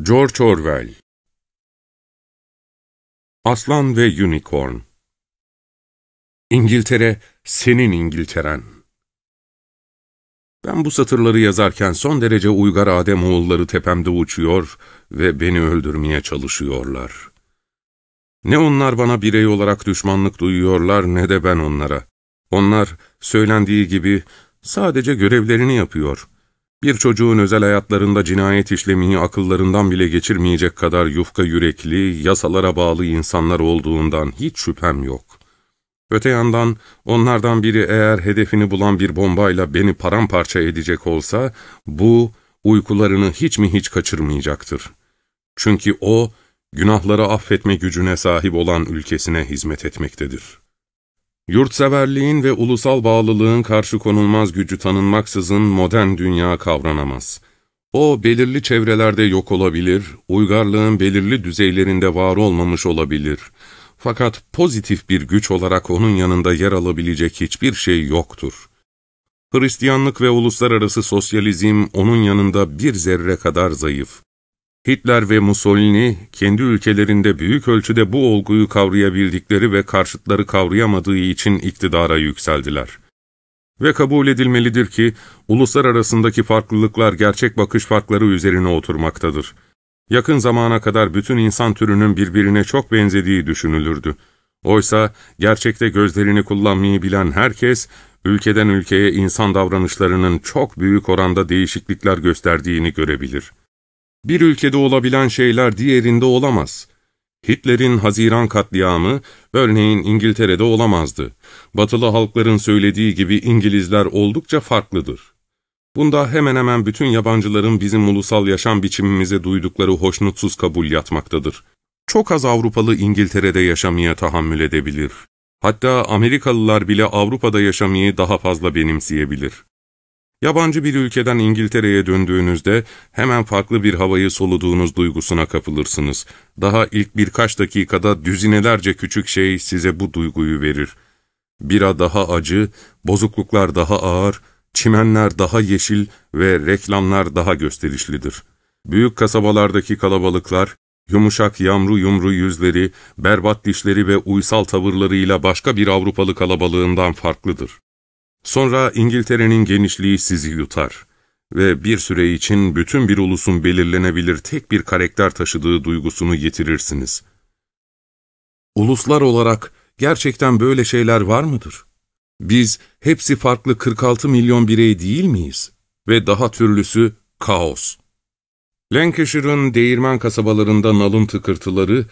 George Orwell Aslan ve Unicorn İngiltere, senin İngilteren. Ben bu satırları yazarken son derece uygar Ademoğulları tepemde uçuyor ve beni öldürmeye çalışıyorlar. Ne onlar bana birey olarak düşmanlık duyuyorlar ne de ben onlara. Onlar söylendiği gibi sadece görevlerini yapıyor. Bir çocuğun özel hayatlarında cinayet işlemini akıllarından bile geçirmeyecek kadar yufka yürekli, yasalara bağlı insanlar olduğundan hiç şüphem yok. Öte yandan onlardan biri eğer hedefini bulan bir bombayla beni paramparça edecek olsa, bu uykularını hiç mi hiç kaçırmayacaktır. Çünkü o, günahları affetme gücüne sahip olan ülkesine hizmet etmektedir.'' Yurtseverliğin ve ulusal bağlılığın karşı konulmaz gücü tanınmaksızın modern dünya kavranamaz. O belirli çevrelerde yok olabilir, uygarlığın belirli düzeylerinde var olmamış olabilir. Fakat pozitif bir güç olarak onun yanında yer alabilecek hiçbir şey yoktur. Hristiyanlık ve uluslararası sosyalizm onun yanında bir zerre kadar zayıf. Hitler ve Mussolini kendi ülkelerinde büyük ölçüde bu olguyu kavrayabildikleri ve karşıtları kavrayamadığı için iktidara yükseldiler. Ve kabul edilmelidir ki uluslar arasındaki farklılıklar gerçek bakış farkları üzerine oturmaktadır. Yakın zamana kadar bütün insan türünün birbirine çok benzediği düşünülürdü. Oysa gerçekte gözlerini kullanmayı bilen herkes, ülkeden ülkeye insan davranışlarının çok büyük oranda değişiklikler gösterdiğini görebilir.'' Bir ülkede olabilen şeyler diğerinde olamaz. Hitler'in Haziran katliamı, örneğin İngiltere'de olamazdı. Batılı halkların söylediği gibi İngilizler oldukça farklıdır. Bunda hemen hemen bütün yabancıların bizim ulusal yaşam biçimimize duydukları hoşnutsuz kabul yatmaktadır. Çok az Avrupalı İngiltere'de yaşamaya tahammül edebilir. Hatta Amerikalılar bile Avrupa'da yaşamayı daha fazla benimseyebilir. Yabancı bir ülkeden İngiltere'ye döndüğünüzde hemen farklı bir havayı soluduğunuz duygusuna kapılırsınız. Daha ilk birkaç dakikada düzinelerce küçük şey size bu duyguyu verir. Bira daha acı, bozukluklar daha ağır, çimenler daha yeşil ve reklamlar daha gösterişlidir. Büyük kasabalardaki kalabalıklar, yumuşak yamru yumru yüzleri, berbat dişleri ve uysal tavırlarıyla başka bir Avrupalı kalabalığından farklıdır. Sonra İngiltere'nin genişliği sizi yutar ve bir süre için bütün bir ulusun belirlenebilir tek bir karakter taşıdığı duygusunu yitirirsiniz. Uluslar olarak gerçekten böyle şeyler var mıdır? Biz hepsi farklı 46 milyon birey değil miyiz? Ve daha türlüsü kaos. Lancashire'ın değirmen kasabalarında nalın tıkırtıları,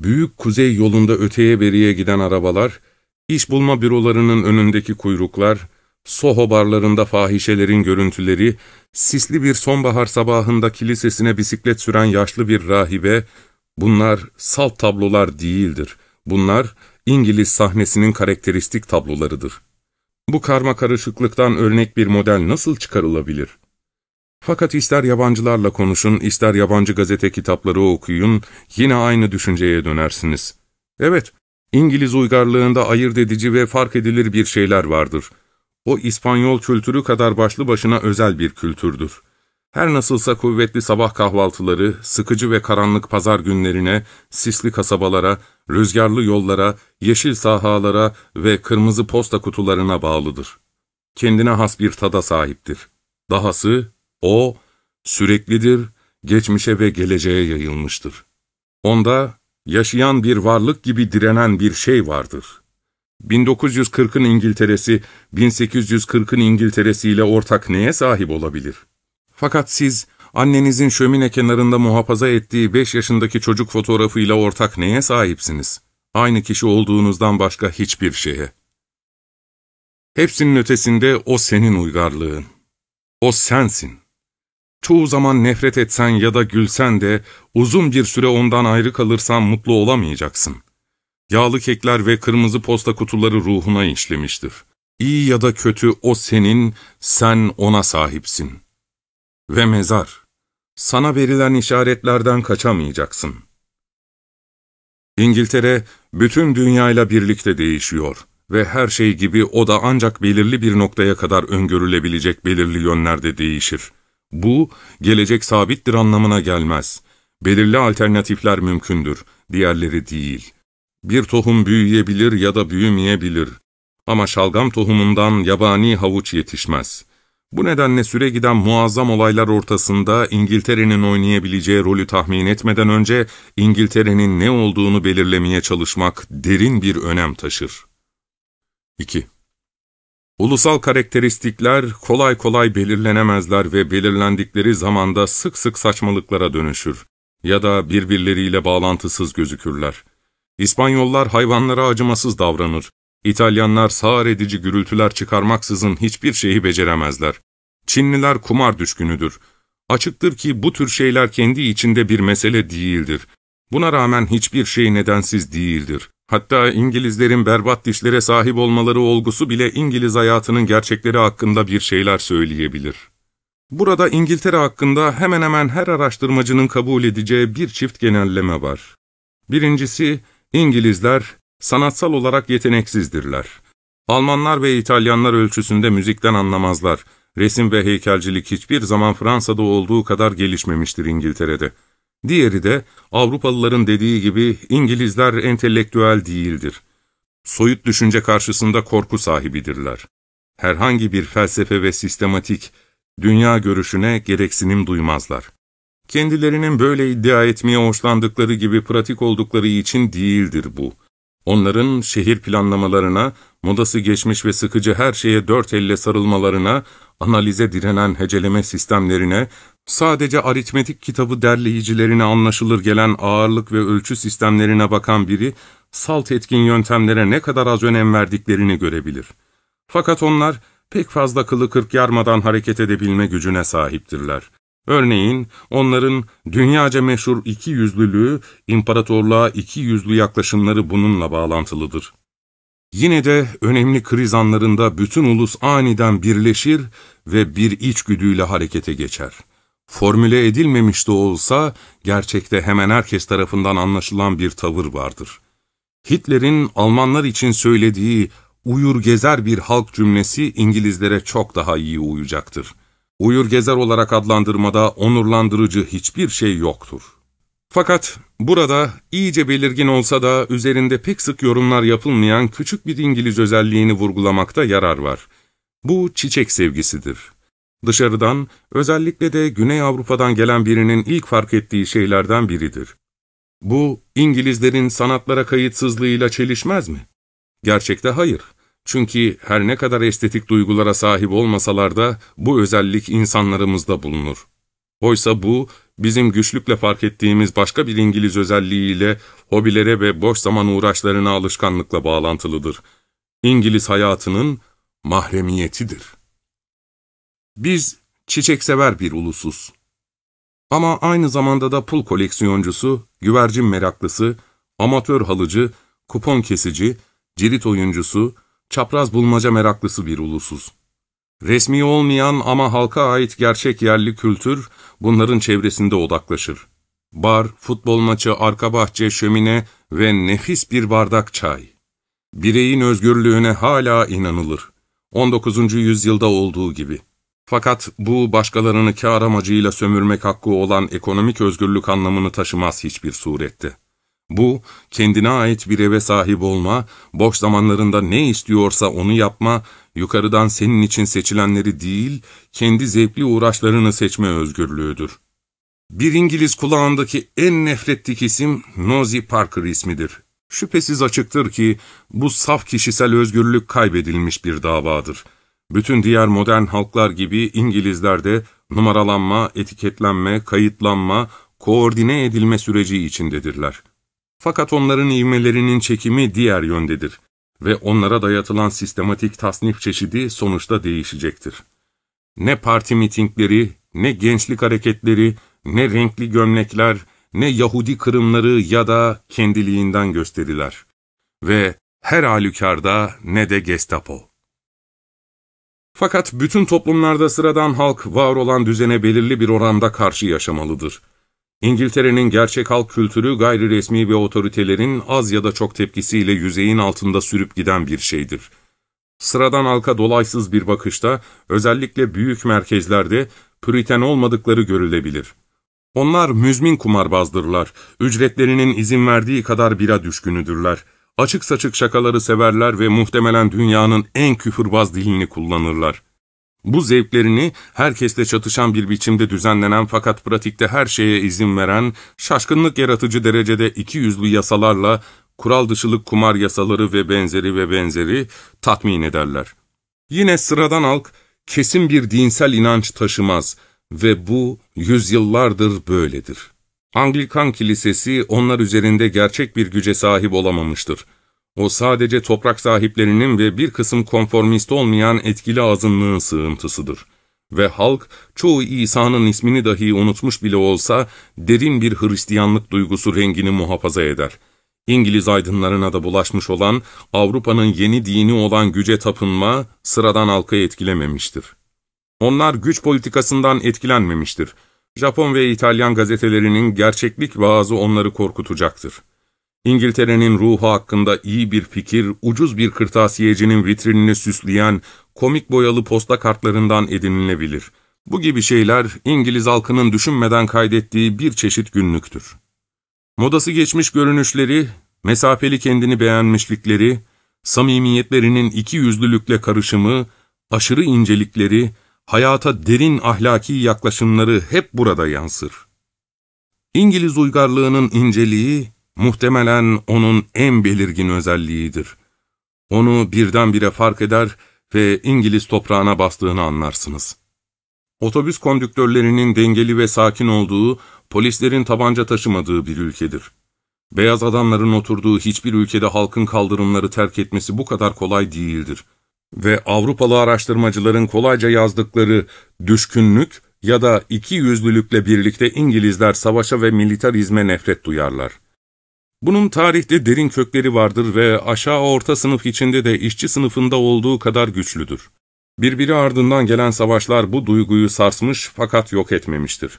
büyük kuzey yolunda öteye beriye giden arabalar, İş bulma bürolarının önündeki kuyruklar, Soho barlarında fahişelerin görüntüleri, sisli bir sonbahar sabahında kilisesine bisiklet süren yaşlı bir rahibe, bunlar salt tablolar değildir. Bunlar İngiliz sahnesinin karakteristik tablolarıdır. Bu karma karışıklıktan örnek bir model nasıl çıkarılabilir? Fakat ister yabancılarla konuşun, ister yabancı gazete kitapları okuyun, yine aynı düşünceye dönersiniz. Evet, İngiliz uygarlığında ayırt edici ve fark edilir bir şeyler vardır. O İspanyol kültürü kadar başlı başına özel bir kültürdür. Her nasılsa kuvvetli sabah kahvaltıları, sıkıcı ve karanlık pazar günlerine, sisli kasabalara, rüzgarlı yollara, yeşil sahalara ve kırmızı posta kutularına bağlıdır. Kendine has bir tada sahiptir. Dahası, o, süreklidir, geçmişe ve geleceğe yayılmıştır. Onda, yaşayan bir varlık gibi direnen bir şey vardır. 1940'ın İngiltere'si, 1840'ın İngiltere'si ile ortak neye sahip olabilir? Fakat siz, annenizin şömine kenarında muhafaza ettiği 5 yaşındaki çocuk fotoğrafıyla ortak neye sahipsiniz? Aynı kişi olduğunuzdan başka hiçbir şeye. Hepsinin ötesinde o senin uygarlığın. O sensin. Çoğu zaman nefret etsen ya da gülsen de uzun bir süre ondan ayrı kalırsan mutlu olamayacaksın. Yağlı kekler ve kırmızı posta kutuları ruhuna işlemiştir. İyi ya da kötü o senin, sen ona sahipsin. Ve mezar, sana verilen işaretlerden kaçamayacaksın. İngiltere, bütün dünyayla birlikte değişiyor ve her şey gibi o da ancak belirli bir noktaya kadar öngörülebilecek belirli yönlerde değişir.'' Bu, gelecek sabittir anlamına gelmez. Belirli alternatifler mümkündür, diğerleri değil. Bir tohum büyüyebilir ya da büyümeyebilir. Ama şalgam tohumundan yabani havuç yetişmez. Bu nedenle süre giden muazzam olaylar ortasında İngiltere'nin oynayabileceği rolü tahmin etmeden önce İngiltere'nin ne olduğunu belirlemeye çalışmak derin bir önem taşır. 2. Ulusal karakteristikler kolay kolay belirlenemezler ve belirlendikleri zamanda sık sık saçmalıklara dönüşür ya da birbirleriyle bağlantısız gözükürler. İspanyollar hayvanlara acımasız davranır. İtalyanlar sağır edici gürültüler çıkarmaksızın hiçbir şeyi beceremezler. Çinliler kumar düşkünüdür. Açıktır ki bu tür şeyler kendi içinde bir mesele değildir. Buna rağmen hiçbir şey nedensiz değildir. Hatta İngilizlerin berbat dişlere sahip olmaları olgusu bile İngiliz hayatının gerçekleri hakkında bir şeyler söyleyebilir. Burada İngiltere hakkında hemen hemen her araştırmacının kabul edeceği bir çift genelleme var. Birincisi, İngilizler sanatsal olarak yeteneksizdirler. Almanlar ve İtalyanlar ölçüsünde müzikten anlamazlar. Resim ve heykelcilik hiçbir zaman Fransa'da olduğu kadar gelişmemiştir İngiltere'de. Diğeri de Avrupalıların dediği gibi İngilizler entelektüel değildir. Soyut düşünce karşısında korku sahibidirler. Herhangi bir felsefe ve sistematik dünya görüşüne gereksinim duymazlar. Kendilerinin böyle iddia etmeye hoşlandıkları gibi pratik oldukları için değildir bu. Onların şehir planlamalarına, modası geçmiş ve sıkıcı her şeye dört elle sarılmalarına, analize direnen heceleme sistemlerine, Sadece aritmetik kitabı derleyicilerine anlaşılır gelen ağırlık ve ölçü sistemlerine bakan biri, salt etkin yöntemlere ne kadar az önem verdiklerini görebilir. Fakat onlar pek fazla kılı kırk yarmadan hareket edebilme gücüne sahiptirler. Örneğin onların dünyaca meşhur iki yüzlülüğü, imparatorluğa iki yüzlü yaklaşımları bununla bağlantılıdır. Yine de önemli kriz anlarında bütün ulus aniden birleşir ve bir içgüdüyle harekete geçer.'' formüle edilmemiş de olsa gerçekte hemen herkes tarafından anlaşılan bir tavır vardır. Hitler'in Almanlar için söylediği uyur gezer bir halk cümlesi İngilizlere çok daha iyi uyacaktır. Uyur gezer olarak adlandırmada onurlandırıcı hiçbir şey yoktur. Fakat burada iyice belirgin olsa da üzerinde pek sık yorumlar yapılmayan küçük bir İngiliz özelliğini vurgulamakta yarar var. Bu çiçek sevgisidir. Dışarıdan, özellikle de Güney Avrupa'dan gelen birinin ilk fark ettiği şeylerden biridir. Bu, İngilizlerin sanatlara kayıtsızlığıyla çelişmez mi? Gerçekte hayır. Çünkü her ne kadar estetik duygulara sahip olmasalar da bu özellik insanlarımızda bulunur. Oysa bu, bizim güçlükle fark ettiğimiz başka bir İngiliz özelliğiyle hobilere ve boş zaman uğraşlarına alışkanlıkla bağlantılıdır. İngiliz hayatının mahremiyetidir.'' Biz çiçeksever bir ulusuz. Ama aynı zamanda da pul koleksiyoncusu, güvercin meraklısı, amatör halıcı, kupon kesici, cirit oyuncusu, çapraz bulmaca meraklısı bir ulusuz. Resmi olmayan ama halka ait gerçek yerli kültür bunların çevresinde odaklaşır. Bar, futbol maçı, arka bahçe, şömine ve nefis bir bardak çay. Bireyin özgürlüğüne hala inanılır. 19. yüzyılda olduğu gibi. Fakat bu başkalarını kar amacıyla sömürmek hakkı olan ekonomik özgürlük anlamını taşımaz hiçbir surette. Bu, kendine ait bir eve sahip olma, boş zamanlarında ne istiyorsa onu yapma, yukarıdan senin için seçilenleri değil, kendi zevkli uğraşlarını seçme özgürlüğüdür. Bir İngiliz kulağındaki en nefretlik isim Nosy Parker ismidir. Şüphesiz açıktır ki bu saf kişisel özgürlük kaybedilmiş bir davadır.'' bütün diğer modern halklar gibi İngilizler de numaralanma, etiketlenme, kayıtlanma, koordine edilme süreci içindedirler. Fakat onların ivmelerinin çekimi diğer yöndedir ve onlara dayatılan sistematik tasnif çeşidi sonuçta değişecektir. Ne parti mitingleri, ne gençlik hareketleri, ne renkli gömlekler, ne Yahudi kırımları ya da kendiliğinden gösteriler. Ve her halükarda ne de Gestapo. Fakat bütün toplumlarda sıradan halk var olan düzene belirli bir oranda karşı yaşamalıdır. İngiltere'nin gerçek halk kültürü gayri resmi ve otoritelerin az ya da çok tepkisiyle yüzeyin altında sürüp giden bir şeydir. Sıradan halka dolaysız bir bakışta, özellikle büyük merkezlerde püriten olmadıkları görülebilir. Onlar müzmin kumarbazdırlar, ücretlerinin izin verdiği kadar bira düşkünüdürler. Açık saçık şakaları severler ve muhtemelen dünyanın en küfürbaz dilini kullanırlar. Bu zevklerini herkesle çatışan bir biçimde düzenlenen fakat pratikte her şeye izin veren, şaşkınlık yaratıcı derecede iki yüzlü yasalarla, kural dışılık kumar yasaları ve benzeri ve benzeri tatmin ederler. Yine sıradan halk kesin bir dinsel inanç taşımaz ve bu yüzyıllardır böyledir. Anglikan Kilisesi onlar üzerinde gerçek bir güce sahip olamamıştır. O sadece toprak sahiplerinin ve bir kısım konformist olmayan etkili azınlığın sığıntısıdır. Ve halk, çoğu İsa'nın ismini dahi unutmuş bile olsa, derin bir Hristiyanlık duygusu rengini muhafaza eder. İngiliz aydınlarına da bulaşmış olan, Avrupa'nın yeni dini olan güce tapınma, sıradan halkı etkilememiştir. Onlar güç politikasından etkilenmemiştir. Japon ve İtalyan gazetelerinin gerçeklik vaazı onları korkutacaktır. İngiltere'nin ruhu hakkında iyi bir fikir, ucuz bir kırtasiyecinin vitrinini süsleyen komik boyalı posta kartlarından edinilebilir. Bu gibi şeyler İngiliz halkının düşünmeden kaydettiği bir çeşit günlüktür. Modası geçmiş görünüşleri, mesafeli kendini beğenmişlikleri, samimiyetlerinin iki yüzlülükle karışımı, aşırı incelikleri, hayata derin ahlaki yaklaşımları hep burada yansır. İngiliz uygarlığının inceliği muhtemelen onun en belirgin özelliğidir. Onu birdenbire fark eder ve İngiliz toprağına bastığını anlarsınız. Otobüs kondüktörlerinin dengeli ve sakin olduğu, polislerin tabanca taşımadığı bir ülkedir. Beyaz adamların oturduğu hiçbir ülkede halkın kaldırımları terk etmesi bu kadar kolay değildir ve Avrupalı araştırmacıların kolayca yazdıkları düşkünlük ya da iki yüzlülükle birlikte İngilizler savaşa ve militarizme nefret duyarlar. Bunun tarihte derin kökleri vardır ve aşağı orta sınıf içinde de işçi sınıfında olduğu kadar güçlüdür. Birbiri ardından gelen savaşlar bu duyguyu sarsmış fakat yok etmemiştir.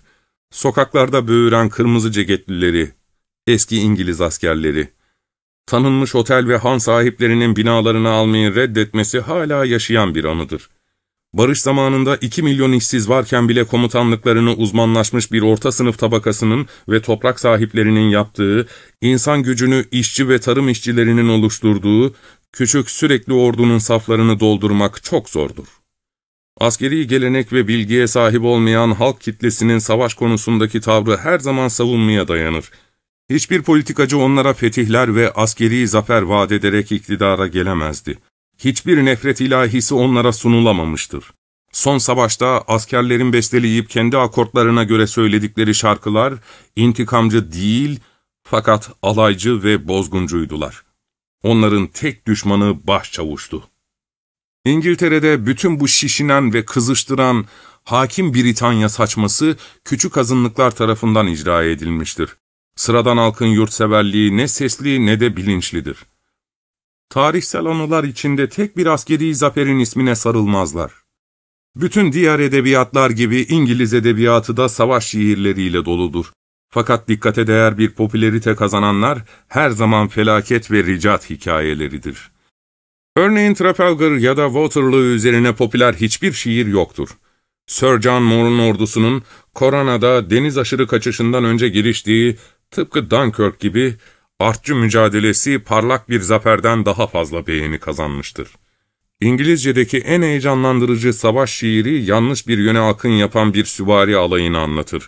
Sokaklarda böğüren kırmızı ceketlileri, eski İngiliz askerleri, tanınmış otel ve han sahiplerinin binalarını almayı reddetmesi hala yaşayan bir anıdır. Barış zamanında 2 milyon işsiz varken bile komutanlıklarını uzmanlaşmış bir orta sınıf tabakasının ve toprak sahiplerinin yaptığı, insan gücünü işçi ve tarım işçilerinin oluşturduğu, küçük sürekli ordunun saflarını doldurmak çok zordur. Askeri gelenek ve bilgiye sahip olmayan halk kitlesinin savaş konusundaki tavrı her zaman savunmaya dayanır. Hiçbir politikacı onlara fetihler ve askeri zafer vaat ederek iktidara gelemezdi. Hiçbir nefret ilahisi onlara sunulamamıştır. Son savaşta askerlerin besteleyip kendi akortlarına göre söyledikleri şarkılar intikamcı değil fakat alaycı ve bozguncuydular. Onların tek düşmanı başçavuştu. İngiltere'de bütün bu şişinen ve kızıştıran hakim Britanya saçması küçük azınlıklar tarafından icra edilmiştir. Sıradan halkın yurtseverliği ne sesli ne de bilinçlidir. Tarihsel anılar içinde tek bir askeri zaferin ismine sarılmazlar. Bütün diğer edebiyatlar gibi İngiliz edebiyatı da savaş şiirleriyle doludur. Fakat dikkate değer bir popülerite kazananlar her zaman felaket ve ricat hikayeleridir. Örneğin Trafalgar ya da Waterloo üzerine popüler hiçbir şiir yoktur. Sir John Moore'un ordusunun Korana'da deniz aşırı kaçışından önce giriştiği Tıpkı Dunkirk gibi artçı mücadelesi parlak bir zaferden daha fazla beğeni kazanmıştır. İngilizce'deki en heyecanlandırıcı savaş şiiri yanlış bir yöne akın yapan bir süvari alayını anlatır.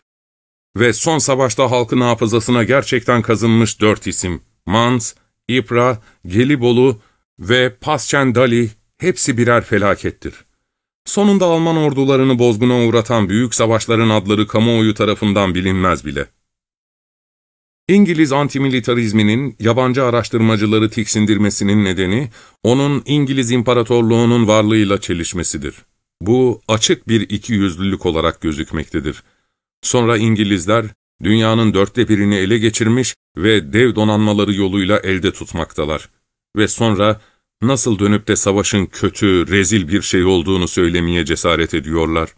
Ve son savaşta halkın hafızasına gerçekten kazınmış dört isim, Mans, İpra, Gelibolu ve Pasçendali hepsi birer felakettir. Sonunda Alman ordularını bozguna uğratan büyük savaşların adları kamuoyu tarafından bilinmez bile. İngiliz antimilitarizminin yabancı araştırmacıları tiksindirmesinin nedeni, onun İngiliz İmparatorluğu'nun varlığıyla çelişmesidir. Bu açık bir ikiyüzlülük olarak gözükmektedir. Sonra İngilizler, dünyanın dörtte birini ele geçirmiş ve dev donanmaları yoluyla elde tutmaktalar. Ve sonra nasıl dönüp de savaşın kötü, rezil bir şey olduğunu söylemeye cesaret ediyorlar.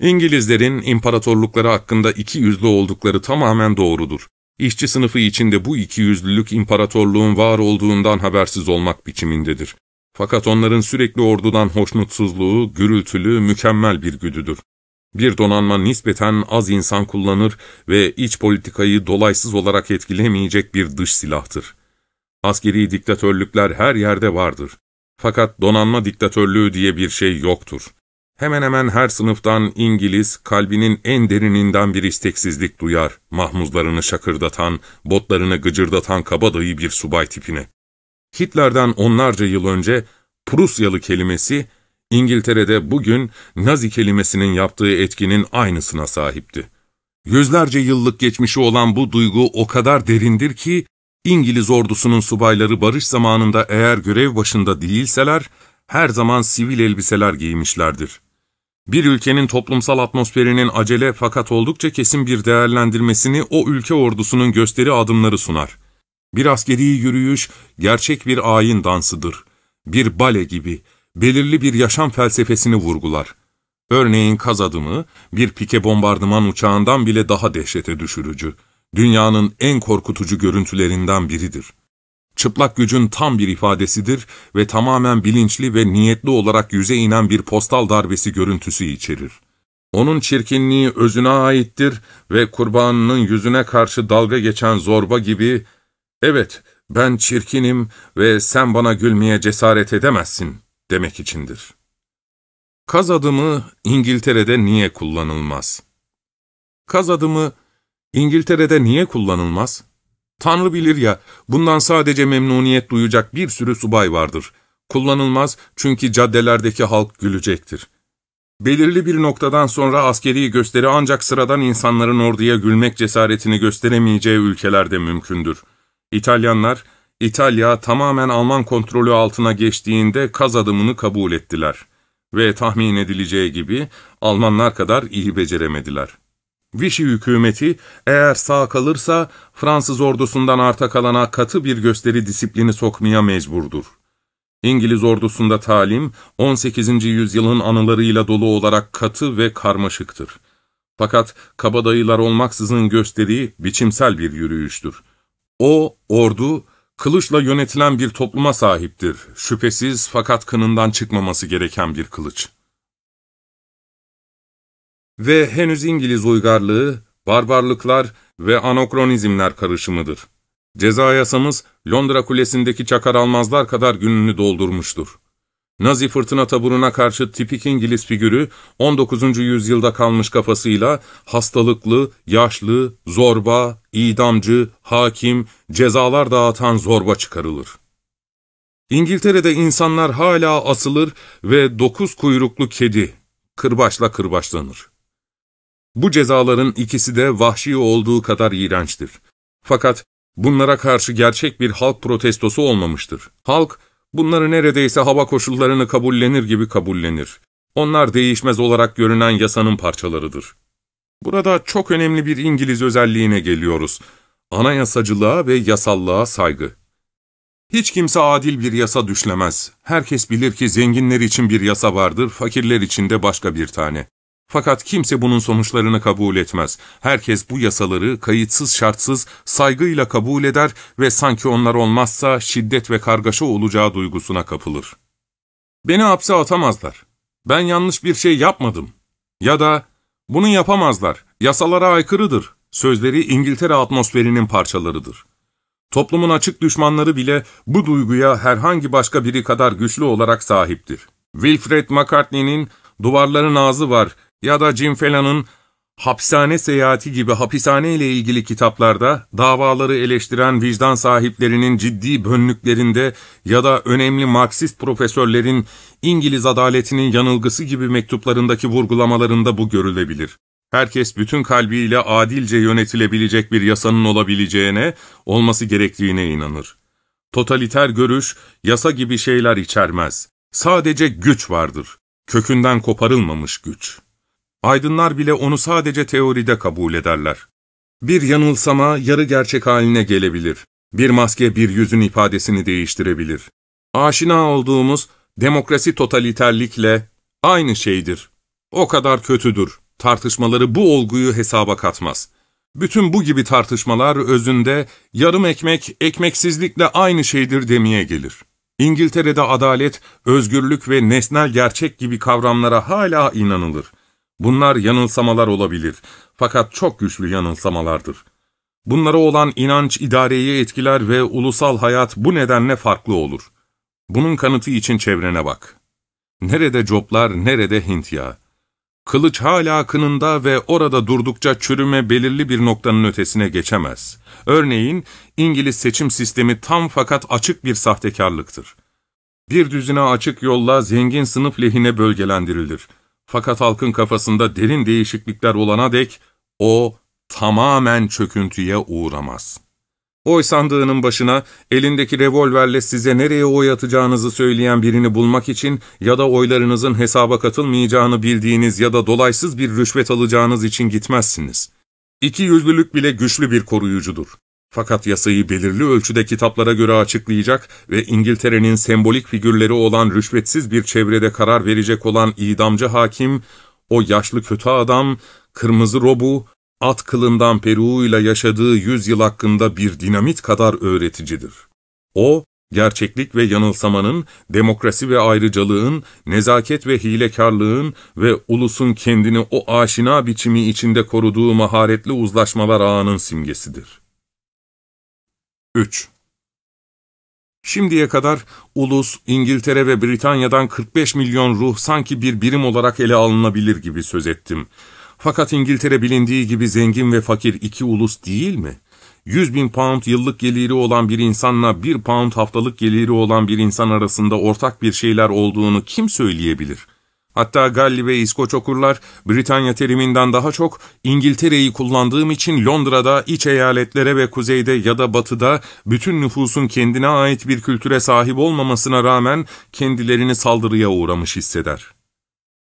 İngilizlerin imparatorlukları hakkında iki yüzlü oldukları tamamen doğrudur. İşçi sınıfı içinde bu ikiyüzlülük imparatorluğun var olduğundan habersiz olmak biçimindedir. Fakat onların sürekli ordudan hoşnutsuzluğu, gürültülü, mükemmel bir güdüdür. Bir donanma nispeten az insan kullanır ve iç politikayı dolaysız olarak etkilemeyecek bir dış silahtır. Askeri diktatörlükler her yerde vardır. Fakat donanma diktatörlüğü diye bir şey yoktur. Hemen hemen her sınıftan İngiliz, kalbinin en derininden bir isteksizlik duyar, mahmuzlarını şakırdatan, botlarını gıcırdatan kabadayı bir subay tipine. Hitler'den onlarca yıl önce Prusyalı kelimesi, İngiltere'de bugün Nazi kelimesinin yaptığı etkinin aynısına sahipti. Yüzlerce yıllık geçmişi olan bu duygu o kadar derindir ki, İngiliz ordusunun subayları barış zamanında eğer görev başında değilseler, her zaman sivil elbiseler giymişlerdir. Bir ülkenin toplumsal atmosferinin acele fakat oldukça kesin bir değerlendirmesini o ülke ordusunun gösteri adımları sunar. Bir askeri yürüyüş gerçek bir ayin dansıdır. Bir bale gibi, belirli bir yaşam felsefesini vurgular. Örneğin kaz adımı, bir pike bombardıman uçağından bile daha dehşete düşürücü, dünyanın en korkutucu görüntülerinden biridir.'' Çıplak gücün tam bir ifadesidir ve tamamen bilinçli ve niyetli olarak yüze inen bir postal darbesi görüntüsü içerir. Onun çirkinliği özüne aittir ve kurbanının yüzüne karşı dalga geçen zorba gibi, ''Evet, ben çirkinim ve sen bana gülmeye cesaret edemezsin.'' demek içindir. Kaz adımı İngiltere'de niye kullanılmaz? Kaz adımı İngiltere'de niye kullanılmaz? Tanrı bilir ya, bundan sadece memnuniyet duyacak bir sürü subay vardır. Kullanılmaz çünkü caddelerdeki halk gülecektir. Belirli bir noktadan sonra askeri gösteri ancak sıradan insanların orduya gülmek cesaretini gösteremeyeceği ülkelerde mümkündür. İtalyanlar, İtalya tamamen Alman kontrolü altına geçtiğinde kaz adımını kabul ettiler. Ve tahmin edileceği gibi Almanlar kadar iyi beceremediler. Vichy hükümeti eğer sağ kalırsa Fransız ordusundan arta kalana katı bir gösteri disiplini sokmaya mecburdur. İngiliz ordusunda talim 18. yüzyılın anılarıyla dolu olarak katı ve karmaşıktır. Fakat kabadayılar olmaksızın gösteri biçimsel bir yürüyüştür. O, ordu, kılıçla yönetilen bir topluma sahiptir. Şüphesiz fakat kınından çıkmaması gereken bir kılıç ve henüz İngiliz uygarlığı, barbarlıklar ve anokronizmler karışımıdır. Ceza yasamız Londra Kulesi'ndeki çakar almazlar kadar gününü doldurmuştur. Nazi fırtına taburuna karşı tipik İngiliz figürü 19. yüzyılda kalmış kafasıyla hastalıklı, yaşlı, zorba, idamcı, hakim, cezalar dağıtan zorba çıkarılır. İngiltere'de insanlar hala asılır ve dokuz kuyruklu kedi kırbaçla kırbaçlanır. Bu cezaların ikisi de vahşi olduğu kadar iğrençtir. Fakat bunlara karşı gerçek bir halk protestosu olmamıştır. Halk, bunları neredeyse hava koşullarını kabullenir gibi kabullenir. Onlar değişmez olarak görünen yasanın parçalarıdır. Burada çok önemli bir İngiliz özelliğine geliyoruz. Anayasacılığa ve yasallığa saygı. Hiç kimse adil bir yasa düşlemez. Herkes bilir ki zenginler için bir yasa vardır, fakirler için de başka bir tane. Fakat kimse bunun sonuçlarını kabul etmez. Herkes bu yasaları kayıtsız şartsız saygıyla kabul eder ve sanki onlar olmazsa şiddet ve kargaşa olacağı duygusuna kapılır. Beni hapse atamazlar. Ben yanlış bir şey yapmadım. Ya da bunu yapamazlar, yasalara aykırıdır. Sözleri İngiltere atmosferinin parçalarıdır. Toplumun açık düşmanları bile bu duyguya herhangi başka biri kadar güçlü olarak sahiptir. Wilfred McCartney'nin duvarların ağzı var, ya da Jim Fela'nın hapishane seyahati gibi hapishane ile ilgili kitaplarda davaları eleştiren vicdan sahiplerinin ciddi bönlüklerinde ya da önemli Marksist profesörlerin İngiliz adaletinin yanılgısı gibi mektuplarındaki vurgulamalarında bu görülebilir. Herkes bütün kalbiyle adilce yönetilebilecek bir yasanın olabileceğine, olması gerektiğine inanır. Totaliter görüş, yasa gibi şeyler içermez. Sadece güç vardır. Kökünden koparılmamış güç. Aydınlar bile onu sadece teoride kabul ederler. Bir yanılsama yarı gerçek haline gelebilir. Bir maske bir yüzün ifadesini değiştirebilir. Aşina olduğumuz demokrasi totaliterlikle aynı şeydir. O kadar kötüdür. Tartışmaları bu olguyu hesaba katmaz. Bütün bu gibi tartışmalar özünde yarım ekmek ekmeksizlikle aynı şeydir demeye gelir. İngiltere'de adalet, özgürlük ve nesnel gerçek gibi kavramlara hala inanılır. Bunlar yanılsamalar olabilir fakat çok güçlü yanılsamalardır. Bunlara olan inanç idareyi etkiler ve ulusal hayat bu nedenle farklı olur. Bunun kanıtı için çevrene bak. Nerede coplar, nerede Hint ya? Kılıç hala kınında ve orada durdukça çürüme belirli bir noktanın ötesine geçemez. Örneğin İngiliz seçim sistemi tam fakat açık bir sahtekarlıktır. Bir düzine açık yolla zengin sınıf lehine bölgelendirilir. Fakat halkın kafasında derin değişiklikler olana dek o tamamen çöküntüye uğramaz. Oy sandığının başına elindeki revolverle size nereye oy atacağınızı söyleyen birini bulmak için ya da oylarınızın hesaba katılmayacağını bildiğiniz ya da dolaysız bir rüşvet alacağınız için gitmezsiniz. İki yüzlülük bile güçlü bir koruyucudur. Fakat yasayı belirli ölçüde kitaplara göre açıklayacak ve İngiltere'nin sembolik figürleri olan rüşvetsiz bir çevrede karar verecek olan idamcı hakim, o yaşlı kötü adam, kırmızı robu, at kılından peruğuyla yaşadığı yüzyıl hakkında bir dinamit kadar öğreticidir. O, gerçeklik ve yanılsamanın, demokrasi ve ayrıcalığın, nezaket ve hilekarlığın ve ulusun kendini o aşina biçimi içinde koruduğu maharetli uzlaşmalar ağının simgesidir. 3. Şimdiye kadar ulus, İngiltere ve Britanya'dan 45 milyon ruh sanki bir birim olarak ele alınabilir gibi söz ettim. Fakat İngiltere bilindiği gibi zengin ve fakir iki ulus değil mi? 100 bin pound yıllık geliri olan bir insanla 1 pound haftalık geliri olan bir insan arasında ortak bir şeyler olduğunu kim söyleyebilir? Hatta Galli ve İskoç okurlar Britanya teriminden daha çok İngiltere'yi kullandığım için Londra'da, iç eyaletlere ve kuzeyde ya da batıda bütün nüfusun kendine ait bir kültüre sahip olmamasına rağmen kendilerini saldırıya uğramış hisseder.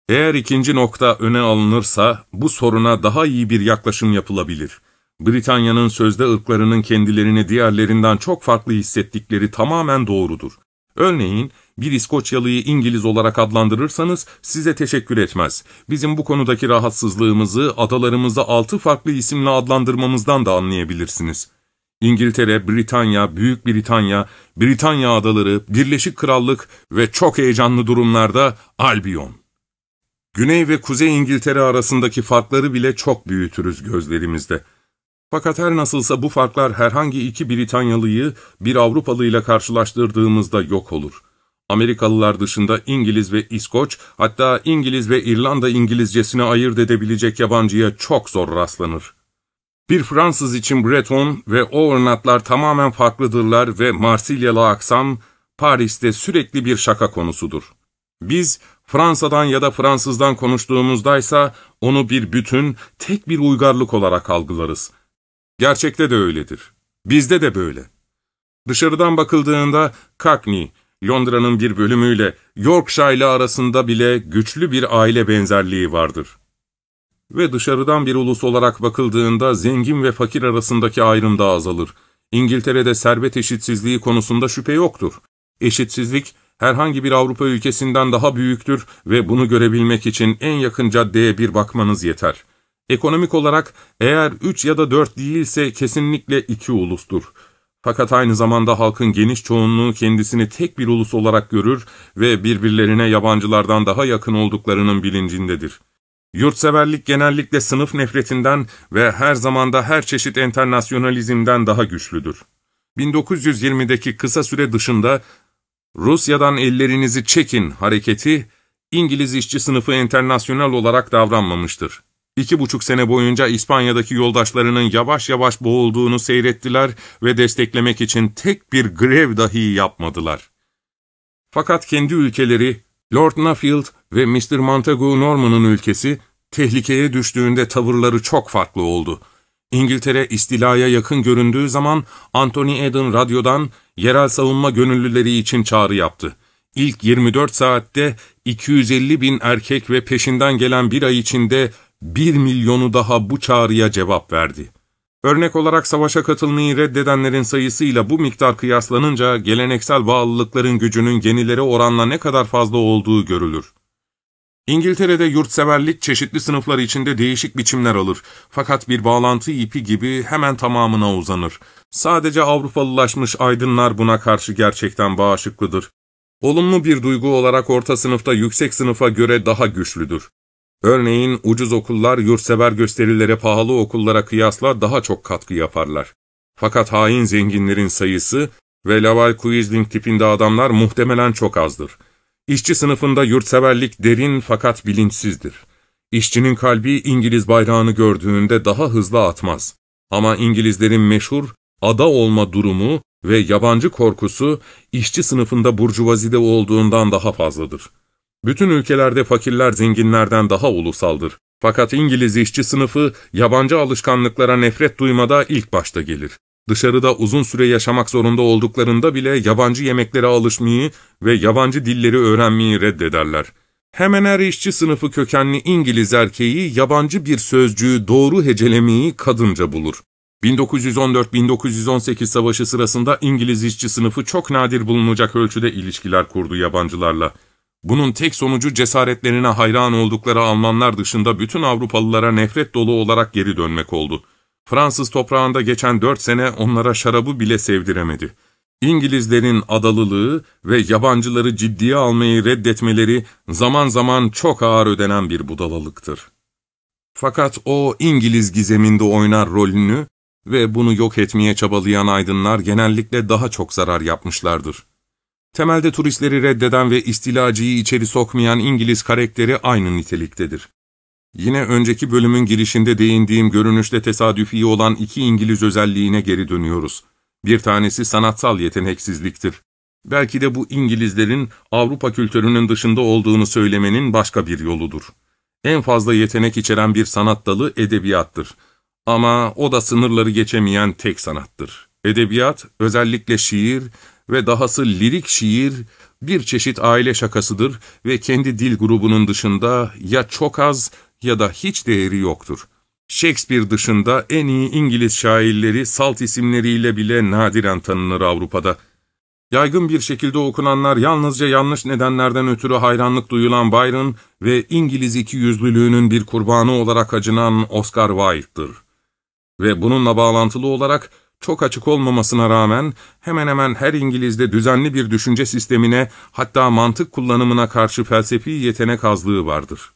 Eğer ikinci nokta öne alınırsa bu soruna daha iyi bir yaklaşım yapılabilir. Britanya'nın sözde ırklarının kendilerini diğerlerinden çok farklı hissettikleri tamamen doğrudur. Örneğin bir İskoçyalıyı İngiliz olarak adlandırırsanız size teşekkür etmez. Bizim bu konudaki rahatsızlığımızı adalarımızda altı farklı isimle adlandırmamızdan da anlayabilirsiniz. İngiltere, Britanya, Büyük Britanya, Britanya Adaları, Birleşik Krallık ve çok heyecanlı durumlarda Albion. Güney ve Kuzey İngiltere arasındaki farkları bile çok büyütürüz gözlerimizde. Fakat her nasılsa bu farklar herhangi iki Britanyalıyı bir Avrupalı ile karşılaştırdığımızda yok olur.'' Amerikalılar dışında İngiliz ve İskoç, hatta İngiliz ve İrlanda İngilizcesini ayırt edebilecek yabancıya çok zor rastlanır. Bir Fransız için Breton ve Overnatlar tamamen farklıdırlar ve Marsilyalı aksam Paris'te sürekli bir şaka konusudur. Biz Fransa'dan ya da Fransızdan konuştuğumuzdaysa onu bir bütün, tek bir uygarlık olarak algılarız. Gerçekte de öyledir. Bizde de böyle. Dışarıdan bakıldığında Kakni, Londra'nın bir bölümüyle Yorkshire ile arasında bile güçlü bir aile benzerliği vardır. Ve dışarıdan bir ulus olarak bakıldığında zengin ve fakir arasındaki ayrım da azalır. İngiltere'de servet eşitsizliği konusunda şüphe yoktur. Eşitsizlik herhangi bir Avrupa ülkesinden daha büyüktür ve bunu görebilmek için en yakın caddeye bir bakmanız yeter. Ekonomik olarak eğer üç ya da dört değilse kesinlikle iki ulustur. Fakat aynı zamanda halkın geniş çoğunluğu kendisini tek bir ulus olarak görür ve birbirlerine yabancılardan daha yakın olduklarının bilincindedir. Yurtseverlik genellikle sınıf nefretinden ve her zamanda her çeşit enternasyonalizmden daha güçlüdür. 1920'deki kısa süre dışında Rusya'dan ellerinizi çekin hareketi İngiliz işçi sınıfı enternasyonel olarak davranmamıştır. İki buçuk sene boyunca İspanya'daki yoldaşlarının yavaş yavaş boğulduğunu seyrettiler ve desteklemek için tek bir grev dahi yapmadılar. Fakat kendi ülkeleri, Lord Nuffield ve Mr. Montagu Norman'ın ülkesi, tehlikeye düştüğünde tavırları çok farklı oldu. İngiltere istilaya yakın göründüğü zaman Anthony Eden radyodan yerel savunma gönüllüleri için çağrı yaptı. İlk 24 saatte 250 bin erkek ve peşinden gelen bir ay içinde bir milyonu daha bu çağrıya cevap verdi. Örnek olarak savaşa katılmayı reddedenlerin sayısıyla bu miktar kıyaslanınca geleneksel bağlılıkların gücünün yenilere oranla ne kadar fazla olduğu görülür. İngiltere'de yurtseverlik çeşitli sınıflar içinde değişik biçimler alır. Fakat bir bağlantı ipi gibi hemen tamamına uzanır. Sadece Avrupalılaşmış aydınlar buna karşı gerçekten bağışıklıdır. Olumlu bir duygu olarak orta sınıfta yüksek sınıfa göre daha güçlüdür. Örneğin ucuz okullar yurtsever gösterilere pahalı okullara kıyasla daha çok katkı yaparlar. Fakat hain zenginlerin sayısı ve Laval Quisling tipinde adamlar muhtemelen çok azdır. İşçi sınıfında yurtseverlik derin fakat bilinçsizdir. İşçinin kalbi İngiliz bayrağını gördüğünde daha hızlı atmaz. Ama İngilizlerin meşhur ada olma durumu ve yabancı korkusu işçi sınıfında burjuvazide olduğundan daha fazladır. Bütün ülkelerde fakirler zenginlerden daha ulusaldır. Fakat İngiliz işçi sınıfı yabancı alışkanlıklara nefret duymada ilk başta gelir. Dışarıda uzun süre yaşamak zorunda olduklarında bile yabancı yemeklere alışmayı ve yabancı dilleri öğrenmeyi reddederler. Hemen her işçi sınıfı kökenli İngiliz erkeği yabancı bir sözcüğü doğru hecelemeyi kadınca bulur. 1914-1918 savaşı sırasında İngiliz işçi sınıfı çok nadir bulunacak ölçüde ilişkiler kurdu yabancılarla. Bunun tek sonucu cesaretlerine hayran oldukları Almanlar dışında bütün Avrupalılara nefret dolu olarak geri dönmek oldu. Fransız toprağında geçen dört sene onlara şarabı bile sevdiremedi. İngilizlerin adalılığı ve yabancıları ciddiye almayı reddetmeleri zaman zaman çok ağır ödenen bir budalalıktır. Fakat o İngiliz gizeminde oynar rolünü ve bunu yok etmeye çabalayan aydınlar genellikle daha çok zarar yapmışlardır. Temelde turistleri reddeden ve istilacıyı içeri sokmayan İngiliz karakteri aynı niteliktedir. Yine önceki bölümün girişinde değindiğim görünüşte tesadüfi olan iki İngiliz özelliğine geri dönüyoruz. Bir tanesi sanatsal yeteneksizliktir. Belki de bu İngilizlerin Avrupa kültürünün dışında olduğunu söylemenin başka bir yoludur. En fazla yetenek içeren bir sanat dalı edebiyattır. Ama o da sınırları geçemeyen tek sanattır. Edebiyat, özellikle şiir ve dahası lirik şiir bir çeşit aile şakasıdır ve kendi dil grubunun dışında ya çok az ya da hiç değeri yoktur. Shakespeare dışında en iyi İngiliz şairleri salt isimleriyle bile nadiren tanınır Avrupa'da. Yaygın bir şekilde okunanlar yalnızca yanlış nedenlerden ötürü hayranlık duyulan Byron ve İngiliz ikiyüzlülüğünün bir kurbanı olarak acınan Oscar Wilde'dır. Ve bununla bağlantılı olarak çok açık olmamasına rağmen hemen hemen her İngiliz'de düzenli bir düşünce sistemine hatta mantık kullanımına karşı felsefi yetenek azlığı vardır.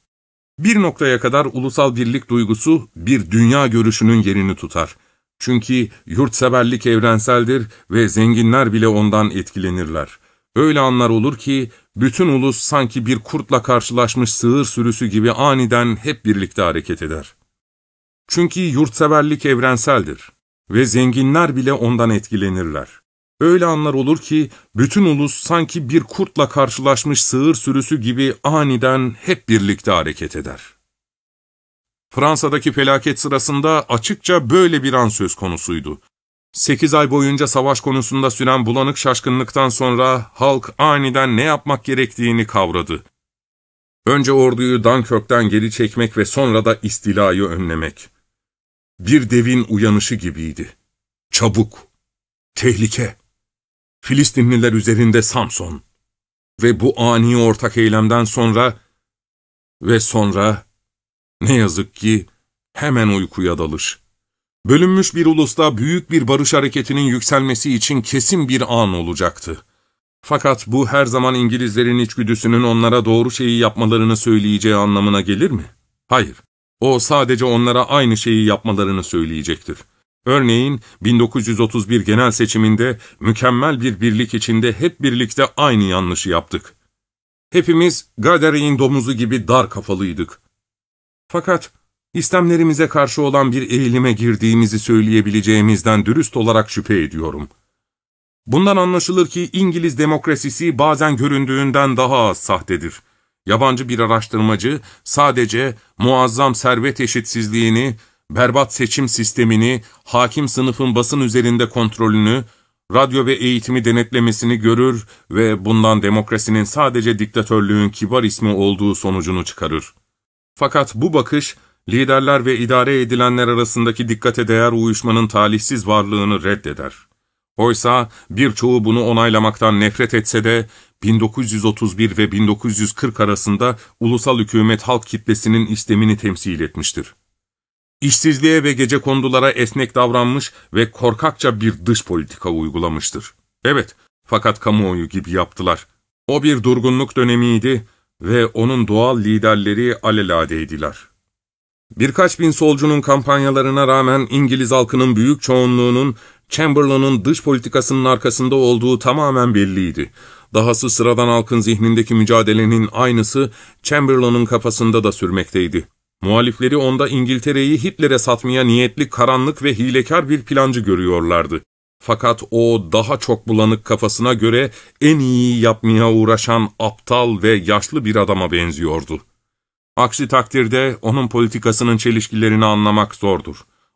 Bir noktaya kadar ulusal birlik duygusu bir dünya görüşünün yerini tutar. Çünkü yurtseverlik evrenseldir ve zenginler bile ondan etkilenirler. Öyle anlar olur ki bütün ulus sanki bir kurtla karşılaşmış sığır sürüsü gibi aniden hep birlikte hareket eder. Çünkü yurtseverlik evrenseldir. Ve zenginler bile ondan etkilenirler. Öyle anlar olur ki bütün ulus sanki bir kurtla karşılaşmış sığır sürüsü gibi aniden hep birlikte hareket eder. Fransa'daki felaket sırasında açıkça böyle bir an söz konusuydu. Sekiz ay boyunca savaş konusunda süren bulanık şaşkınlıktan sonra halk aniden ne yapmak gerektiğini kavradı. Önce orduyu Dunkirk'ten geri çekmek ve sonra da istilayı önlemek bir devin uyanışı gibiydi. Çabuk, tehlike, Filistinliler üzerinde Samson ve bu ani ortak eylemden sonra ve sonra ne yazık ki hemen uykuya dalış. Bölünmüş bir ulusta büyük bir barış hareketinin yükselmesi için kesin bir an olacaktı. Fakat bu her zaman İngilizlerin içgüdüsünün onlara doğru şeyi yapmalarını söyleyeceği anlamına gelir mi? Hayır. O sadece onlara aynı şeyi yapmalarını söyleyecektir. Örneğin 1931 genel seçiminde mükemmel bir birlik içinde hep birlikte aynı yanlışı yaptık. Hepimiz Gaderi'nin domuzu gibi dar kafalıydık. Fakat istemlerimize karşı olan bir eğilime girdiğimizi söyleyebileceğimizden dürüst olarak şüphe ediyorum. Bundan anlaşılır ki İngiliz demokrasisi bazen göründüğünden daha az sahtedir.'' Yabancı bir araştırmacı sadece muazzam servet eşitsizliğini, berbat seçim sistemini, hakim sınıfın basın üzerinde kontrolünü, radyo ve eğitimi denetlemesini görür ve bundan demokrasinin sadece diktatörlüğün kibar ismi olduğu sonucunu çıkarır. Fakat bu bakış, liderler ve idare edilenler arasındaki dikkate değer uyuşmanın talihsiz varlığını reddeder. Oysa birçoğu bunu onaylamaktan nefret etse de 1931 ve 1940 arasında ulusal hükümet halk kitlesinin istemini temsil etmiştir. İşsizliğe ve gece kondulara esnek davranmış ve korkakça bir dış politika uygulamıştır. Evet, fakat kamuoyu gibi yaptılar. O bir durgunluk dönemiydi ve onun doğal liderleri alelade'ydiler. Birkaç bin solcunun kampanyalarına rağmen İngiliz halkının büyük çoğunluğunun Chamberlain'ın dış politikasının arkasında olduğu tamamen belliydi. Dahası sıradan halkın zihnindeki mücadelenin aynısı Chamberlain'ın kafasında da sürmekteydi. Muhalifleri onda İngiltere'yi Hitler'e satmaya niyetli karanlık ve hilekar bir plancı görüyorlardı. Fakat o daha çok bulanık kafasına göre en iyi yapmaya uğraşan aptal ve yaşlı bir adama benziyordu. Aksi takdirde onun politikasının çelişkilerini anlamak zordur.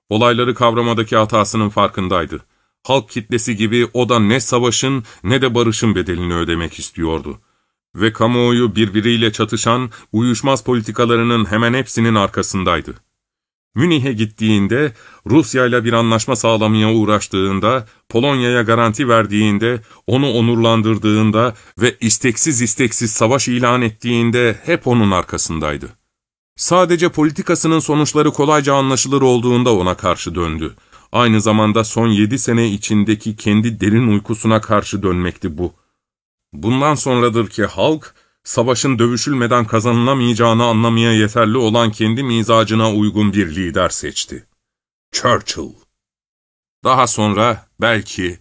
Olayları kavramadaki hatasının farkındaydı halk kitlesi gibi o da ne savaşın ne de barışın bedelini ödemek istiyordu. Ve kamuoyu birbiriyle çatışan, uyuşmaz politikalarının hemen hepsinin arkasındaydı. Münih'e gittiğinde, Rusya ile bir anlaşma sağlamaya uğraştığında, Polonya'ya garanti verdiğinde, onu onurlandırdığında ve isteksiz isteksiz savaş ilan ettiğinde hep onun arkasındaydı. Sadece politikasının sonuçları kolayca anlaşılır olduğunda ona karşı döndü aynı zamanda son yedi sene içindeki kendi derin uykusuna karşı dönmekti bu. Bundan sonradır ki halk, savaşın dövüşülmeden kazanılamayacağını anlamaya yeterli olan kendi mizacına uygun bir lider seçti. Churchill. Daha sonra belki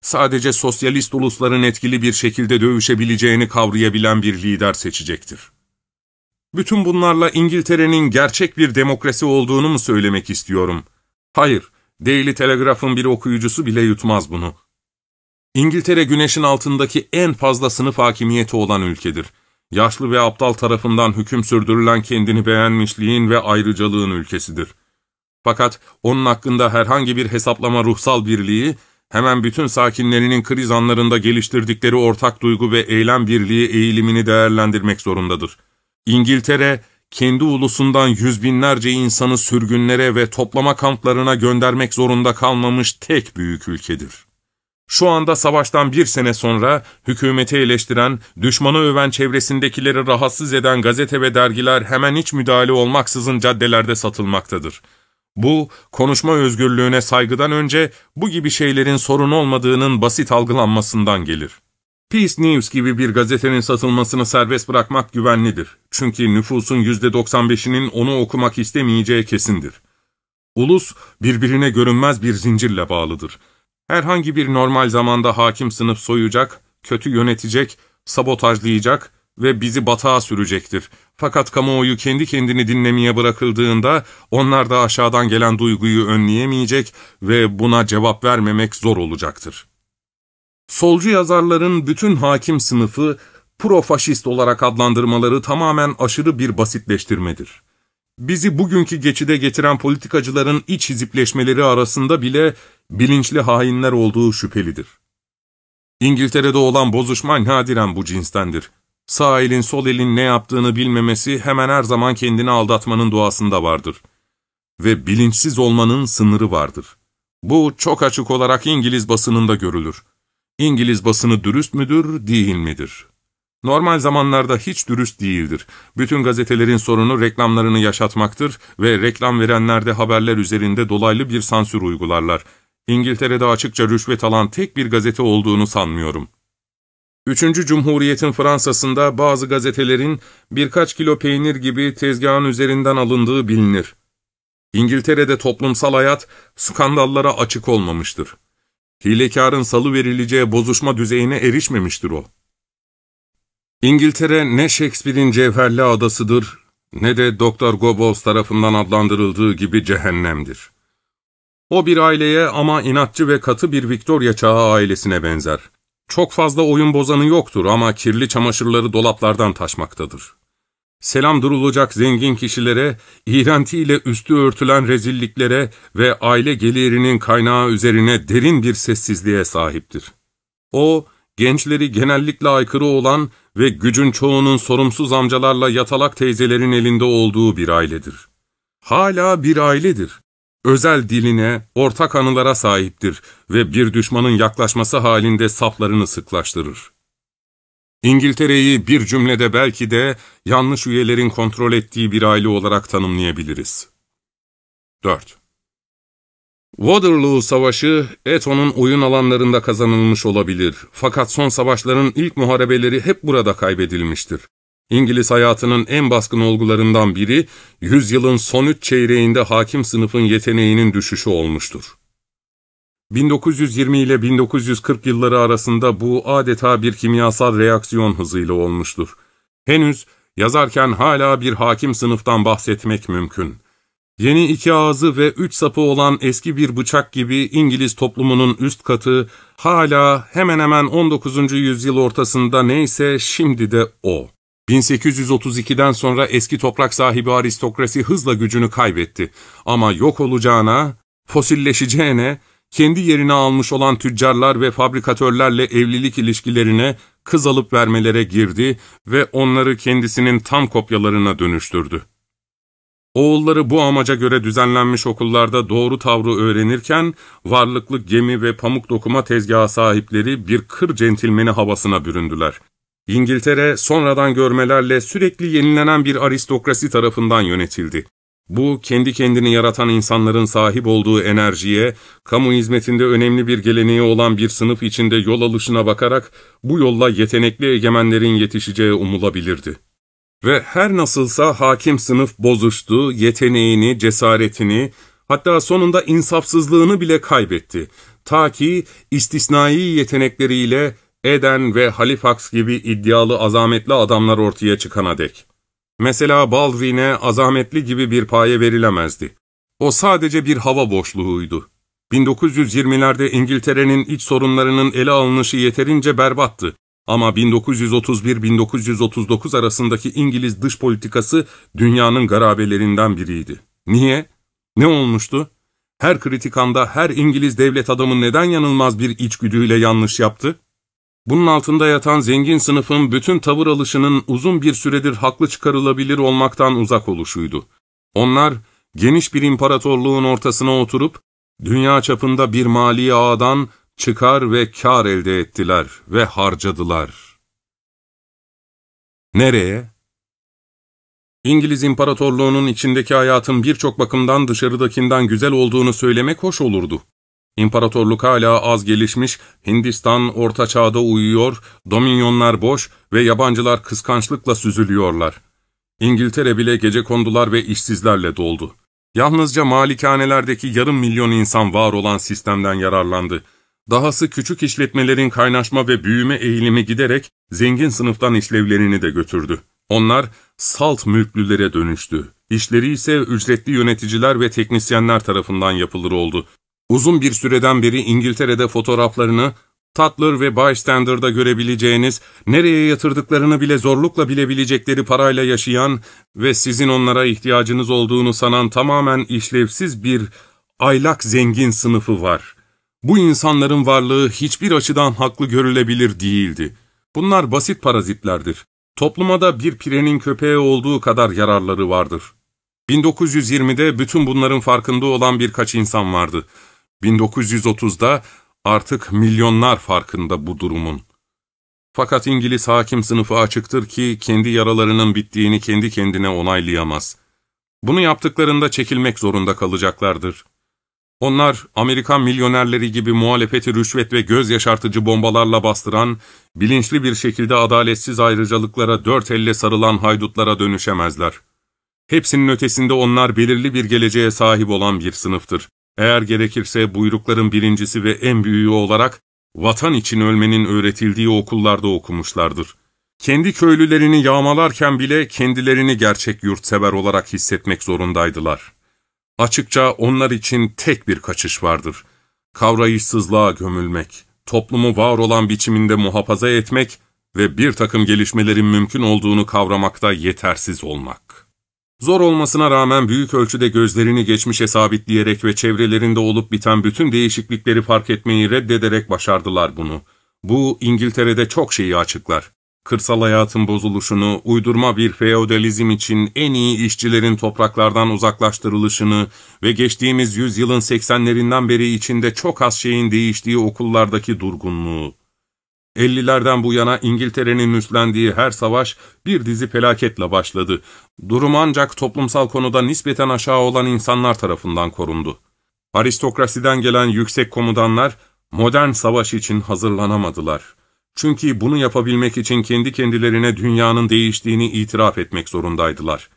sadece sosyalist ulusların etkili bir şekilde dövüşebileceğini kavrayabilen bir lider seçecektir. Bütün bunlarla İngiltere'nin gerçek bir demokrasi olduğunu mu söylemek istiyorum? Hayır, Daily Telegraph'ın bir okuyucusu bile yutmaz bunu. İngiltere güneşin altındaki en fazla sınıf hakimiyeti olan ülkedir. Yaşlı ve aptal tarafından hüküm sürdürülen kendini beğenmişliğin ve ayrıcalığın ülkesidir. Fakat onun hakkında herhangi bir hesaplama ruhsal birliği, hemen bütün sakinlerinin kriz anlarında geliştirdikleri ortak duygu ve eylem birliği eğilimini değerlendirmek zorundadır. İngiltere, kendi ulusundan yüz binlerce insanı sürgünlere ve toplama kamplarına göndermek zorunda kalmamış tek büyük ülkedir. Şu anda savaştan bir sene sonra hükümeti eleştiren, düşmanı öven çevresindekileri rahatsız eden gazete ve dergiler hemen hiç müdahale olmaksızın caddelerde satılmaktadır. Bu, konuşma özgürlüğüne saygıdan önce bu gibi şeylerin sorun olmadığının basit algılanmasından gelir. Peace News gibi bir gazetenin satılmasını serbest bırakmak güvenlidir. Çünkü nüfusun %95'inin onu okumak istemeyeceği kesindir. Ulus, birbirine görünmez bir zincirle bağlıdır. Herhangi bir normal zamanda hakim sınıf soyacak, kötü yönetecek, sabotajlayacak ve bizi batağa sürecektir. Fakat kamuoyu kendi kendini dinlemeye bırakıldığında onlar da aşağıdan gelen duyguyu önleyemeyecek ve buna cevap vermemek zor olacaktır.'' solcu yazarların bütün hakim sınıfı profaşist olarak adlandırmaları tamamen aşırı bir basitleştirmedir. Bizi bugünkü geçide getiren politikacıların iç hizipleşmeleri arasında bile bilinçli hainler olduğu şüphelidir. İngiltere'de olan bozuşma nadiren bu cinstendir. Sağ elin sol elin ne yaptığını bilmemesi hemen her zaman kendini aldatmanın doğasında vardır. Ve bilinçsiz olmanın sınırı vardır. Bu çok açık olarak İngiliz basınında görülür. İngiliz basını dürüst müdür, değil midir? Normal zamanlarda hiç dürüst değildir. Bütün gazetelerin sorunu reklamlarını yaşatmaktır ve reklam verenler de haberler üzerinde dolaylı bir sansür uygularlar. İngiltere'de açıkça rüşvet alan tek bir gazete olduğunu sanmıyorum. Üçüncü Cumhuriyet'in Fransa'sında bazı gazetelerin birkaç kilo peynir gibi tezgahın üzerinden alındığı bilinir. İngiltere'de toplumsal hayat skandallara açık olmamıştır. Hilekarın salı verileceği bozuşma düzeyine erişmemiştir o. İngiltere ne Shakespeare'in cevherli adasıdır ne de Doktor Gobos tarafından adlandırıldığı gibi cehennemdir. O bir aileye ama inatçı ve katı bir Victoria çağı ailesine benzer. Çok fazla oyun bozanı yoktur ama kirli çamaşırları dolaplardan taşmaktadır selam durulacak zengin kişilere, iğrentiyle üstü örtülen rezilliklere ve aile gelirinin kaynağı üzerine derin bir sessizliğe sahiptir. O, gençleri genellikle aykırı olan ve gücün çoğunun sorumsuz amcalarla yatalak teyzelerin elinde olduğu bir ailedir. Hala bir ailedir. Özel diline, ortak anılara sahiptir ve bir düşmanın yaklaşması halinde saplarını sıklaştırır. İngiltere'yi bir cümlede belki de yanlış üyelerin kontrol ettiği bir aile olarak tanımlayabiliriz. 4. Waterloo Savaşı, Eton'un oyun alanlarında kazanılmış olabilir. Fakat son savaşların ilk muharebeleri hep burada kaybedilmiştir. İngiliz hayatının en baskın olgularından biri, yüzyılın son üç çeyreğinde hakim sınıfın yeteneğinin düşüşü olmuştur. 1920 ile 1940 yılları arasında bu adeta bir kimyasal reaksiyon hızıyla olmuştur. Henüz yazarken hala bir hakim sınıftan bahsetmek mümkün. Yeni iki ağzı ve üç sapı olan eski bir bıçak gibi İngiliz toplumunun üst katı hala hemen hemen 19. yüzyıl ortasında neyse şimdi de o. 1832'den sonra eski toprak sahibi aristokrasi hızla gücünü kaybetti ama yok olacağına, fosilleşeceğine, kendi yerine almış olan tüccarlar ve fabrikatörlerle evlilik ilişkilerine kız alıp vermelere girdi ve onları kendisinin tam kopyalarına dönüştürdü. Oğulları bu amaca göre düzenlenmiş okullarda doğru tavrı öğrenirken, varlıklı gemi ve pamuk dokuma tezgahı sahipleri bir kır centilmeni havasına büründüler. İngiltere sonradan görmelerle sürekli yenilenen bir aristokrasi tarafından yönetildi. Bu, kendi kendini yaratan insanların sahip olduğu enerjiye, kamu hizmetinde önemli bir geleneği olan bir sınıf içinde yol alışına bakarak, bu yolla yetenekli egemenlerin yetişeceği umulabilirdi. Ve her nasılsa hakim sınıf bozuştu, yeteneğini, cesaretini, hatta sonunda insafsızlığını bile kaybetti. Ta ki istisnai yetenekleriyle Eden ve Halifax gibi iddialı azametli adamlar ortaya çıkana dek. Mesela Baldwin'e azametli gibi bir paye verilemezdi. O sadece bir hava boşluğuydu. 1920'lerde İngiltere'nin iç sorunlarının ele alınışı yeterince berbattı. Ama 1931-1939 arasındaki İngiliz dış politikası dünyanın garabelerinden biriydi. Niye? Ne olmuştu? Her kritikanda her İngiliz devlet adamı neden yanılmaz bir içgüdüyle yanlış yaptı? Bunun altında yatan zengin sınıfın bütün tavır alışının uzun bir süredir haklı çıkarılabilir olmaktan uzak oluşuydu. Onlar, geniş bir imparatorluğun ortasına oturup, dünya çapında bir mali ağdan çıkar ve kar elde ettiler ve harcadılar. Nereye? İngiliz imparatorluğunun içindeki hayatın birçok bakımdan dışarıdakinden güzel olduğunu söylemek hoş olurdu. İmparatorluk hala az gelişmiş, Hindistan orta çağda uyuyor, dominyonlar boş ve yabancılar kıskançlıkla süzülüyorlar. İngiltere bile gece kondular ve işsizlerle doldu. Yalnızca malikanelerdeki yarım milyon insan var olan sistemden yararlandı. Dahası küçük işletmelerin kaynaşma ve büyüme eğilimi giderek zengin sınıftan işlevlerini de götürdü. Onlar salt mülklülere dönüştü. İşleri ise ücretli yöneticiler ve teknisyenler tarafından yapılır oldu. Uzun bir süreden beri İngiltere'de fotoğraflarını Tatler ve Bystander'da görebileceğiniz, nereye yatırdıklarını bile zorlukla bilebilecekleri parayla yaşayan ve sizin onlara ihtiyacınız olduğunu sanan tamamen işlevsiz bir aylak zengin sınıfı var. Bu insanların varlığı hiçbir açıdan haklı görülebilir değildi. Bunlar basit parazitlerdir. Topluma da bir pirenin köpeği olduğu kadar yararları vardır. 1920'de bütün bunların farkında olan birkaç insan vardı. 1930'da artık milyonlar farkında bu durumun. Fakat İngiliz hakim sınıfı açıktır ki kendi yaralarının bittiğini kendi kendine onaylayamaz. Bunu yaptıklarında çekilmek zorunda kalacaklardır. Onlar Amerikan milyonerleri gibi muhalefeti rüşvet ve göz yaşartıcı bombalarla bastıran, bilinçli bir şekilde adaletsiz ayrıcalıklara dört elle sarılan haydutlara dönüşemezler. Hepsinin ötesinde onlar belirli bir geleceğe sahip olan bir sınıftır. Eğer gerekirse buyrukların birincisi ve en büyüğü olarak vatan için ölmenin öğretildiği okullarda okumuşlardır. Kendi köylülerini yağmalarken bile kendilerini gerçek yurtsever olarak hissetmek zorundaydılar. Açıkça onlar için tek bir kaçış vardır. Kavrayışsızlığa gömülmek, toplumu var olan biçiminde muhafaza etmek ve bir takım gelişmelerin mümkün olduğunu kavramakta yetersiz olmak. Zor olmasına rağmen büyük ölçüde gözlerini geçmişe sabitleyerek ve çevrelerinde olup biten bütün değişiklikleri fark etmeyi reddederek başardılar bunu. Bu İngiltere'de çok şeyi açıklar. Kırsal hayatın bozuluşunu, uydurma bir feodalizm için en iyi işçilerin topraklardan uzaklaştırılışını ve geçtiğimiz yüzyılın 80'lerinden beri içinde çok az şeyin değiştiği okullardaki durgunluğu. 50'lerden bu yana İngiltere'nin üstlendiği her savaş bir dizi felaketle başladı. Durum ancak toplumsal konuda nispeten aşağı olan insanlar tarafından korundu. Aristokrasiden gelen yüksek komutanlar modern savaş için hazırlanamadılar. Çünkü bunu yapabilmek için kendi kendilerine dünyanın değiştiğini itiraf etmek zorundaydılar.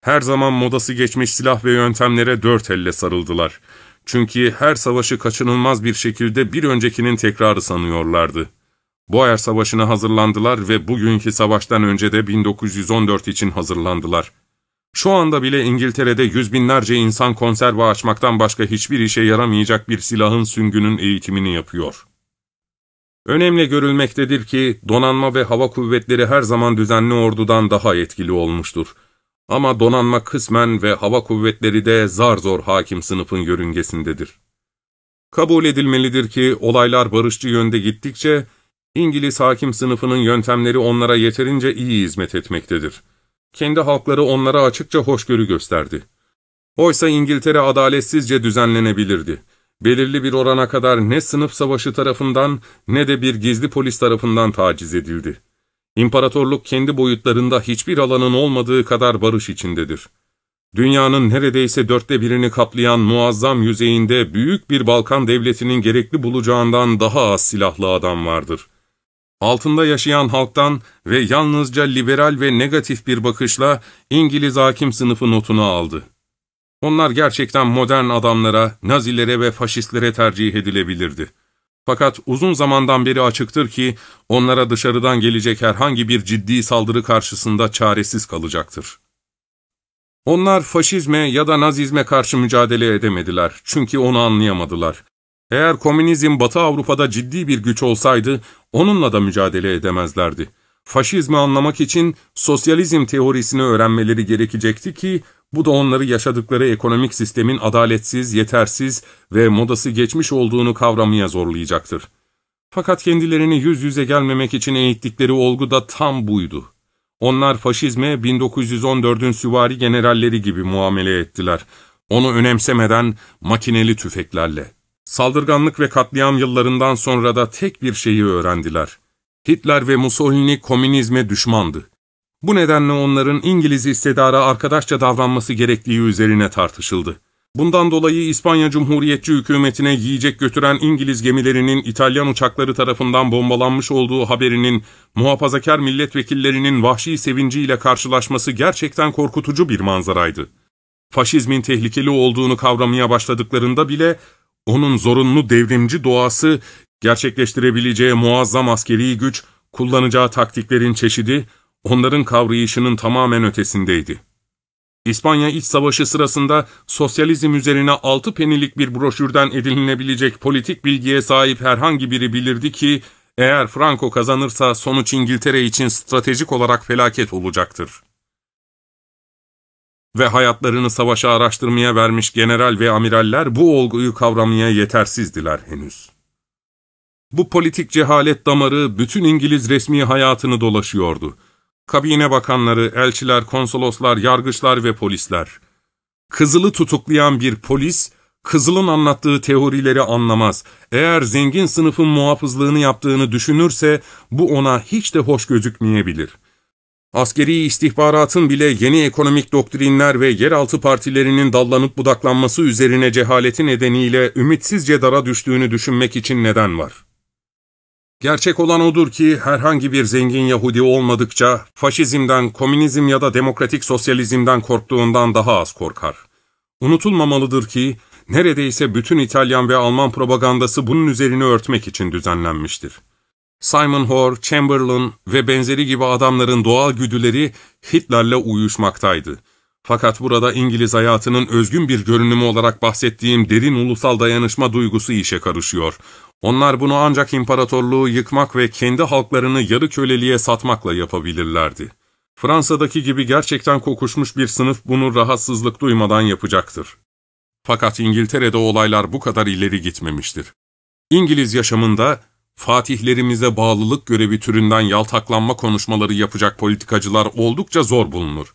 Her zaman modası geçmiş silah ve yöntemlere dört elle sarıldılar. Çünkü her savaşı kaçınılmaz bir şekilde bir öncekinin tekrarı sanıyorlardı. Boer Savaşı'na hazırlandılar ve bugünkü savaştan önce de 1914 için hazırlandılar. Şu anda bile İngiltere'de yüz binlerce insan konserve açmaktan başka hiçbir işe yaramayacak bir silahın süngünün eğitimini yapıyor. Önemli görülmektedir ki donanma ve hava kuvvetleri her zaman düzenli ordudan daha etkili olmuştur. Ama donanma kısmen ve hava kuvvetleri de zar zor hakim sınıfın yörüngesindedir. Kabul edilmelidir ki olaylar barışçı yönde gittikçe İngiliz hakim sınıfının yöntemleri onlara yeterince iyi hizmet etmektedir. Kendi halkları onlara açıkça hoşgörü gösterdi. Oysa İngiltere adaletsizce düzenlenebilirdi. Belirli bir orana kadar ne sınıf savaşı tarafından ne de bir gizli polis tarafından taciz edildi. İmparatorluk kendi boyutlarında hiçbir alanın olmadığı kadar barış içindedir. Dünyanın neredeyse dörtte birini kaplayan muazzam yüzeyinde büyük bir Balkan devletinin gerekli bulacağından daha az silahlı adam vardır.'' altında yaşayan halktan ve yalnızca liberal ve negatif bir bakışla İngiliz hakim sınıfı notunu aldı. Onlar gerçekten modern adamlara, nazilere ve faşistlere tercih edilebilirdi. Fakat uzun zamandan beri açıktır ki onlara dışarıdan gelecek herhangi bir ciddi saldırı karşısında çaresiz kalacaktır. Onlar faşizme ya da nazizme karşı mücadele edemediler çünkü onu anlayamadılar. Eğer komünizm Batı Avrupa'da ciddi bir güç olsaydı, onunla da mücadele edemezlerdi. Faşizmi anlamak için sosyalizm teorisini öğrenmeleri gerekecekti ki, bu da onları yaşadıkları ekonomik sistemin adaletsiz, yetersiz ve modası geçmiş olduğunu kavramaya zorlayacaktır. Fakat kendilerini yüz yüze gelmemek için eğittikleri olgu da tam buydu. Onlar faşizme 1914'ün süvari generalleri gibi muamele ettiler. Onu önemsemeden makineli tüfeklerle. Saldırganlık ve katliam yıllarından sonra da tek bir şeyi öğrendiler. Hitler ve Mussolini komünizme düşmandı. Bu nedenle onların İngiliz istedara arkadaşça davranması gerektiği üzerine tartışıldı. Bundan dolayı İspanya Cumhuriyetçi hükümetine yiyecek götüren İngiliz gemilerinin İtalyan uçakları tarafından bombalanmış olduğu haberinin muhafazakar milletvekillerinin vahşi sevinciyle karşılaşması gerçekten korkutucu bir manzaraydı. Faşizmin tehlikeli olduğunu kavramaya başladıklarında bile onun zorunlu devrimci doğası, gerçekleştirebileceği muazzam askeri güç, kullanacağı taktiklerin çeşidi, onların kavrayışının tamamen ötesindeydi. İspanya İç Savaşı sırasında sosyalizm üzerine altı penilik bir broşürden edinilebilecek politik bilgiye sahip herhangi biri bilirdi ki, eğer Franco kazanırsa sonuç İngiltere için stratejik olarak felaket olacaktır ve hayatlarını savaşa araştırmaya vermiş general ve amiraller bu olguyu kavramaya yetersizdiler henüz. Bu politik cehalet damarı bütün İngiliz resmi hayatını dolaşıyordu. Kabine bakanları, elçiler, konsoloslar, yargıçlar ve polisler. Kızıl'ı tutuklayan bir polis, Kızıl'ın anlattığı teorileri anlamaz. Eğer zengin sınıfın muhafızlığını yaptığını düşünürse bu ona hiç de hoş gözükmeyebilir.'' Askeri istihbaratın bile yeni ekonomik doktrinler ve yeraltı partilerinin dallanıp budaklanması üzerine cehaleti nedeniyle ümitsizce dara düştüğünü düşünmek için neden var. Gerçek olan odur ki herhangi bir zengin Yahudi olmadıkça faşizmden, komünizm ya da demokratik sosyalizmden korktuğundan daha az korkar. Unutulmamalıdır ki neredeyse bütün İtalyan ve Alman propagandası bunun üzerine örtmek için düzenlenmiştir. Simon Hoare, Chamberlain ve benzeri gibi adamların doğal güdüleri Hitler'le uyuşmaktaydı. Fakat burada İngiliz hayatının özgün bir görünümü olarak bahsettiğim derin ulusal dayanışma duygusu işe karışıyor. Onlar bunu ancak imparatorluğu yıkmak ve kendi halklarını yarı köleliğe satmakla yapabilirlerdi. Fransa'daki gibi gerçekten kokuşmuş bir sınıf bunu rahatsızlık duymadan yapacaktır. Fakat İngiltere'de olaylar bu kadar ileri gitmemiştir. İngiliz yaşamında fatihlerimize bağlılık görevi türünden yaltaklanma konuşmaları yapacak politikacılar oldukça zor bulunur.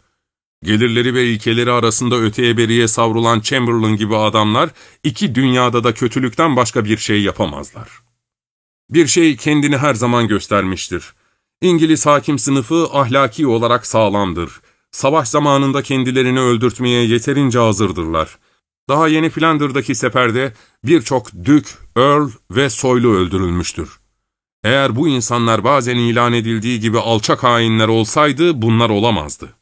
Gelirleri ve ilkeleri arasında öteye beriye savrulan Chamberlain gibi adamlar iki dünyada da kötülükten başka bir şey yapamazlar. Bir şey kendini her zaman göstermiştir. İngiliz hakim sınıfı ahlaki olarak sağlamdır. Savaş zamanında kendilerini öldürtmeye yeterince hazırdırlar.'' Daha yeni Flandır'daki seferde birçok dük, earl ve soylu öldürülmüştür. Eğer bu insanlar bazen ilan edildiği gibi alçak hainler olsaydı bunlar olamazdı.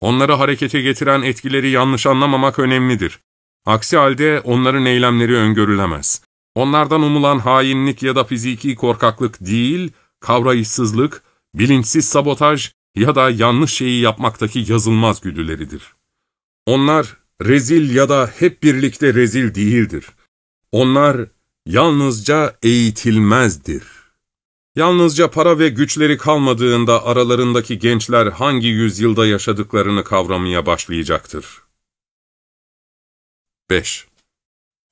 Onları harekete getiren etkileri yanlış anlamamak önemlidir. Aksi halde onların eylemleri öngörülemez. Onlardan umulan hainlik ya da fiziki korkaklık değil, kavrayışsızlık, bilinçsiz sabotaj ya da yanlış şeyi yapmaktaki yazılmaz güdüleridir. Onlar rezil ya da hep birlikte rezil değildir. Onlar yalnızca eğitilmezdir. Yalnızca para ve güçleri kalmadığında aralarındaki gençler hangi yüzyılda yaşadıklarını kavramaya başlayacaktır. 5.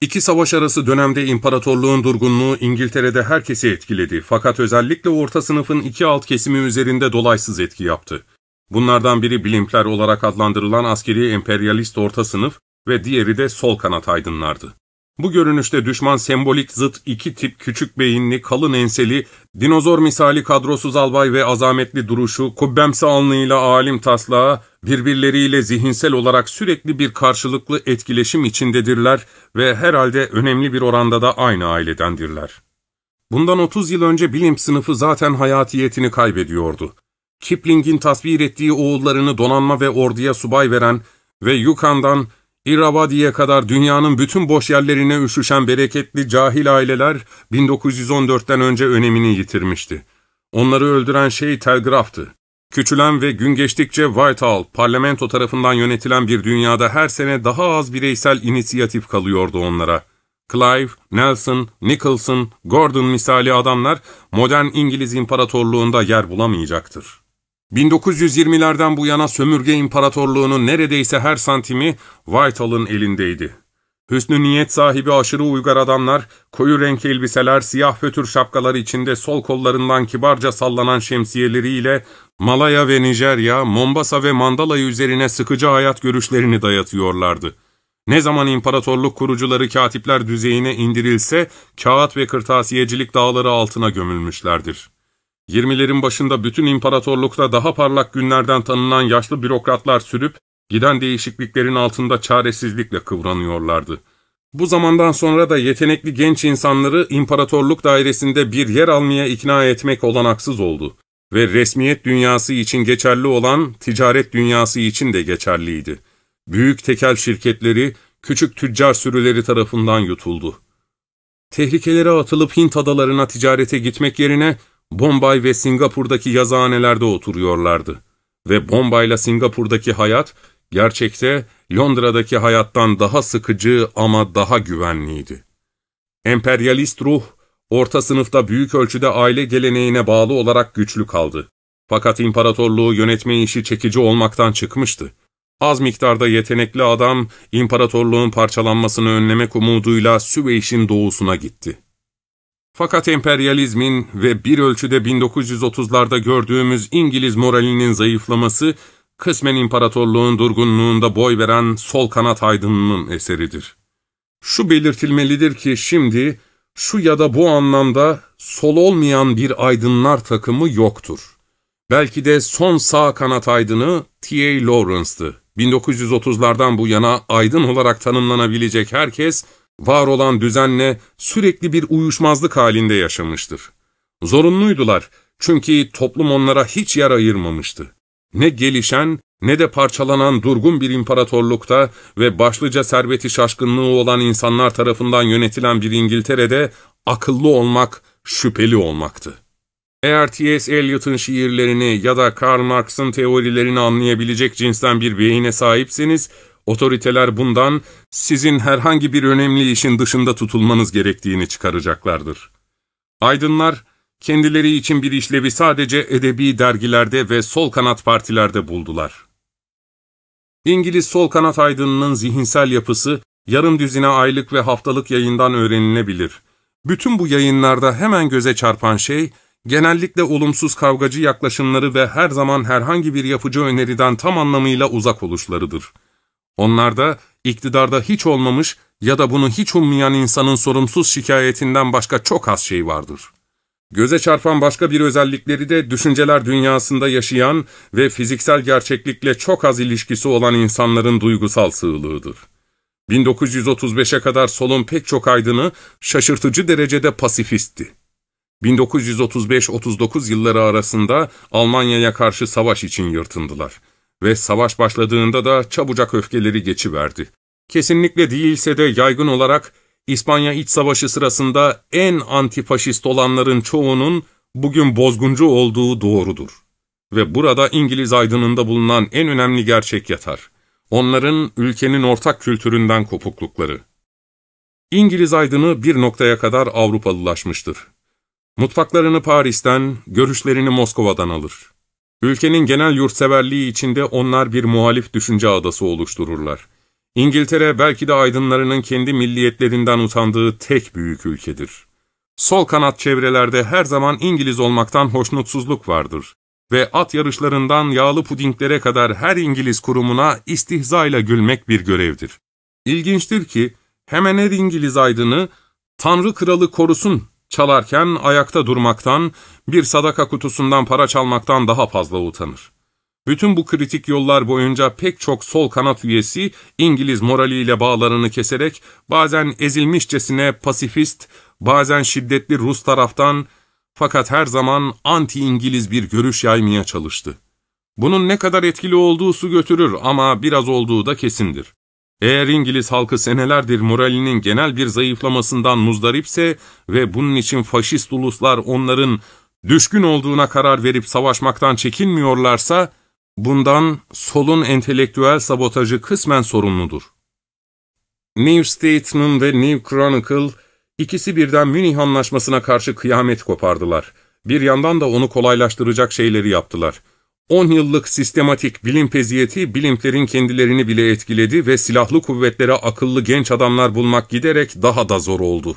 İki savaş arası dönemde imparatorluğun durgunluğu İngiltere'de herkesi etkiledi fakat özellikle orta sınıfın iki alt kesimi üzerinde dolaysız etki yaptı. Bunlardan biri Blimpler olarak adlandırılan askeri emperyalist orta sınıf ve diğeri de sol kanat aydınlardı. Bu görünüşte düşman sembolik zıt iki tip küçük beyinli, kalın enseli, dinozor misali kadrosuz albay ve azametli duruşu, kubbemsi alnıyla alim taslağı, birbirleriyle zihinsel olarak sürekli bir karşılıklı etkileşim içindedirler ve herhalde önemli bir oranda da aynı ailedendirler. Bundan 30 yıl önce bilim sınıfı zaten hayatiyetini kaybediyordu. Kipling'in tasvir ettiği oğullarını donanma ve orduya subay veren ve Yukan'dan İravadi'ye kadar dünyanın bütün boş yerlerine üşüşen bereketli cahil aileler 1914'ten önce önemini yitirmişti. Onları öldüren şey telgraftı. Küçülen ve gün geçtikçe Whitehall, parlamento tarafından yönetilen bir dünyada her sene daha az bireysel inisiyatif kalıyordu onlara. Clive, Nelson, Nicholson, Gordon misali adamlar modern İngiliz imparatorluğunda yer bulamayacaktır. 1920'lerden bu yana sömürge imparatorluğunun neredeyse her santimi Whitehall'ın elindeydi. Hüsnü niyet sahibi aşırı uygar adamlar, koyu renk elbiseler, siyah fötür şapkaları içinde sol kollarından kibarca sallanan şemsiyeleriyle Malaya ve Nijerya, Mombasa ve Mandalay üzerine sıkıcı hayat görüşlerini dayatıyorlardı. Ne zaman imparatorluk kurucuları katipler düzeyine indirilse, kağıt ve kırtasiyecilik dağları altına gömülmüşlerdir. Yirmilerin başında bütün imparatorlukta daha parlak günlerden tanınan yaşlı bürokratlar sürüp, giden değişikliklerin altında çaresizlikle kıvranıyorlardı. Bu zamandan sonra da yetenekli genç insanları imparatorluk dairesinde bir yer almaya ikna etmek olanaksız oldu ve resmiyet dünyası için geçerli olan ticaret dünyası için de geçerliydi. Büyük tekel şirketleri, küçük tüccar sürüleri tarafından yutuldu. Tehlikelere atılıp Hint adalarına ticarete gitmek yerine Bombay ve Singapur'daki yazıhanelerde oturuyorlardı. Ve Bombay'la Singapur'daki hayat, gerçekte Londra'daki hayattan daha sıkıcı ama daha güvenliydi. Emperyalist ruh, orta sınıfta büyük ölçüde aile geleneğine bağlı olarak güçlü kaldı. Fakat imparatorluğu yönetme işi çekici olmaktan çıkmıştı. Az miktarda yetenekli adam, imparatorluğun parçalanmasını önlemek umuduyla Süveyş'in doğusuna gitti. Fakat emperyalizmin ve bir ölçüde 1930'larda gördüğümüz İngiliz moralinin zayıflaması, kısmen imparatorluğun durgunluğunda boy veren sol kanat aydınının eseridir. Şu belirtilmelidir ki şimdi, şu ya da bu anlamda sol olmayan bir aydınlar takımı yoktur. Belki de son sağ kanat aydını T.A. Lawrence'dı. 1930'lardan bu yana aydın olarak tanımlanabilecek herkes, var olan düzenle sürekli bir uyuşmazlık halinde yaşamıştır. Zorunluydular çünkü toplum onlara hiç yer ayırmamıştı. Ne gelişen ne de parçalanan durgun bir imparatorlukta ve başlıca serveti şaşkınlığı olan insanlar tarafından yönetilen bir İngiltere'de akıllı olmak şüpheli olmaktı. Eğer T.S. Eliot'un şiirlerini ya da Karl Marx'ın teorilerini anlayabilecek cinsten bir beyine sahipseniz, Otoriteler bundan sizin herhangi bir önemli işin dışında tutulmanız gerektiğini çıkaracaklardır. Aydınlar, kendileri için bir işlevi sadece edebi dergilerde ve sol kanat partilerde buldular. İngiliz sol kanat aydınının zihinsel yapısı, yarım düzine aylık ve haftalık yayından öğrenilebilir. Bütün bu yayınlarda hemen göze çarpan şey, genellikle olumsuz kavgacı yaklaşımları ve her zaman herhangi bir yapıcı öneriden tam anlamıyla uzak oluşlarıdır.'' Onlar da iktidarda hiç olmamış ya da bunu hiç ummayan insanın sorumsuz şikayetinden başka çok az şey vardır. Göze çarpan başka bir özellikleri de düşünceler dünyasında yaşayan ve fiziksel gerçeklikle çok az ilişkisi olan insanların duygusal sığlığıdır. 1935'e kadar solun pek çok aydını şaşırtıcı derecede pasifistti. 1935-39 yılları arasında Almanya'ya karşı savaş için yırtındılar ve savaş başladığında da çabucak öfkeleri geçiverdi. Kesinlikle değilse de yaygın olarak İspanya İç Savaşı sırasında en antifaşist olanların çoğunun bugün bozguncu olduğu doğrudur. Ve burada İngiliz aydınında bulunan en önemli gerçek yatar. Onların ülkenin ortak kültüründen kopuklukları. İngiliz aydını bir noktaya kadar Avrupalılaşmıştır. Mutfaklarını Paris'ten, görüşlerini Moskova'dan alır. Ülkenin genel yurtseverliği içinde onlar bir muhalif düşünce adası oluştururlar. İngiltere belki de aydınlarının kendi milliyetlerinden utandığı tek büyük ülkedir. Sol kanat çevrelerde her zaman İngiliz olmaktan hoşnutsuzluk vardır ve at yarışlarından yağlı pudinglere kadar her İngiliz kurumuna istihzayla gülmek bir görevdir. İlginçtir ki hemen her İngiliz aydını ''Tanrı kralı korusun'' Çalarken ayakta durmaktan, bir sadaka kutusundan para çalmaktan daha fazla utanır. Bütün bu kritik yollar boyunca pek çok sol kanat üyesi İngiliz moraliyle bağlarını keserek bazen ezilmişçesine pasifist, bazen şiddetli Rus taraftan fakat her zaman anti-İngiliz bir görüş yaymaya çalıştı. Bunun ne kadar etkili olduğu su götürür ama biraz olduğu da kesindir. Eğer İngiliz halkı senelerdir moralinin genel bir zayıflamasından muzdaripse ve bunun için faşist uluslar onların düşkün olduğuna karar verip savaşmaktan çekinmiyorlarsa, bundan solun entelektüel sabotajı kısmen sorumludur. New Statesman ve New Chronicle, ikisi birden Münih Anlaşması'na karşı kıyamet kopardılar. Bir yandan da onu kolaylaştıracak şeyleri yaptılar. 10 yıllık sistematik bilim peziyeti bilimlerin kendilerini bile etkiledi ve silahlı kuvvetlere akıllı genç adamlar bulmak giderek daha da zor oldu.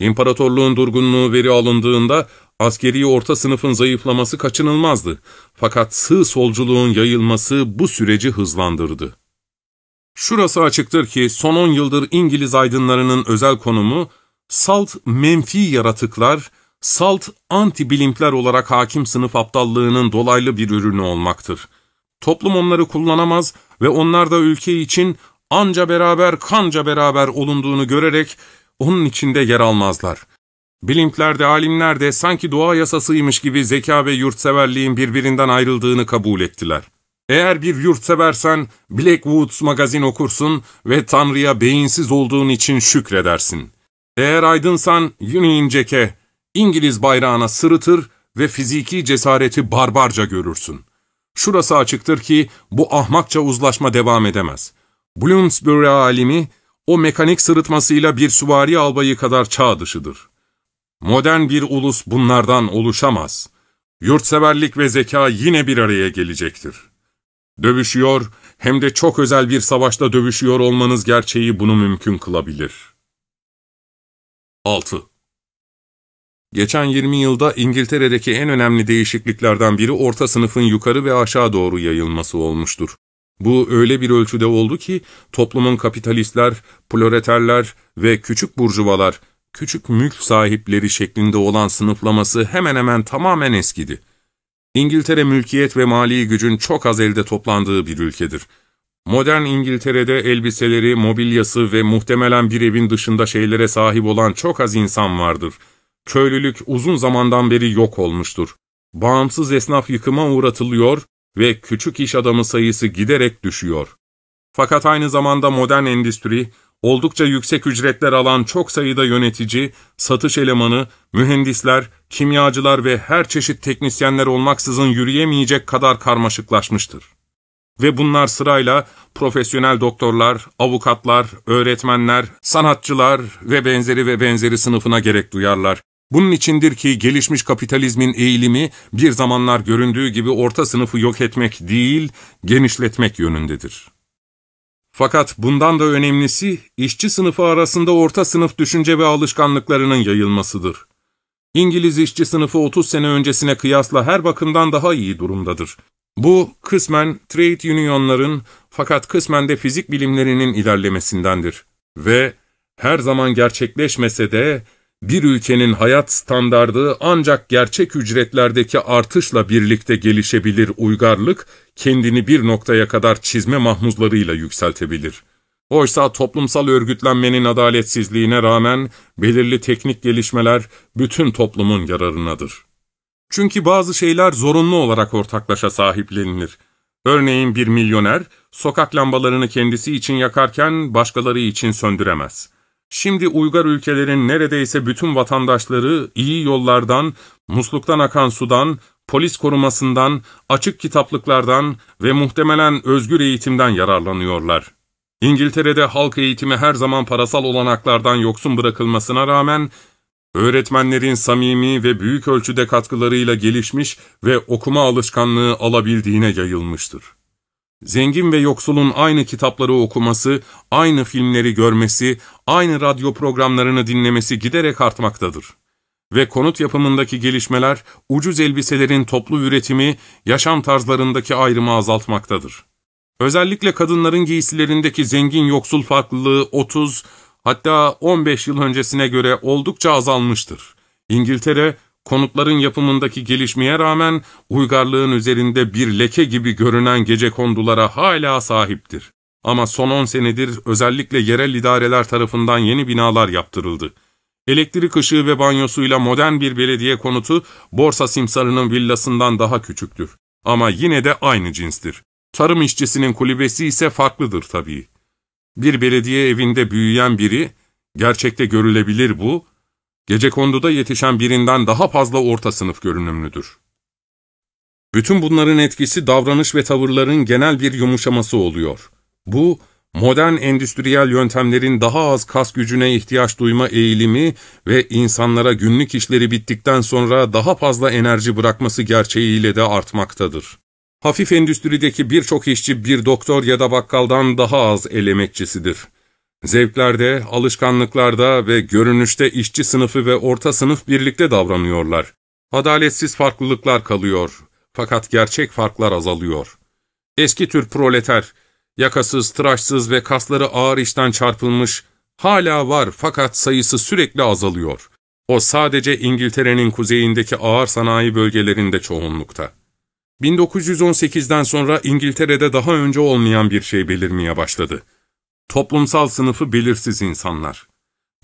İmparatorluğun durgunluğu veri alındığında askeri orta sınıfın zayıflaması kaçınılmazdı. Fakat sığ solculuğun yayılması bu süreci hızlandırdı. Şurası açıktır ki son 10 yıldır İngiliz aydınlarının özel konumu, salt menfi yaratıklar, salt anti bilimpler olarak hakim sınıf aptallığının dolaylı bir ürünü olmaktır. Toplum onları kullanamaz ve onlar da ülke için anca beraber kanca beraber olunduğunu görerek onun içinde yer almazlar. Bilimler de alimler de sanki doğa yasasıymış gibi zeka ve yurtseverliğin birbirinden ayrıldığını kabul ettiler. Eğer bir yurtseversen Blackwoods magazin okursun ve Tanrı'ya beyinsiz olduğun için şükredersin. Eğer aydınsan Union Jack'e, İngiliz bayrağına sırıtır ve fiziki cesareti barbarca görürsün. Şurası açıktır ki bu ahmakça uzlaşma devam edemez. Bloomsbury alimi o mekanik sırıtmasıyla bir süvari albayı kadar çağ dışıdır. Modern bir ulus bunlardan oluşamaz. Yurtseverlik ve zeka yine bir araya gelecektir. Dövüşüyor, hem de çok özel bir savaşta dövüşüyor olmanız gerçeği bunu mümkün kılabilir. 6. Geçen 20 yılda İngiltere'deki en önemli değişikliklerden biri orta sınıfın yukarı ve aşağı doğru yayılması olmuştur. Bu öyle bir ölçüde oldu ki toplumun kapitalistler, proleterler ve küçük burjuvalar, küçük mülk sahipleri şeklinde olan sınıflaması hemen hemen tamamen eskidi. İngiltere mülkiyet ve mali gücün çok az elde toplandığı bir ülkedir. Modern İngiltere'de elbiseleri, mobilyası ve muhtemelen bir evin dışında şeylere sahip olan çok az insan vardır.'' köylülük uzun zamandan beri yok olmuştur. Bağımsız esnaf yıkıma uğratılıyor ve küçük iş adamı sayısı giderek düşüyor. Fakat aynı zamanda modern endüstri, oldukça yüksek ücretler alan çok sayıda yönetici, satış elemanı, mühendisler, kimyacılar ve her çeşit teknisyenler olmaksızın yürüyemeyecek kadar karmaşıklaşmıştır. Ve bunlar sırayla profesyonel doktorlar, avukatlar, öğretmenler, sanatçılar ve benzeri ve benzeri sınıfına gerek duyarlar. Bunun içindir ki gelişmiş kapitalizmin eğilimi bir zamanlar göründüğü gibi orta sınıfı yok etmek değil, genişletmek yönündedir. Fakat bundan da önemlisi işçi sınıfı arasında orta sınıf düşünce ve alışkanlıklarının yayılmasıdır. İngiliz işçi sınıfı 30 sene öncesine kıyasla her bakımdan daha iyi durumdadır. Bu kısmen trade unionların fakat kısmen de fizik bilimlerinin ilerlemesindendir. Ve her zaman gerçekleşmese de bir ülkenin hayat standardı ancak gerçek ücretlerdeki artışla birlikte gelişebilir uygarlık, kendini bir noktaya kadar çizme mahmuzlarıyla yükseltebilir. Oysa toplumsal örgütlenmenin adaletsizliğine rağmen belirli teknik gelişmeler bütün toplumun yararınadır. Çünkü bazı şeyler zorunlu olarak ortaklaşa sahiplenilir. Örneğin bir milyoner, sokak lambalarını kendisi için yakarken başkaları için söndüremez.'' Şimdi uygar ülkelerin neredeyse bütün vatandaşları iyi yollardan, musluktan akan sudan, polis korumasından, açık kitaplıklardan ve muhtemelen özgür eğitimden yararlanıyorlar. İngiltere'de halk eğitimi her zaman parasal olanaklardan yoksun bırakılmasına rağmen, öğretmenlerin samimi ve büyük ölçüde katkılarıyla gelişmiş ve okuma alışkanlığı alabildiğine yayılmıştır. Zengin ve yoksulun aynı kitapları okuması, aynı filmleri görmesi, aynı radyo programlarını dinlemesi giderek artmaktadır. Ve konut yapımındaki gelişmeler, ucuz elbiselerin toplu üretimi, yaşam tarzlarındaki ayrımı azaltmaktadır. Özellikle kadınların giysilerindeki zengin yoksul farklılığı 30, hatta 15 yıl öncesine göre oldukça azalmıştır. İngiltere, konutların yapımındaki gelişmeye rağmen uygarlığın üzerinde bir leke gibi görünen gece kondulara hala sahiptir. Ama son 10 senedir özellikle yerel idareler tarafından yeni binalar yaptırıldı. Elektrik ışığı ve banyosuyla modern bir belediye konutu borsa simsarının villasından daha küçüktür. Ama yine de aynı cinstir. Tarım işçisinin kulübesi ise farklıdır tabii. Bir belediye evinde büyüyen biri, gerçekte görülebilir bu, Gecekondu'da yetişen birinden daha fazla orta sınıf görünümlüdür. Bütün bunların etkisi davranış ve tavırların genel bir yumuşaması oluyor. Bu, modern endüstriyel yöntemlerin daha az kas gücüne ihtiyaç duyma eğilimi ve insanlara günlük işleri bittikten sonra daha fazla enerji bırakması gerçeğiyle de artmaktadır. Hafif endüstrideki birçok işçi bir doktor ya da bakkaldan daha az el emekçisidir. Zevklerde, alışkanlıklarda ve görünüşte işçi sınıfı ve orta sınıf birlikte davranıyorlar. Adaletsiz farklılıklar kalıyor fakat gerçek farklar azalıyor. Eski tür proleter, yakasız, tıraşsız ve kasları ağır işten çarpılmış, hala var fakat sayısı sürekli azalıyor. O sadece İngiltere'nin kuzeyindeki ağır sanayi bölgelerinde çoğunlukta. 1918'den sonra İngiltere'de daha önce olmayan bir şey belirmeye başladı. Toplumsal sınıfı belirsiz insanlar.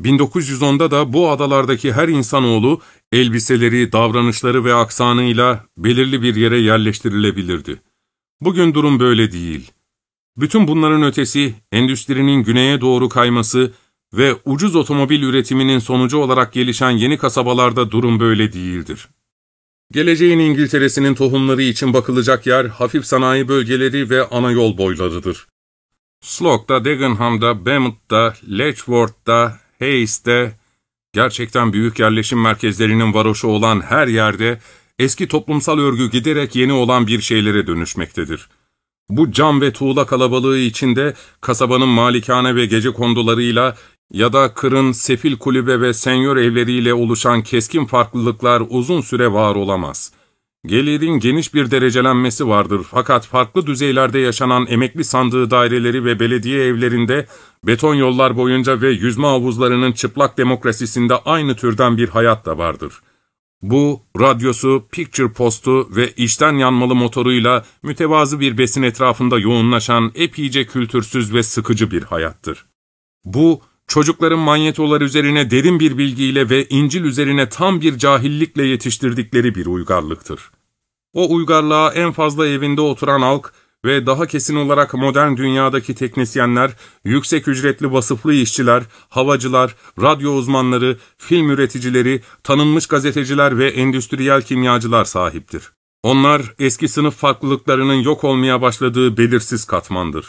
1910'da da bu adalardaki her insanoğlu elbiseleri, davranışları ve aksanıyla belirli bir yere yerleştirilebilirdi. Bugün durum böyle değil. Bütün bunların ötesi, endüstrinin güneye doğru kayması ve ucuz otomobil üretiminin sonucu olarak gelişen yeni kasabalarda durum böyle değildir. Geleceğin İngiltere'sinin tohumları için bakılacak yer hafif sanayi bölgeleri ve ana yol boylarıdır. Sloug'da, Dagenham'da, Bemut'ta, Letchworth'ta, Hayes'te, gerçekten büyük yerleşim merkezlerinin varoşu olan her yerde eski toplumsal örgü giderek yeni olan bir şeylere dönüşmektedir. Bu cam ve tuğla kalabalığı içinde kasabanın malikane ve gece kondularıyla ya da kırın sefil kulübe ve senyör evleriyle oluşan keskin farklılıklar uzun süre var olamaz.'' Gelirin geniş bir derecelenmesi vardır fakat farklı düzeylerde yaşanan emekli sandığı daireleri ve belediye evlerinde beton yollar boyunca ve yüzme havuzlarının çıplak demokrasisinde aynı türden bir hayat da vardır. Bu, radyosu, picture postu ve içten yanmalı motoruyla mütevazı bir besin etrafında yoğunlaşan epeyce kültürsüz ve sıkıcı bir hayattır. Bu, çocukların manyetolar üzerine derin bir bilgiyle ve İncil üzerine tam bir cahillikle yetiştirdikleri bir uygarlıktır. O uygarlığa en fazla evinde oturan halk ve daha kesin olarak modern dünyadaki teknisyenler, yüksek ücretli vasıflı işçiler, havacılar, radyo uzmanları, film üreticileri, tanınmış gazeteciler ve endüstriyel kimyacılar sahiptir. Onlar eski sınıf farklılıklarının yok olmaya başladığı belirsiz katmandır.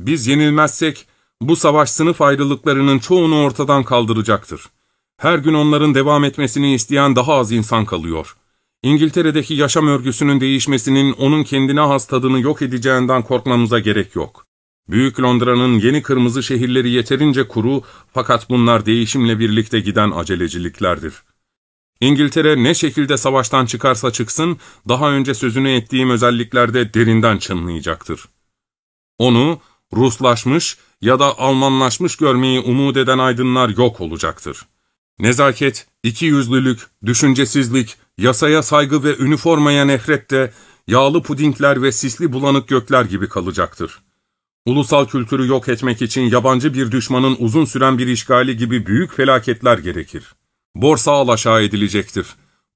Biz yenilmezsek bu savaş sınıf ayrılıklarının çoğunu ortadan kaldıracaktır. Her gün onların devam etmesini isteyen daha az insan kalıyor. İngiltere'deki yaşam örgüsünün değişmesinin onun kendine has tadını yok edeceğinden korkmamıza gerek yok. Büyük Londra'nın yeni kırmızı şehirleri yeterince kuru fakat bunlar değişimle birlikte giden aceleciliklerdir. İngiltere ne şekilde savaştan çıkarsa çıksın, daha önce sözünü ettiğim özelliklerde derinden çınlayacaktır. Onu, Ruslaşmış ya da Almanlaşmış görmeyi umut eden aydınlar yok olacaktır. Nezaket, ikiyüzlülük, düşüncesizlik, yasaya saygı ve üniformaya nefret de yağlı pudingler ve sisli bulanık gökler gibi kalacaktır. Ulusal kültürü yok etmek için yabancı bir düşmanın uzun süren bir işgali gibi büyük felaketler gerekir. Borsa alaşağı edilecektir.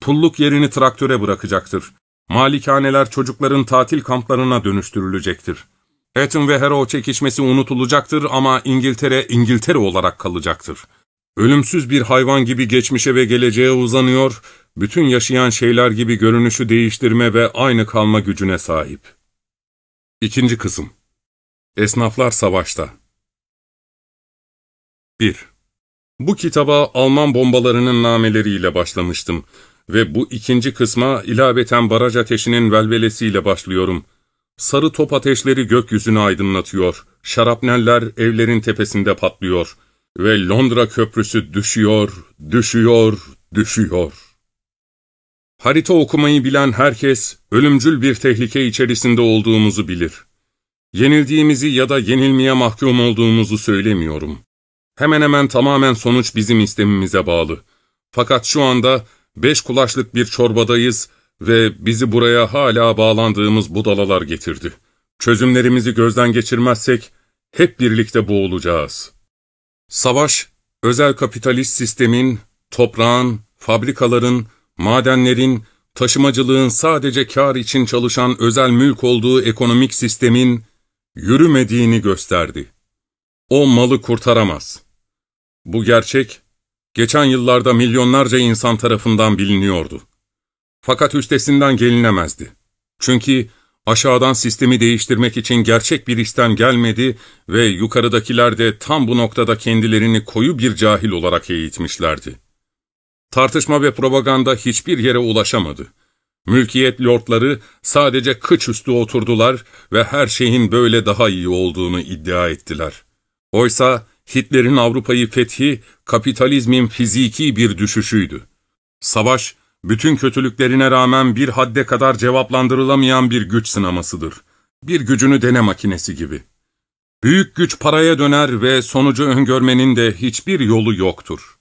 Pulluk yerini traktöre bırakacaktır. Malikaneler çocukların tatil kamplarına dönüştürülecektir. Hatton ve Harrow çekişmesi unutulacaktır ama İngiltere, İngiltere olarak kalacaktır. Ölümsüz bir hayvan gibi geçmişe ve geleceğe uzanıyor, bütün yaşayan şeyler gibi görünüşü değiştirme ve aynı kalma gücüne sahip. İkinci kısım Esnaflar Savaşta 1. Bu kitaba Alman bombalarının nameleriyle başlamıştım ve bu ikinci kısma ilaveten baraj ateşinin velvelesiyle başlıyorum.'' Sarı top ateşleri gökyüzünü aydınlatıyor. Şarapneller evlerin tepesinde patlıyor. Ve Londra köprüsü düşüyor, düşüyor, düşüyor. Harita okumayı bilen herkes, ölümcül bir tehlike içerisinde olduğumuzu bilir. Yenildiğimizi ya da yenilmeye mahkum olduğumuzu söylemiyorum. Hemen hemen tamamen sonuç bizim istemimize bağlı. Fakat şu anda beş kulaçlık bir çorbadayız ve bizi buraya hala bağlandığımız budalalar getirdi. Çözümlerimizi gözden geçirmezsek hep birlikte boğulacağız. Savaş, özel kapitalist sistemin, toprağın, fabrikaların, madenlerin, taşımacılığın sadece kar için çalışan özel mülk olduğu ekonomik sistemin yürümediğini gösterdi. O malı kurtaramaz. Bu gerçek, geçen yıllarda milyonlarca insan tarafından biliniyordu. Fakat üstesinden gelinemezdi. Çünkü aşağıdan sistemi değiştirmek için gerçek bir istem gelmedi ve yukarıdakiler de tam bu noktada kendilerini koyu bir cahil olarak eğitmişlerdi. Tartışma ve propaganda hiçbir yere ulaşamadı. Mülkiyet lordları sadece üstü oturdular ve her şeyin böyle daha iyi olduğunu iddia ettiler. Oysa Hitler'in Avrupa'yı fethi, kapitalizmin fiziki bir düşüşüydü. Savaş, bütün kötülüklerine rağmen bir hadde kadar cevaplandırılamayan bir güç sınamasıdır. Bir gücünü dene makinesi gibi. Büyük güç paraya döner ve sonucu öngörmenin de hiçbir yolu yoktur.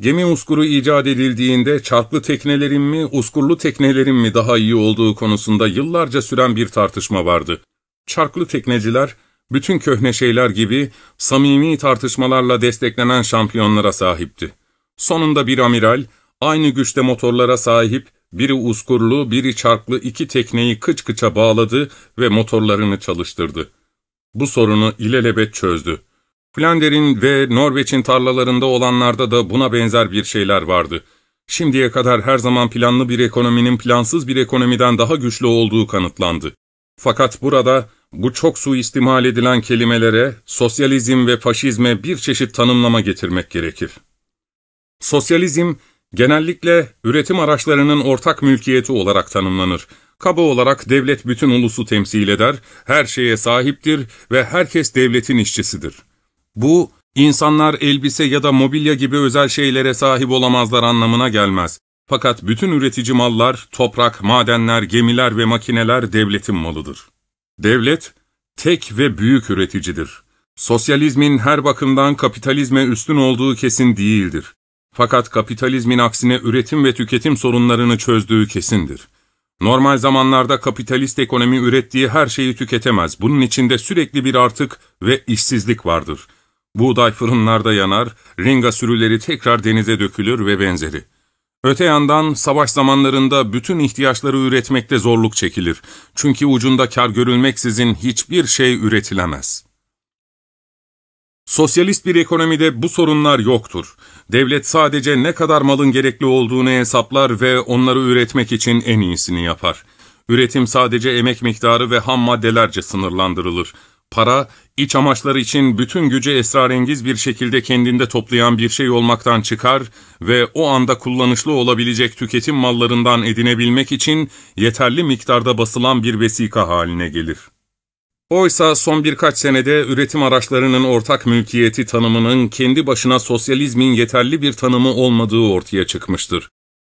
Gemi uskuru icat edildiğinde çarklı teknelerin mi, uskurlu teknelerin mi daha iyi olduğu konusunda yıllarca süren bir tartışma vardı. Çarklı tekneciler, bütün köhne şeyler gibi samimi tartışmalarla desteklenen şampiyonlara sahipti. Sonunda bir amiral, Aynı güçte motorlara sahip, biri uskurlu, biri çarklı iki tekneyi kıç kıça bağladı ve motorlarını çalıştırdı. Bu sorunu ilelebet çözdü. Flander'in ve Norveç'in tarlalarında olanlarda da buna benzer bir şeyler vardı. Şimdiye kadar her zaman planlı bir ekonominin plansız bir ekonomiden daha güçlü olduğu kanıtlandı. Fakat burada bu çok suistimal edilen kelimelere sosyalizm ve faşizme bir çeşit tanımlama getirmek gerekir. Sosyalizm, Genellikle üretim araçlarının ortak mülkiyeti olarak tanımlanır. Kaba olarak devlet bütün ulusu temsil eder, her şeye sahiptir ve herkes devletin işçisidir. Bu, insanlar elbise ya da mobilya gibi özel şeylere sahip olamazlar anlamına gelmez. Fakat bütün üretici mallar, toprak, madenler, gemiler ve makineler devletin malıdır. Devlet, tek ve büyük üreticidir. Sosyalizmin her bakımdan kapitalizme üstün olduğu kesin değildir. Fakat kapitalizmin aksine üretim ve tüketim sorunlarını çözdüğü kesindir. Normal zamanlarda kapitalist ekonomi ürettiği her şeyi tüketemez. Bunun içinde sürekli bir artık ve işsizlik vardır. Buğday fırınlarda yanar, ringa sürüleri tekrar denize dökülür ve benzeri. Öte yandan savaş zamanlarında bütün ihtiyaçları üretmekte zorluk çekilir. Çünkü ucunda kar görülmeksizin hiçbir şey üretilemez. Sosyalist bir ekonomide bu sorunlar yoktur. Devlet sadece ne kadar malın gerekli olduğunu hesaplar ve onları üretmek için en iyisini yapar. Üretim sadece emek miktarı ve ham maddelerce sınırlandırılır. Para, iç amaçları için bütün gücü esrarengiz bir şekilde kendinde toplayan bir şey olmaktan çıkar ve o anda kullanışlı olabilecek tüketim mallarından edinebilmek için yeterli miktarda basılan bir vesika haline gelir. Oysa son birkaç senede üretim araçlarının ortak mülkiyeti tanımının kendi başına sosyalizmin yeterli bir tanımı olmadığı ortaya çıkmıştır.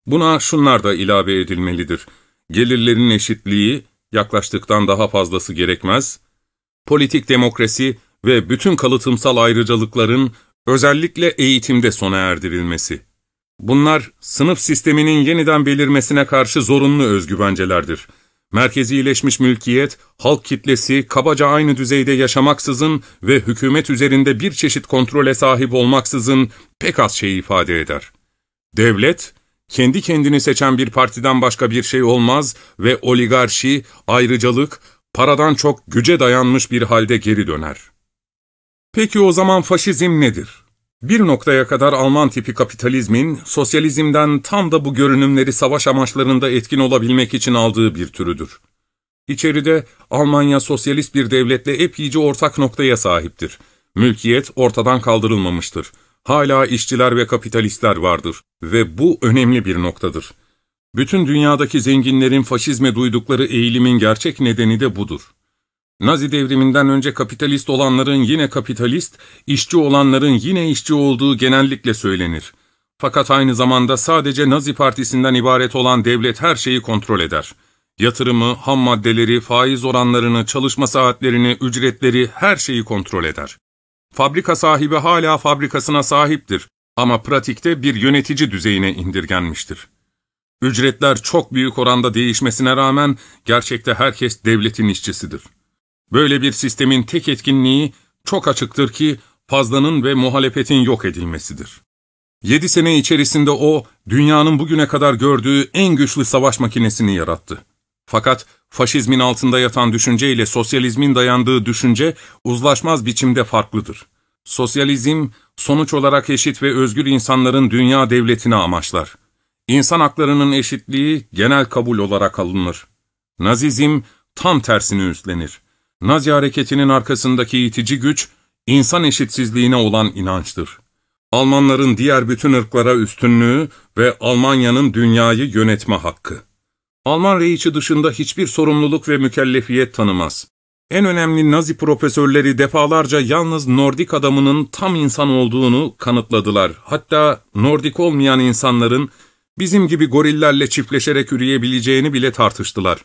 Buna şunlar da ilave edilmelidir. Gelirlerin eşitliği, yaklaştıktan daha fazlası gerekmez, politik demokrasi ve bütün kalıtımsal ayrıcalıkların özellikle eğitimde sona erdirilmesi. Bunlar sınıf sisteminin yeniden belirmesine karşı zorunlu özgüvencelerdir.'' Merkezileşmiş mülkiyet, halk kitlesi kabaca aynı düzeyde yaşamaksızın ve hükümet üzerinde bir çeşit kontrole sahip olmaksızın pek az şeyi ifade eder. Devlet, kendi kendini seçen bir partiden başka bir şey olmaz ve oligarşi, ayrıcalık, paradan çok güce dayanmış bir halde geri döner. Peki o zaman faşizm nedir? Bir noktaya kadar Alman tipi kapitalizmin, sosyalizmden tam da bu görünümleri savaş amaçlarında etkin olabilmek için aldığı bir türüdür. İçeride Almanya sosyalist bir devletle epeyce ortak noktaya sahiptir. Mülkiyet ortadan kaldırılmamıştır. Hala işçiler ve kapitalistler vardır ve bu önemli bir noktadır. Bütün dünyadaki zenginlerin faşizme duydukları eğilimin gerçek nedeni de budur. Nazi devriminden önce kapitalist olanların yine kapitalist, işçi olanların yine işçi olduğu genellikle söylenir. Fakat aynı zamanda sadece Nazi partisinden ibaret olan devlet her şeyi kontrol eder. Yatırımı, ham maddeleri, faiz oranlarını, çalışma saatlerini, ücretleri her şeyi kontrol eder. Fabrika sahibi hala fabrikasına sahiptir ama pratikte bir yönetici düzeyine indirgenmiştir. Ücretler çok büyük oranda değişmesine rağmen gerçekte herkes devletin işçisidir. Böyle bir sistemin tek etkinliği çok açıktır ki fazlanın ve muhalefetin yok edilmesidir. Yedi sene içerisinde o, dünyanın bugüne kadar gördüğü en güçlü savaş makinesini yarattı. Fakat faşizmin altında yatan düşünce ile sosyalizmin dayandığı düşünce uzlaşmaz biçimde farklıdır. Sosyalizm, sonuç olarak eşit ve özgür insanların dünya devletini amaçlar. İnsan haklarının eşitliği genel kabul olarak alınır. Nazizm tam tersini üstlenir. Nazi hareketinin arkasındaki itici güç, insan eşitsizliğine olan inançtır. Almanların diğer bütün ırklara üstünlüğü ve Almanya'nın dünyayı yönetme hakkı. Alman reiçi dışında hiçbir sorumluluk ve mükellefiyet tanımaz. En önemli Nazi profesörleri defalarca yalnız Nordik adamının tam insan olduğunu kanıtladılar. Hatta Nordik olmayan insanların bizim gibi gorillerle çiftleşerek üreyebileceğini bile tartıştılar.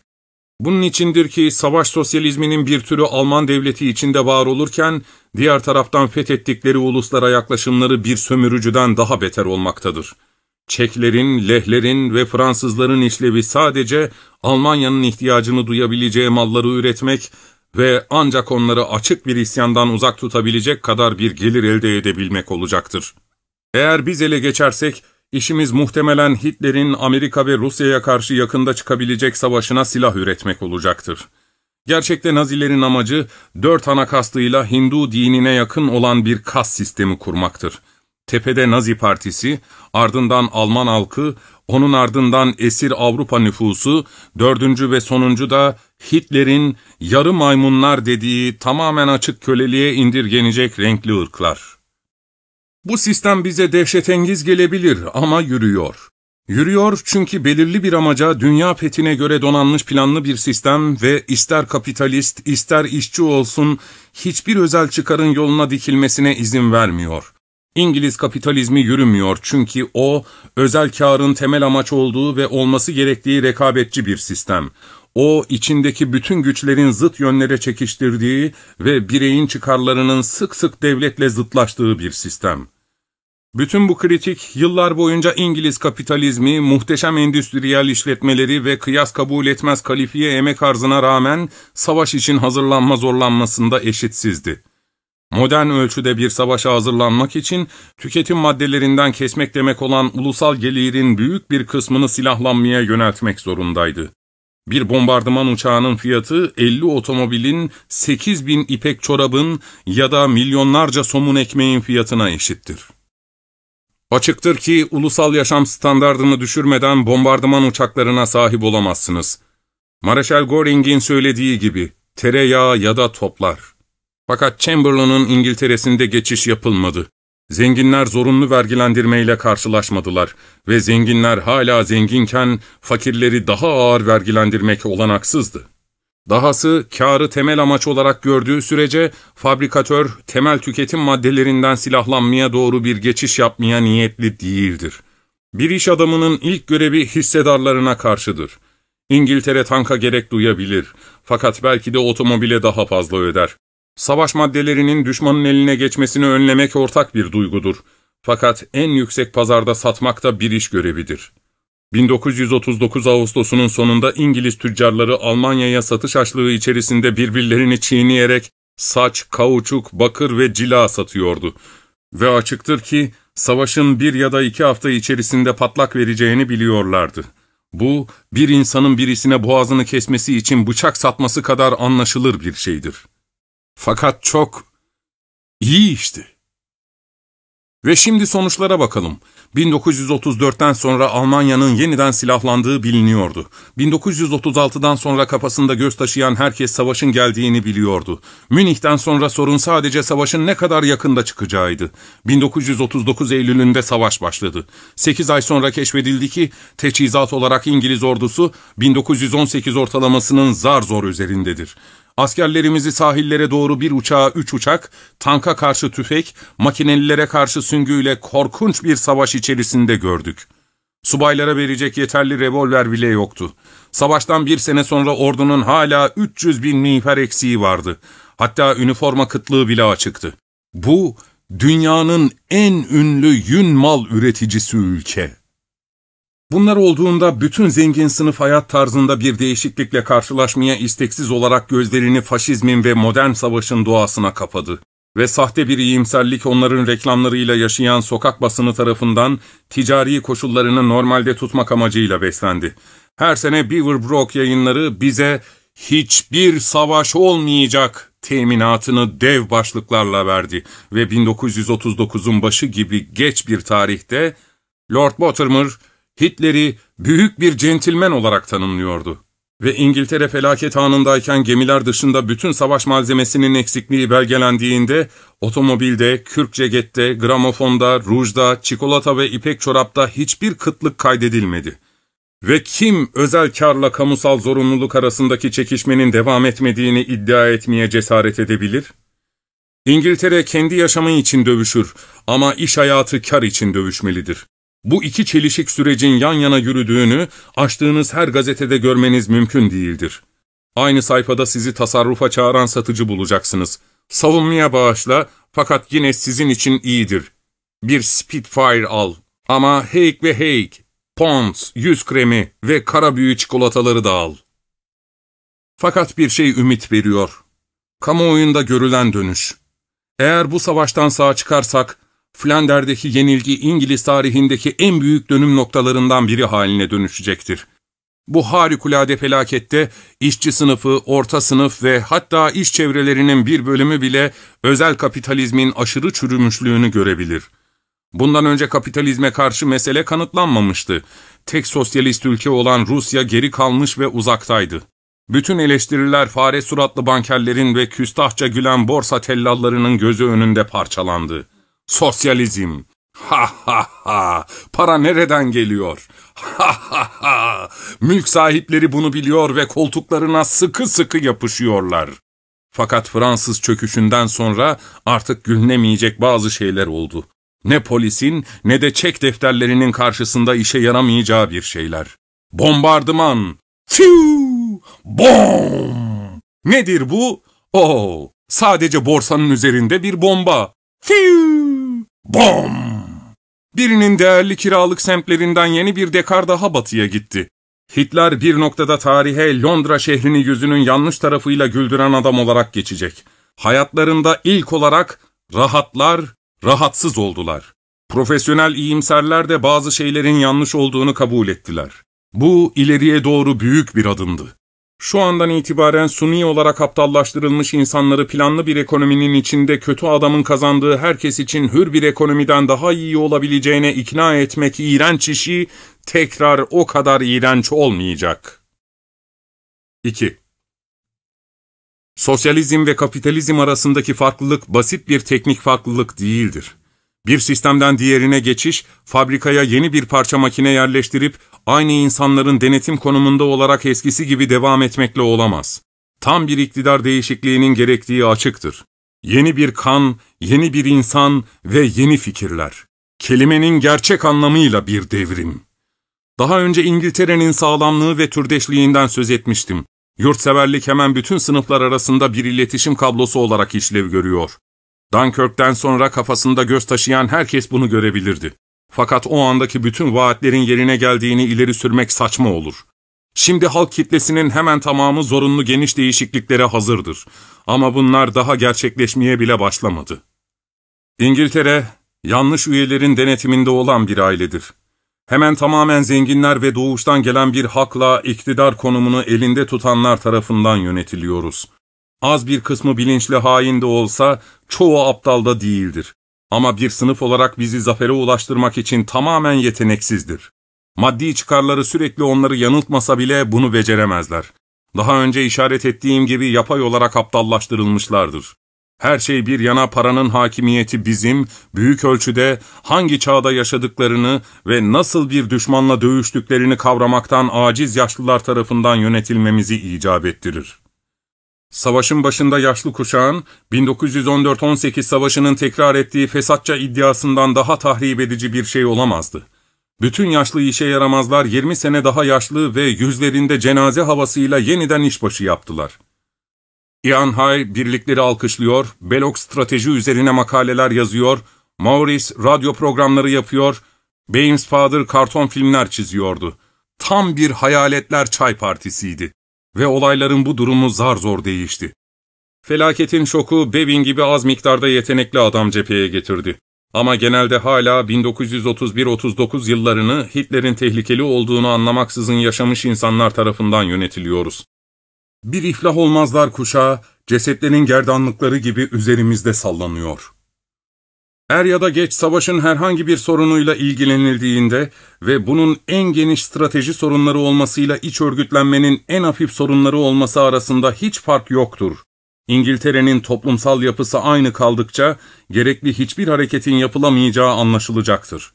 Bunun içindir ki savaş sosyalizminin bir türü Alman devleti içinde var olurken, diğer taraftan fethettikleri uluslara yaklaşımları bir sömürücüden daha beter olmaktadır. Çeklerin, Lehlerin ve Fransızların işlevi sadece Almanya'nın ihtiyacını duyabileceği malları üretmek ve ancak onları açık bir isyandan uzak tutabilecek kadar bir gelir elde edebilmek olacaktır. Eğer biz ele geçersek, İşimiz muhtemelen Hitler'in Amerika ve Rusya'ya karşı yakında çıkabilecek savaşına silah üretmek olacaktır. Gerçekte Nazilerin amacı dört ana kastıyla Hindu dinine yakın olan bir kas sistemi kurmaktır. Tepede Nazi Partisi, ardından Alman halkı, onun ardından esir Avrupa nüfusu, dördüncü ve sonuncu da Hitler'in yarı maymunlar dediği tamamen açık köleliğe indirgenecek renkli ırklar.'' Bu sistem bize dehşetengiz gelebilir ama yürüyor. Yürüyor çünkü belirli bir amaca dünya petine göre donanmış planlı bir sistem ve ister kapitalist, ister işçi olsun hiçbir özel çıkarın yoluna dikilmesine izin vermiyor. İngiliz kapitalizmi yürümüyor çünkü o, özel karın temel amaç olduğu ve olması gerektiği rekabetçi bir sistem. O, içindeki bütün güçlerin zıt yönlere çekiştirdiği ve bireyin çıkarlarının sık sık devletle zıtlaştığı bir sistem.'' Bütün bu kritik, yıllar boyunca İngiliz kapitalizmi, muhteşem endüstriyel işletmeleri ve kıyas kabul etmez kalifiye emek arzına rağmen savaş için hazırlanma zorlanmasında eşitsizdi. Modern ölçüde bir savaşa hazırlanmak için tüketim maddelerinden kesmek demek olan ulusal gelirin büyük bir kısmını silahlanmaya yöneltmek zorundaydı. Bir bombardıman uçağının fiyatı 50 otomobilin, 8 bin ipek çorabın ya da milyonlarca somun ekmeğin fiyatına eşittir. Açıktır ki ulusal yaşam standartını düşürmeden bombardıman uçaklarına sahip olamazsınız. Mareşal Goring'in söylediği gibi tereyağı ya da toplar. Fakat Chamberlain'ın İngiltere'sinde geçiş yapılmadı. Zenginler zorunlu vergilendirmeyle karşılaşmadılar ve zenginler hala zenginken fakirleri daha ağır vergilendirmek olanaksızdı. Dahası karı temel amaç olarak gördüğü sürece fabrikatör temel tüketim maddelerinden silahlanmaya doğru bir geçiş yapmaya niyetli değildir. Bir iş adamının ilk görevi hissedarlarına karşıdır. İngiltere tanka gerek duyabilir fakat belki de otomobile daha fazla öder. Savaş maddelerinin düşmanın eline geçmesini önlemek ortak bir duygudur. Fakat en yüksek pazarda satmak da bir iş görevidir.'' 1939 Ağustos'unun sonunda İngiliz tüccarları Almanya'ya satış açlığı içerisinde birbirlerini çiğneyerek saç, kauçuk, bakır ve cila satıyordu. Ve açıktır ki savaşın bir ya da iki hafta içerisinde patlak vereceğini biliyorlardı. Bu, bir insanın birisine boğazını kesmesi için bıçak satması kadar anlaşılır bir şeydir. Fakat çok iyi işti. Ve şimdi sonuçlara bakalım. 1934'ten sonra Almanya'nın yeniden silahlandığı biliniyordu. 1936'dan sonra kafasında göz taşıyan herkes savaşın geldiğini biliyordu. Münih'ten sonra sorun sadece savaşın ne kadar yakında çıkacağıydı. 1939 Eylül'ünde savaş başladı. 8 ay sonra keşfedildi ki teçhizat olarak İngiliz ordusu 1918 ortalamasının zar zor üzerindedir. Askerlerimizi sahillere doğru bir uçağa üç uçak, tanka karşı tüfek, makinelilere karşı süngüyle korkunç bir savaş içerisinde gördük. Subaylara verecek yeterli revolver bile yoktu. Savaştan bir sene sonra ordunun hala 300 bin miğfer eksiği vardı. Hatta üniforma kıtlığı bile açıktı. Bu, dünyanın en ünlü yün mal üreticisi ülke. Bunlar olduğunda bütün zengin sınıf hayat tarzında bir değişiklikle karşılaşmaya isteksiz olarak gözlerini faşizmin ve modern savaşın doğasına kapadı. Ve sahte bir iyimserlik onların reklamlarıyla yaşayan sokak basını tarafından ticari koşullarını normalde tutmak amacıyla beslendi. Her sene Beaverbrook yayınları bize hiçbir savaş olmayacak teminatını dev başlıklarla verdi ve 1939'un başı gibi geç bir tarihte Lord Bottomur, Hitler'i büyük bir centilmen olarak tanımlıyordu. Ve İngiltere felaket anındayken gemiler dışında bütün savaş malzemesinin eksikliği belgelendiğinde, otomobilde, kürk cekette, gramofonda, rujda, çikolata ve ipek çorapta hiçbir kıtlık kaydedilmedi. Ve kim özel karla kamusal zorunluluk arasındaki çekişmenin devam etmediğini iddia etmeye cesaret edebilir? İngiltere kendi yaşamı için dövüşür ama iş hayatı kar için dövüşmelidir. Bu iki çelişik sürecin yan yana yürüdüğünü açtığınız her gazetede görmeniz mümkün değildir. Aynı sayfada sizi tasarrufa çağıran satıcı bulacaksınız. Savunmaya bağışla fakat yine sizin için iyidir. Bir Spitfire al ama Heyk ve Heyk, Pons, yüz kremi ve kara büyü çikolataları da al. Fakat bir şey ümit veriyor. Kamuoyunda görülen dönüş. Eğer bu savaştan sağ çıkarsak, Flander'deki yenilgi İngiliz tarihindeki en büyük dönüm noktalarından biri haline dönüşecektir. Bu harikulade felakette işçi sınıfı, orta sınıf ve hatta iş çevrelerinin bir bölümü bile özel kapitalizmin aşırı çürümüşlüğünü görebilir. Bundan önce kapitalizme karşı mesele kanıtlanmamıştı. Tek sosyalist ülke olan Rusya geri kalmış ve uzaktaydı. Bütün eleştiriler fare suratlı bankerlerin ve küstahça gülen borsa tellallarının gözü önünde parçalandı. Sosyalizm. Ha ha ha. Para nereden geliyor? Ha ha ha. Mülk sahipleri bunu biliyor ve koltuklarına sıkı sıkı yapışıyorlar. Fakat Fransız çöküşünden sonra artık gülünemeyecek bazı şeyler oldu. Ne polisin ne de çek defterlerinin karşısında işe yaramayacağı bir şeyler. Bombardıman. Fiu! Bom! Nedir bu? Oo, oh, sadece borsanın üzerinde bir bomba. Fiu! Bom! Birinin değerli kiralık semtlerinden yeni bir dekar daha batıya gitti. Hitler bir noktada tarihe Londra şehrini yüzünün yanlış tarafıyla güldüren adam olarak geçecek. Hayatlarında ilk olarak rahatlar, rahatsız oldular. Profesyonel iyimserler de bazı şeylerin yanlış olduğunu kabul ettiler. Bu ileriye doğru büyük bir adımdı. Şu andan itibaren suni olarak aptallaştırılmış insanları planlı bir ekonominin içinde kötü adamın kazandığı herkes için hür bir ekonomiden daha iyi olabileceğine ikna etmek iğrenç işi tekrar o kadar iğrenç olmayacak. 2. Sosyalizm ve kapitalizm arasındaki farklılık basit bir teknik farklılık değildir. Bir sistemden diğerine geçiş, fabrikaya yeni bir parça makine yerleştirip aynı insanların denetim konumunda olarak eskisi gibi devam etmekle olamaz. Tam bir iktidar değişikliğinin gerektiği açıktır. Yeni bir kan, yeni bir insan ve yeni fikirler. Kelimenin gerçek anlamıyla bir devrim. Daha önce İngiltere'nin sağlamlığı ve türdeşliğinden söz etmiştim. Yurtseverlik hemen bütün sınıflar arasında bir iletişim kablosu olarak işlev görüyor. Dunkirk'ten sonra kafasında göz taşıyan herkes bunu görebilirdi. Fakat o andaki bütün vaatlerin yerine geldiğini ileri sürmek saçma olur. Şimdi halk kitlesinin hemen tamamı zorunlu geniş değişikliklere hazırdır. Ama bunlar daha gerçekleşmeye bile başlamadı. İngiltere, yanlış üyelerin denetiminde olan bir ailedir. Hemen tamamen zenginler ve doğuştan gelen bir hakla iktidar konumunu elinde tutanlar tarafından yönetiliyoruz.'' Az bir kısmı bilinçli hain de olsa çoğu aptal da değildir. Ama bir sınıf olarak bizi zafere ulaştırmak için tamamen yeteneksizdir. Maddi çıkarları sürekli onları yanıltmasa bile bunu beceremezler. Daha önce işaret ettiğim gibi yapay olarak aptallaştırılmışlardır. Her şey bir yana paranın hakimiyeti bizim, büyük ölçüde hangi çağda yaşadıklarını ve nasıl bir düşmanla dövüştüklerini kavramaktan aciz yaşlılar tarafından yönetilmemizi icap ettirir. Savaşın başında yaşlı kuşağın 1914-18 savaşının tekrar ettiği fesatça iddiasından daha tahrip edici bir şey olamazdı. Bütün yaşlı işe yaramazlar 20 sene daha yaşlı ve yüzlerinde cenaze havasıyla yeniden işbaşı yaptılar. Ian Hay birlikleri alkışlıyor, Belok strateji üzerine makaleler yazıyor, Maurice radyo programları yapıyor, Baines Father karton filmler çiziyordu. Tam bir hayaletler çay partisiydi ve olayların bu durumu zar zor değişti. Felaketin şoku Bevin gibi az miktarda yetenekli adam cepheye getirdi. Ama genelde hala 1931-39 yıllarını Hitler'in tehlikeli olduğunu anlamaksızın yaşamış insanlar tarafından yönetiliyoruz. Bir iflah olmazlar kuşağı, cesetlerin gerdanlıkları gibi üzerimizde sallanıyor.'' Er ya da geç savaşın herhangi bir sorunuyla ilgilenildiğinde ve bunun en geniş strateji sorunları olmasıyla iç örgütlenmenin en hafif sorunları olması arasında hiç fark yoktur. İngiltere'nin toplumsal yapısı aynı kaldıkça gerekli hiçbir hareketin yapılamayacağı anlaşılacaktır.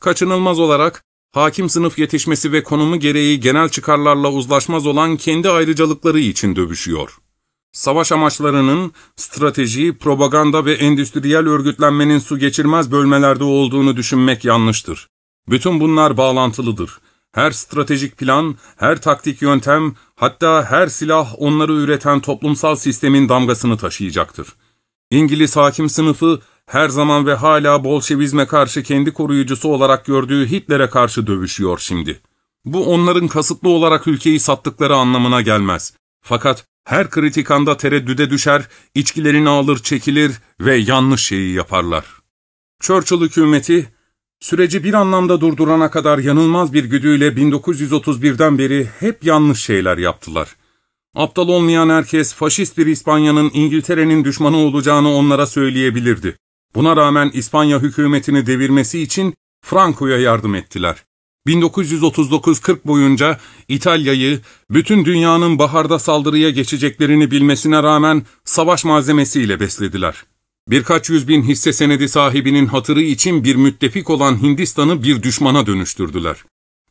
Kaçınılmaz olarak hakim sınıf yetişmesi ve konumu gereği genel çıkarlarla uzlaşmaz olan kendi ayrıcalıkları için dövüşüyor. Savaş amaçlarının strateji, propaganda ve endüstriyel örgütlenmenin su geçirmez bölmelerde olduğunu düşünmek yanlıştır. Bütün bunlar bağlantılıdır. Her stratejik plan, her taktik yöntem, hatta her silah onları üreten toplumsal sistemin damgasını taşıyacaktır. İngiliz hakim sınıfı her zaman ve hala Bolşevizme karşı kendi koruyucusu olarak gördüğü Hitler'e karşı dövüşüyor şimdi. Bu onların kasıtlı olarak ülkeyi sattıkları anlamına gelmez. Fakat her kritik anda tereddüde düşer, içkilerini alır çekilir ve yanlış şeyi yaparlar. Churchill hükümeti, süreci bir anlamda durdurana kadar yanılmaz bir güdüyle 1931'den beri hep yanlış şeyler yaptılar. Aptal olmayan herkes faşist bir İspanya'nın İngiltere'nin düşmanı olacağını onlara söyleyebilirdi. Buna rağmen İspanya hükümetini devirmesi için Franco'ya yardım ettiler. 1939-40 boyunca İtalya'yı bütün dünyanın baharda saldırıya geçeceklerini bilmesine rağmen savaş malzemesiyle beslediler. Birkaç yüz bin hisse senedi sahibinin hatırı için bir müttefik olan Hindistan'ı bir düşmana dönüştürdüler.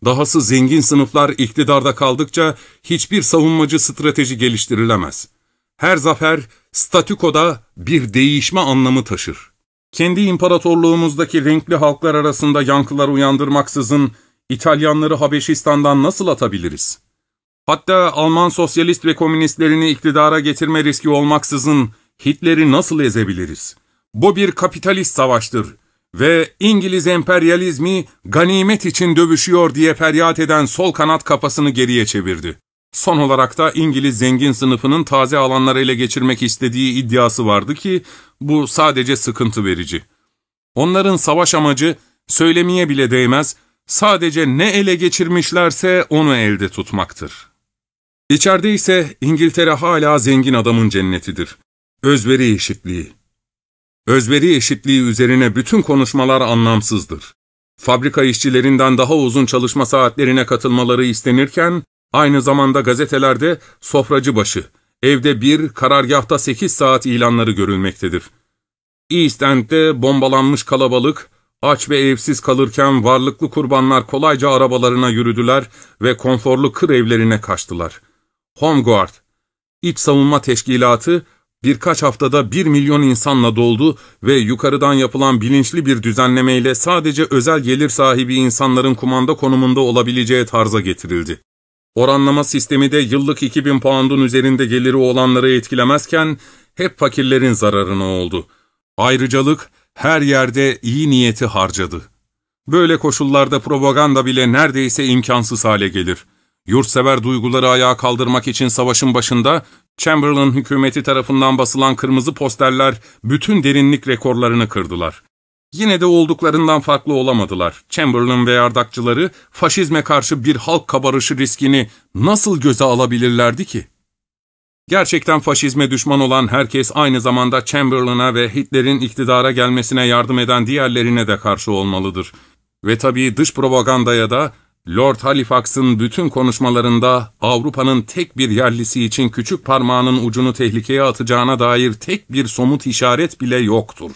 Dahası zengin sınıflar iktidarda kaldıkça hiçbir savunmacı strateji geliştirilemez. Her zafer statükoda bir değişme anlamı taşır. Kendi imparatorluğumuzdaki renkli halklar arasında yankılar uyandırmaksızın İtalyanları Habeşistan'dan nasıl atabiliriz? Hatta Alman sosyalist ve komünistlerini iktidara getirme riski olmaksızın Hitler'i nasıl ezebiliriz? Bu bir kapitalist savaştır ve İngiliz emperyalizmi ganimet için dövüşüyor diye feryat eden sol kanat kafasını geriye çevirdi. Son olarak da İngiliz zengin sınıfının taze alanları ele geçirmek istediği iddiası vardı ki bu sadece sıkıntı verici. Onların savaş amacı söylemeye bile değmez sadece ne ele geçirmişlerse onu elde tutmaktır. İçeride ise İngiltere hala zengin adamın cennetidir. Özveri eşitliği. Özveri eşitliği üzerine bütün konuşmalar anlamsızdır. Fabrika işçilerinden daha uzun çalışma saatlerine katılmaları istenirken, aynı zamanda gazetelerde sofracı başı, evde bir, karargahta sekiz saat ilanları görülmektedir. East End'de bombalanmış kalabalık, Aç ve evsiz kalırken varlıklı kurbanlar kolayca arabalarına yürüdüler ve konforlu kır evlerine kaçtılar. Home Guard, İç Savunma Teşkilatı birkaç haftada bir milyon insanla doldu ve yukarıdan yapılan bilinçli bir düzenlemeyle sadece özel gelir sahibi insanların kumanda konumunda olabileceği tarza getirildi. Oranlama sistemi de yıllık 2000 poundun üzerinde geliri olanları etkilemezken hep fakirlerin zararına oldu. Ayrıcalık, her yerde iyi niyeti harcadı. Böyle koşullarda propaganda bile neredeyse imkansız hale gelir. Yurtsever duyguları ayağa kaldırmak için savaşın başında, Chamberlain hükümeti tarafından basılan kırmızı posterler bütün derinlik rekorlarını kırdılar. Yine de olduklarından farklı olamadılar. Chamberlain ve yardakçıları faşizme karşı bir halk kabarışı riskini nasıl göze alabilirlerdi ki? Gerçekten faşizme düşman olan herkes aynı zamanda Chamberlain'a ve Hitler'in iktidara gelmesine yardım eden diğerlerine de karşı olmalıdır. Ve tabii dış propagandaya da Lord Halifax'ın bütün konuşmalarında Avrupa'nın tek bir yerlisi için küçük parmağının ucunu tehlikeye atacağına dair tek bir somut işaret bile yoktur.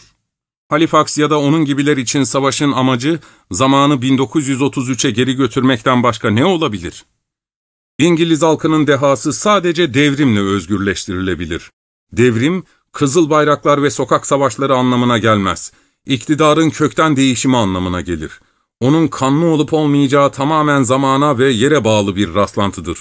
Halifax ya da onun gibiler için savaşın amacı zamanı 1933'e geri götürmekten başka ne olabilir?'' İngiliz halkının dehası sadece devrimle özgürleştirilebilir. Devrim, kızıl bayraklar ve sokak savaşları anlamına gelmez. İktidarın kökten değişimi anlamına gelir. Onun kanlı olup olmayacağı tamamen zamana ve yere bağlı bir rastlantıdır.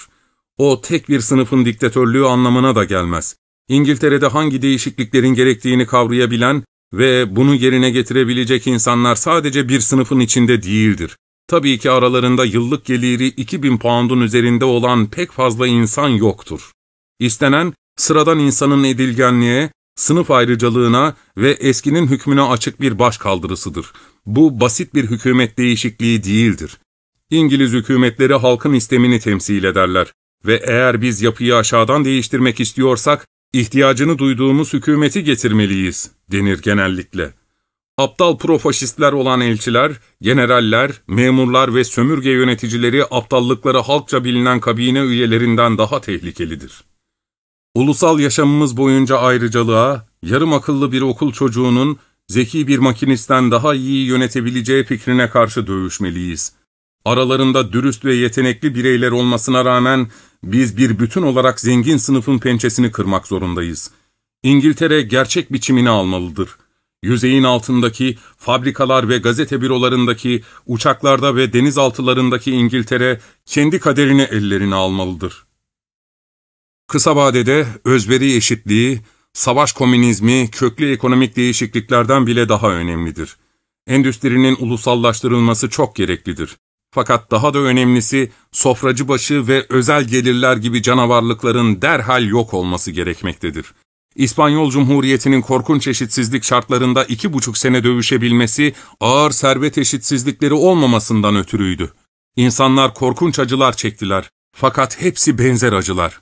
O tek bir sınıfın diktatörlüğü anlamına da gelmez. İngiltere'de hangi değişikliklerin gerektiğini kavrayabilen ve bunu yerine getirebilecek insanlar sadece bir sınıfın içinde değildir. Tabii ki aralarında yıllık geliri 2000 poundun üzerinde olan pek fazla insan yoktur. İstenen, sıradan insanın edilgenliğe, sınıf ayrıcalığına ve eskinin hükmüne açık bir başkaldırısıdır. Bu basit bir hükümet değişikliği değildir. İngiliz hükümetleri halkın istemini temsil ederler ve eğer biz yapıyı aşağıdan değiştirmek istiyorsak, ihtiyacını duyduğumuz hükümeti getirmeliyiz denir genellikle. Aptal profaşistler olan elçiler, generaller, memurlar ve sömürge yöneticileri aptallıkları halkça bilinen kabine üyelerinden daha tehlikelidir. Ulusal yaşamımız boyunca ayrıcalığa, yarım akıllı bir okul çocuğunun zeki bir makinisten daha iyi yönetebileceği fikrine karşı dövüşmeliyiz. Aralarında dürüst ve yetenekli bireyler olmasına rağmen biz bir bütün olarak zengin sınıfın pençesini kırmak zorundayız. İngiltere gerçek biçimini almalıdır.'' yüzeyin altındaki fabrikalar ve gazete bürolarındaki, uçaklarda ve denizaltılarındaki İngiltere kendi kaderini ellerine almalıdır. Kısa vadede özveri eşitliği, savaş komünizmi, köklü ekonomik değişikliklerden bile daha önemlidir. Endüstrinin ulusallaştırılması çok gereklidir. Fakat daha da önemlisi sofracı başı ve özel gelirler gibi canavarlıkların derhal yok olması gerekmektedir. İspanyol Cumhuriyeti'nin korkunç eşitsizlik şartlarında iki buçuk sene dövüşebilmesi, ağır servet eşitsizlikleri olmamasından ötürüydü. İnsanlar korkunç acılar çektiler. Fakat hepsi benzer acılar.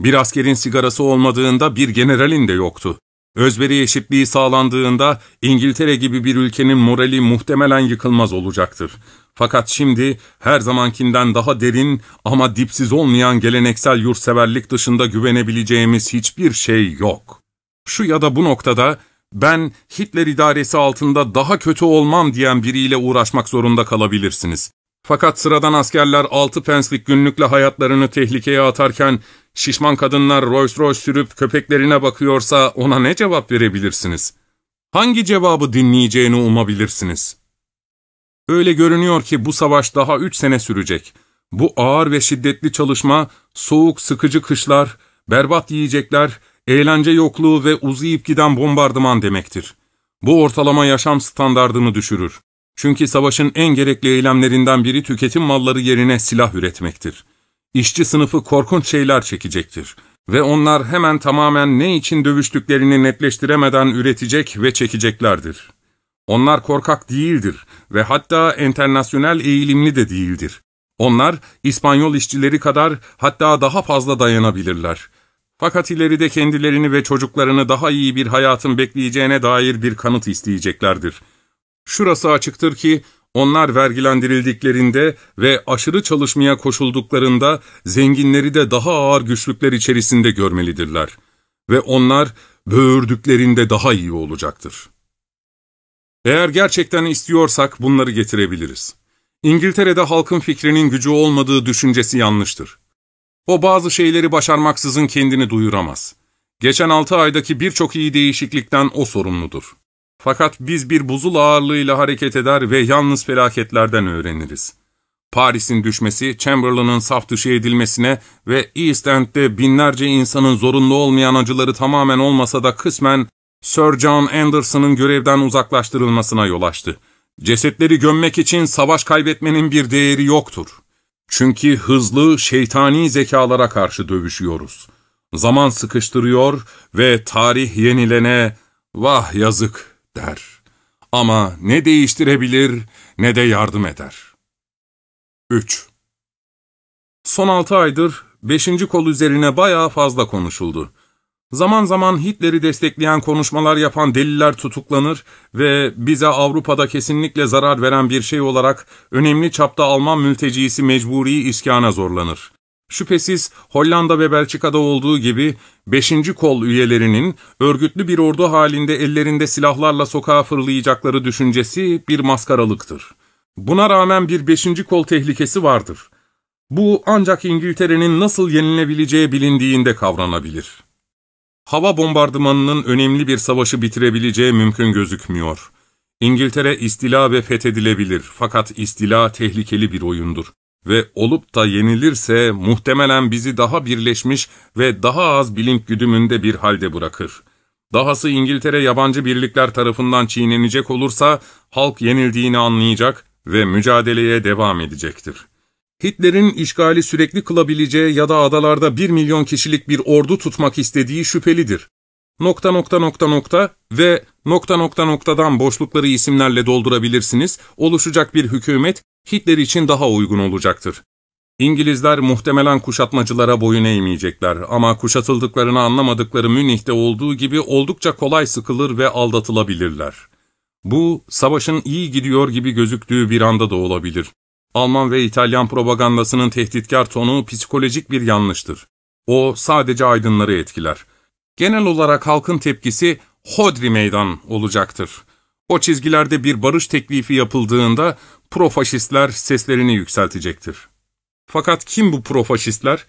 Bir askerin sigarası olmadığında bir generalin de yoktu. Özveri eşitliği sağlandığında İngiltere gibi bir ülkenin morali muhtemelen yıkılmaz olacaktır. Fakat şimdi her zamankinden daha derin ama dipsiz olmayan geleneksel yurtseverlik dışında güvenebileceğimiz hiçbir şey yok. Şu ya da bu noktada ben Hitler idaresi altında daha kötü olmam diyen biriyle uğraşmak zorunda kalabilirsiniz. Fakat sıradan askerler altı penslik günlükle hayatlarını tehlikeye atarken şişman kadınlar Rolls Royce sürüp köpeklerine bakıyorsa ona ne cevap verebilirsiniz? Hangi cevabı dinleyeceğini umabilirsiniz? Öyle görünüyor ki bu savaş daha üç sene sürecek. Bu ağır ve şiddetli çalışma, soğuk sıkıcı kışlar, berbat yiyecekler, eğlence yokluğu ve uzayıp giden bombardıman demektir. Bu ortalama yaşam standardını düşürür. Çünkü savaşın en gerekli eylemlerinden biri tüketim malları yerine silah üretmektir. İşçi sınıfı korkunç şeyler çekecektir ve onlar hemen tamamen ne için dövüştüklerini netleştiremeden üretecek ve çekeceklerdir. Onlar korkak değildir ve hatta enternasyonel eğilimli de değildir. Onlar İspanyol işçileri kadar hatta daha fazla dayanabilirler. Fakat ileride kendilerini ve çocuklarını daha iyi bir hayatın bekleyeceğine dair bir kanıt isteyeceklerdir. Şurası açıktır ki onlar vergilendirildiklerinde ve aşırı çalışmaya koşulduklarında zenginleri de daha ağır güçlükler içerisinde görmelidirler. Ve onlar böğürdüklerinde daha iyi olacaktır. Eğer gerçekten istiyorsak bunları getirebiliriz. İngiltere'de halkın fikrinin gücü olmadığı düşüncesi yanlıştır. O bazı şeyleri başarmaksızın kendini duyuramaz. Geçen altı aydaki birçok iyi değişiklikten o sorumludur. Fakat biz bir buzul ağırlığıyla hareket eder ve yalnız felaketlerden öğreniriz. Paris'in düşmesi, Chamberlain'ın saf dışı edilmesine ve East End'de binlerce insanın zorunlu olmayan acıları tamamen olmasa da kısmen Sir John Anderson'ın görevden uzaklaştırılmasına yol açtı. Cesetleri gömmek için savaş kaybetmenin bir değeri yoktur. Çünkü hızlı, şeytani zekalara karşı dövüşüyoruz. Zaman sıkıştırıyor ve tarih yenilene, vah yazık der. Ama ne değiştirebilir ne de yardım eder. 3. Son 6 aydır 5. kol üzerine bayağı fazla konuşuldu. Zaman zaman Hitler'i destekleyen konuşmalar yapan deliller tutuklanır ve bize Avrupa'da kesinlikle zarar veren bir şey olarak önemli çapta Alman mültecisi mecburi iskana zorlanır. Şüphesiz Hollanda ve Belçika'da olduğu gibi 5. kol üyelerinin örgütlü bir ordu halinde ellerinde silahlarla sokağa fırlayacakları düşüncesi bir maskaralıktır. Buna rağmen bir 5. kol tehlikesi vardır. Bu ancak İngiltere'nin nasıl yenilebileceği bilindiğinde kavranabilir. Hava bombardımanının önemli bir savaşı bitirebileceği mümkün gözükmüyor. İngiltere istila ve fethedilebilir fakat istila tehlikeli bir oyundur ve olup da yenilirse muhtemelen bizi daha birleşmiş ve daha az bilinç güdümünde bir halde bırakır. Dahası İngiltere yabancı birlikler tarafından çiğnenecek olursa halk yenildiğini anlayacak ve mücadeleye devam edecektir. Hitler'in işgali sürekli kılabileceği ya da adalarda 1 milyon kişilik bir ordu tutmak istediği şüphelidir. Nokta nokta nokta nokta ve nokta nokta noktadan boşlukları isimlerle doldurabilirsiniz. Oluşacak bir hükümet Hitler için daha uygun olacaktır. İngilizler muhtemelen kuşatmacılara boyun eğmeyecekler ama kuşatıldıklarını anlamadıkları Münih'te olduğu gibi oldukça kolay sıkılır ve aldatılabilirler. Bu, savaşın iyi gidiyor gibi gözüktüğü bir anda da olabilir. Alman ve İtalyan propagandasının tehditkar tonu psikolojik bir yanlıştır. O sadece aydınları etkiler. Genel olarak halkın tepkisi hodri meydan olacaktır. O çizgilerde bir barış teklifi yapıldığında profaşistler seslerini yükseltecektir. Fakat kim bu profaşistler?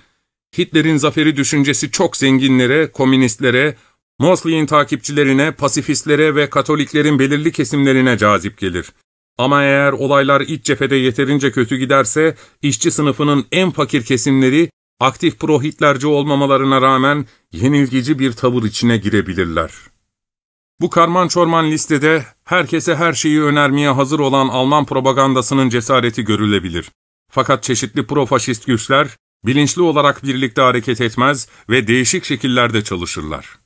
Hitler'in zaferi düşüncesi çok zenginlere, komünistlere, Mosley'in takipçilerine, pasifistlere ve Katoliklerin belirli kesimlerine cazip gelir. Ama eğer olaylar iç cephede yeterince kötü giderse, işçi sınıfının en fakir kesimleri, aktif pro-Hitlerci olmamalarına rağmen yenilgici bir tavır içine girebilirler.'' Bu karman çorman listede herkese her şeyi önermeye hazır olan Alman propagandasının cesareti görülebilir. Fakat çeşitli profaşist güçler bilinçli olarak birlikte hareket etmez ve değişik şekillerde çalışırlar.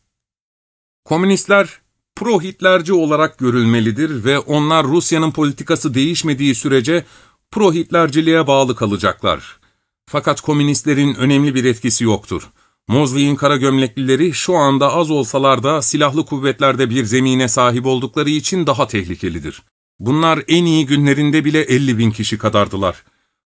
Komünistler pro-Hitlerci olarak görülmelidir ve onlar Rusya'nın politikası değişmediği sürece pro-Hitlerciliğe bağlı kalacaklar. Fakat komünistlerin önemli bir etkisi yoktur. Mozli'nin kara gömleklileri şu anda az olsalar da silahlı kuvvetlerde bir zemine sahip oldukları için daha tehlikelidir. Bunlar en iyi günlerinde bile 50 bin kişi kadardılar.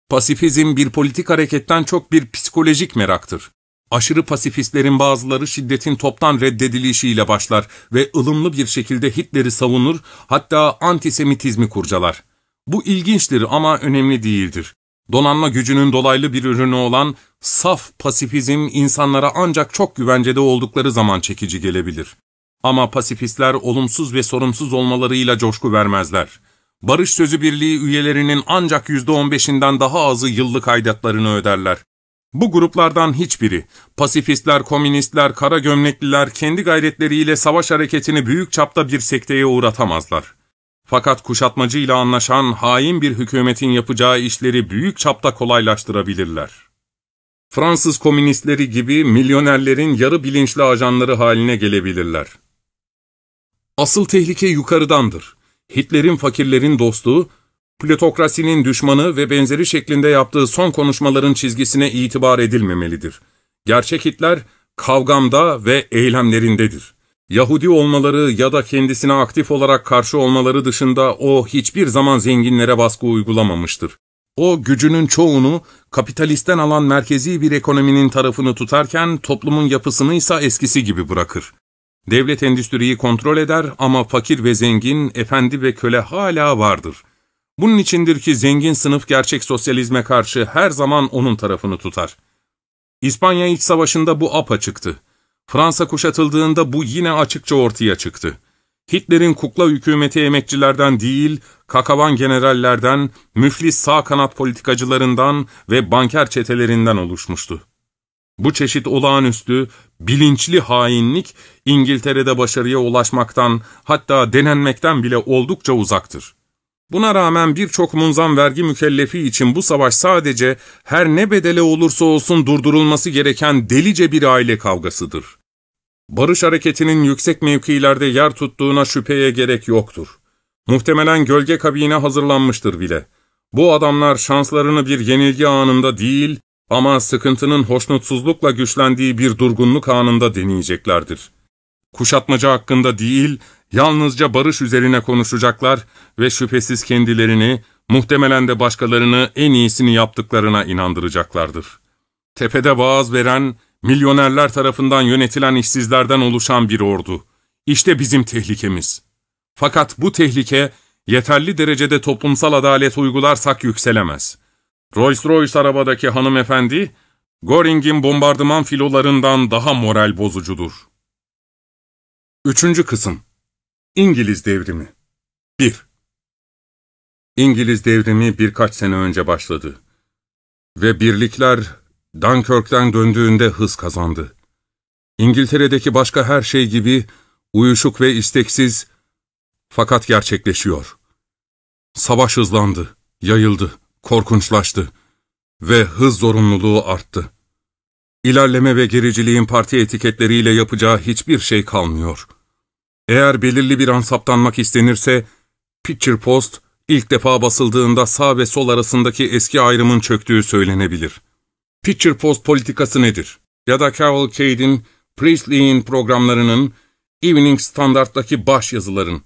Pasifizm bir politik hareketten çok bir psikolojik meraktır. Aşırı pasifistlerin bazıları şiddetin toptan reddedilişiyle başlar ve ılımlı bir şekilde Hitler'i savunur, hatta antisemitizmi kurcalar. Bu ilginçtir ama önemli değildir. Donanma gücünün dolaylı bir ürünü olan saf pasifizm insanlara ancak çok güvencede oldukları zaman çekici gelebilir. Ama pasifistler olumsuz ve sorumsuz olmalarıyla coşku vermezler. Barış Sözü Birliği üyelerinin ancak %15'inden daha azı yıllık aidatlarını öderler. Bu gruplardan hiçbiri, pasifistler, komünistler, kara gömlekliler kendi gayretleriyle savaş hareketini büyük çapta bir sekteye uğratamazlar. Fakat kuşatmacı ile anlaşan hain bir hükümetin yapacağı işleri büyük çapta kolaylaştırabilirler. Fransız komünistleri gibi milyonerlerin yarı bilinçli ajanları haline gelebilirler. Asıl tehlike yukarıdandır. Hitler'in fakirlerin dostu, plutokrasinin düşmanı ve benzeri şeklinde yaptığı son konuşmaların çizgisine itibar edilmemelidir. Gerçek Hitler kavgamda ve eylemlerindedir. Yahudi olmaları ya da kendisine aktif olarak karşı olmaları dışında o hiçbir zaman zenginlere baskı uygulamamıştır. O gücünün çoğunu kapitalisten alan merkezi bir ekonominin tarafını tutarken toplumun yapısını ise eskisi gibi bırakır. Devlet endüstriyi kontrol eder ama fakir ve zengin, efendi ve köle hala vardır. Bunun içindir ki zengin sınıf gerçek sosyalizme karşı her zaman onun tarafını tutar. İspanya İç Savaşı'nda bu apa çıktı. Fransa kuşatıldığında bu yine açıkça ortaya çıktı. Hitler'in kukla hükümeti emekçilerden değil, kakavan generallerden, müflis sağ kanat politikacılarından ve banker çetelerinden oluşmuştu. Bu çeşit olağanüstü, bilinçli hainlik İngiltere'de başarıya ulaşmaktan hatta denenmekten bile oldukça uzaktır. Buna rağmen birçok munzam vergi mükellefi için bu savaş sadece her ne bedele olursa olsun durdurulması gereken delice bir aile kavgasıdır. Barış hareketinin yüksek mevkilerde yer tuttuğuna şüpheye gerek yoktur. Muhtemelen gölge kabine hazırlanmıştır bile. Bu adamlar şanslarını bir yenilgi anında değil ama sıkıntının hoşnutsuzlukla güçlendiği bir durgunluk anında deneyeceklerdir. Kuşatmaca hakkında değil, Yalnızca barış üzerine konuşacaklar ve şüphesiz kendilerini, muhtemelen de başkalarını en iyisini yaptıklarına inandıracaklardır. Tepede vaaz veren, milyonerler tarafından yönetilen işsizlerden oluşan bir ordu. İşte bizim tehlikemiz. Fakat bu tehlike, yeterli derecede toplumsal adalet uygularsak yükselemez. Rolls-Royce arabadaki hanımefendi, Goring'in bombardıman filolarından daha moral bozucudur. Üçüncü kısım İngiliz Devrimi 1. İngiliz Devrimi birkaç sene önce başladı ve birlikler Dunkirk'ten döndüğünde hız kazandı. İngiltere'deki başka her şey gibi uyuşuk ve isteksiz fakat gerçekleşiyor. Savaş hızlandı, yayıldı, korkunçlaştı ve hız zorunluluğu arttı. İlerleme ve gericiliğin parti etiketleriyle yapacağı hiçbir şey kalmıyor.'' Eğer belirli bir ansaptanmak istenirse, Picture Post ilk defa basıldığında sağ ve sol arasındaki eski ayrımın çöktüğü söylenebilir. Picture Post politikası nedir? Ya da Cavalcade'in, Priestley'in programlarının, Evening Standard'daki baş yazıların.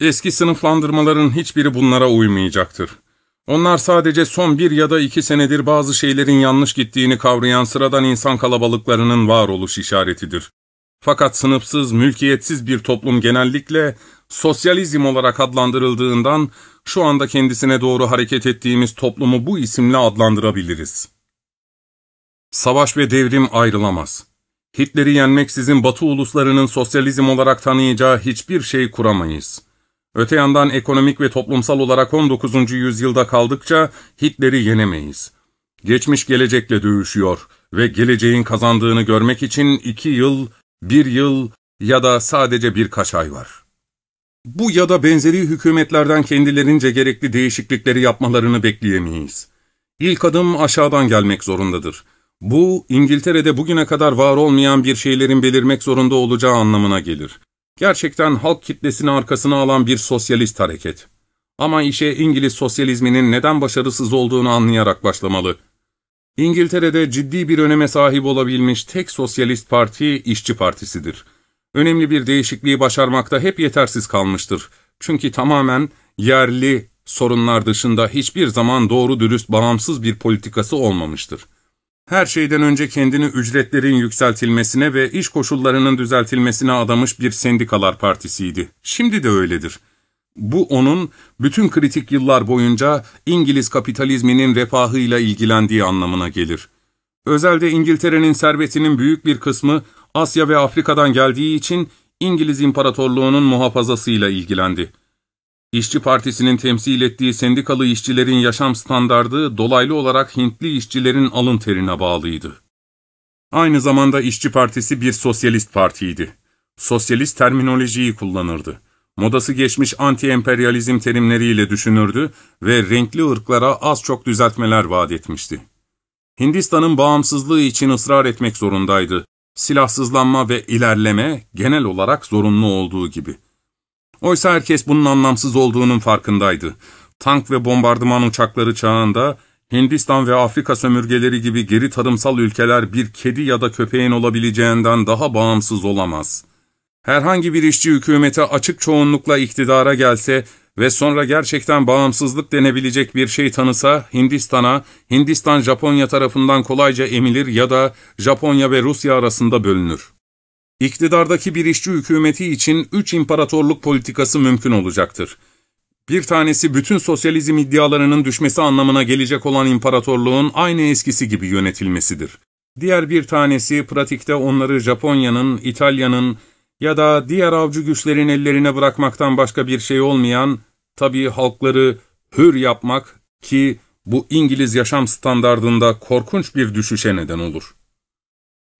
Eski sınıflandırmaların hiçbiri bunlara uymayacaktır. Onlar sadece son bir ya da iki senedir bazı şeylerin yanlış gittiğini kavrayan sıradan insan kalabalıklarının varoluş işaretidir. Fakat sınıfsız, mülkiyetsiz bir toplum genellikle sosyalizm olarak adlandırıldığından şu anda kendisine doğru hareket ettiğimiz toplumu bu isimle adlandırabiliriz. Savaş ve devrim ayrılamaz. Hitler'i yenmeksizin Batı uluslarının sosyalizm olarak tanıyacağı hiçbir şey kuramayız. Öte yandan ekonomik ve toplumsal olarak 19. yüzyılda kaldıkça Hitler'i yenemeyiz. Geçmiş gelecekle dövüşüyor ve geleceğin kazandığını görmek için iki yıl bir yıl ya da sadece birkaç ay var. Bu ya da benzeri hükümetlerden kendilerince gerekli değişiklikleri yapmalarını bekleyemeyiz. İlk adım aşağıdan gelmek zorundadır. Bu, İngiltere'de bugüne kadar var olmayan bir şeylerin belirmek zorunda olacağı anlamına gelir. Gerçekten halk kitlesini arkasına alan bir sosyalist hareket. Ama işe İngiliz sosyalizminin neden başarısız olduğunu anlayarak başlamalı. İngiltere'de ciddi bir öneme sahip olabilmiş tek sosyalist parti işçi Partisi'dir. Önemli bir değişikliği başarmakta hep yetersiz kalmıştır. Çünkü tamamen yerli sorunlar dışında hiçbir zaman doğru dürüst bağımsız bir politikası olmamıştır. Her şeyden önce kendini ücretlerin yükseltilmesine ve iş koşullarının düzeltilmesine adamış bir sendikalar partisiydi. Şimdi de öyledir. Bu onun bütün kritik yıllar boyunca İngiliz kapitalizminin refahıyla ilgilendiği anlamına gelir. Özelde İngiltere'nin servetinin büyük bir kısmı Asya ve Afrika'dan geldiği için İngiliz İmparatorluğu'nun muhafazasıyla ilgilendi. İşçi Partisi'nin temsil ettiği sendikalı işçilerin yaşam standardı dolaylı olarak Hintli işçilerin alın terine bağlıydı. Aynı zamanda İşçi Partisi bir sosyalist partiydi. Sosyalist terminolojiyi kullanırdı modası geçmiş anti-emperyalizm terimleriyle düşünürdü ve renkli ırklara az çok düzeltmeler vaat etmişti. Hindistan'ın bağımsızlığı için ısrar etmek zorundaydı. Silahsızlanma ve ilerleme genel olarak zorunlu olduğu gibi. Oysa herkes bunun anlamsız olduğunun farkındaydı. Tank ve bombardıman uçakları çağında Hindistan ve Afrika sömürgeleri gibi geri tarımsal ülkeler bir kedi ya da köpeğin olabileceğinden daha bağımsız olamaz.'' Herhangi bir işçi hükümete açık çoğunlukla iktidara gelse ve sonra gerçekten bağımsızlık denebilecek bir şey tanısa Hindistan'a, Hindistan Japonya tarafından kolayca emilir ya da Japonya ve Rusya arasında bölünür. İktidardaki bir işçi hükümeti için üç imparatorluk politikası mümkün olacaktır. Bir tanesi bütün sosyalizm iddialarının düşmesi anlamına gelecek olan imparatorluğun aynı eskisi gibi yönetilmesidir. Diğer bir tanesi pratikte onları Japonya'nın, İtalya'nın, ya da diğer avcı güçlerin ellerine bırakmaktan başka bir şey olmayan, tabii halkları hür yapmak ki bu İngiliz yaşam standardında korkunç bir düşüşe neden olur.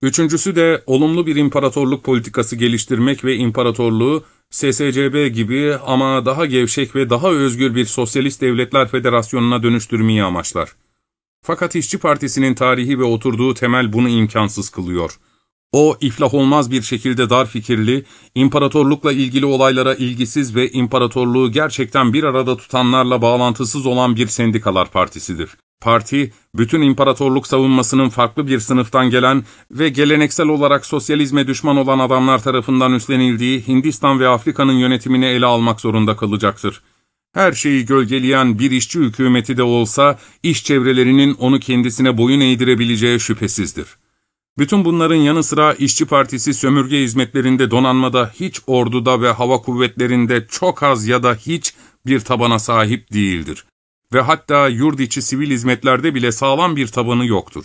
Üçüncüsü de olumlu bir imparatorluk politikası geliştirmek ve imparatorluğu SSCB gibi ama daha gevşek ve daha özgür bir Sosyalist Devletler Federasyonu'na dönüştürmeyi amaçlar. Fakat İşçi Partisi'nin tarihi ve oturduğu temel bunu imkansız kılıyor.'' O iflah olmaz bir şekilde dar fikirli, imparatorlukla ilgili olaylara ilgisiz ve imparatorluğu gerçekten bir arada tutanlarla bağlantısız olan bir sendikalar partisidir. Parti, bütün imparatorluk savunmasının farklı bir sınıftan gelen ve geleneksel olarak sosyalizme düşman olan adamlar tarafından üstlenildiği Hindistan ve Afrika'nın yönetimini ele almak zorunda kalacaktır. Her şeyi gölgeleyen bir işçi hükümeti de olsa, iş çevrelerinin onu kendisine boyun eğdirebileceği şüphesizdir. Bütün bunların yanı sıra İşçi Partisi sömürge hizmetlerinde donanmada hiç orduda ve hava kuvvetlerinde çok az ya da hiç bir tabana sahip değildir. Ve hatta yurt içi sivil hizmetlerde bile sağlam bir tabanı yoktur.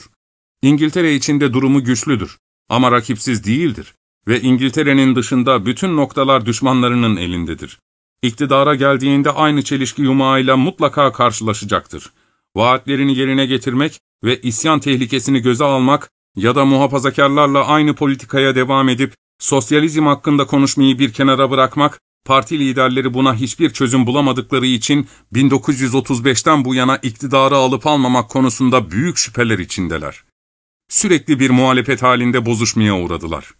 İngiltere içinde durumu güçlüdür ama rakipsiz değildir ve İngiltere'nin dışında bütün noktalar düşmanlarının elindedir. İktidara geldiğinde aynı çelişki yumağıyla mutlaka karşılaşacaktır. Vaatlerini yerine getirmek ve isyan tehlikesini göze almak ya da muhafazakarlarla aynı politikaya devam edip sosyalizm hakkında konuşmayı bir kenara bırakmak, parti liderleri buna hiçbir çözüm bulamadıkları için 1935'ten bu yana iktidarı alıp almamak konusunda büyük şüpheler içindeler. Sürekli bir muhalefet halinde bozuşmaya uğradılar.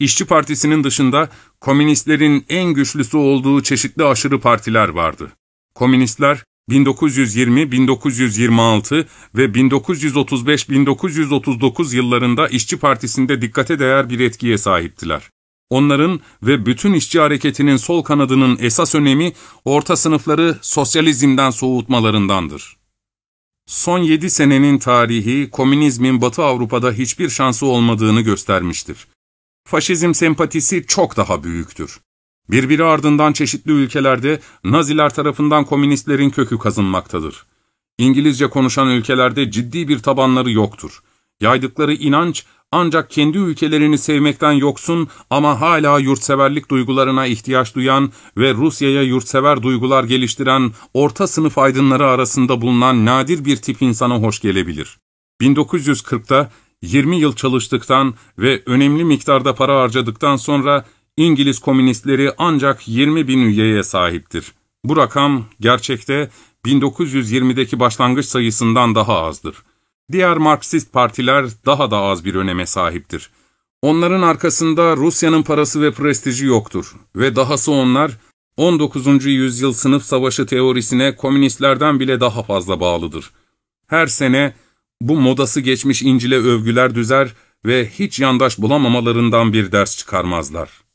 İşçi Partisi'nin dışında komünistlerin en güçlüsü olduğu çeşitli aşırı partiler vardı. Komünistler 1920, 1926 ve 1935-1939 yıllarında İşçi Partisi'nde dikkate değer bir etkiye sahiptiler. Onların ve bütün işçi hareketinin sol kanadının esas önemi orta sınıfları sosyalizmden soğutmalarındandır. Son yedi senenin tarihi komünizmin Batı Avrupa'da hiçbir şansı olmadığını göstermiştir. Faşizm sempatisi çok daha büyüktür. Birbiri ardından çeşitli ülkelerde Naziler tarafından komünistlerin kökü kazınmaktadır. İngilizce konuşan ülkelerde ciddi bir tabanları yoktur. Yaydıkları inanç ancak kendi ülkelerini sevmekten yoksun ama hala yurtseverlik duygularına ihtiyaç duyan ve Rusya'ya yurtsever duygular geliştiren orta sınıf aydınları arasında bulunan nadir bir tip insana hoş gelebilir. 1940'ta 20 yıl çalıştıktan ve önemli miktarda para harcadıktan sonra İngiliz komünistleri ancak 20 bin üyeye sahiptir. Bu rakam gerçekte 1920'deki başlangıç sayısından daha azdır. Diğer Marksist partiler daha da az bir öneme sahiptir. Onların arkasında Rusya'nın parası ve prestiji yoktur ve dahası onlar 19. yüzyıl sınıf savaşı teorisine komünistlerden bile daha fazla bağlıdır. Her sene bu modası geçmiş İncil'e övgüler düzer ve hiç yandaş bulamamalarından bir ders çıkarmazlar.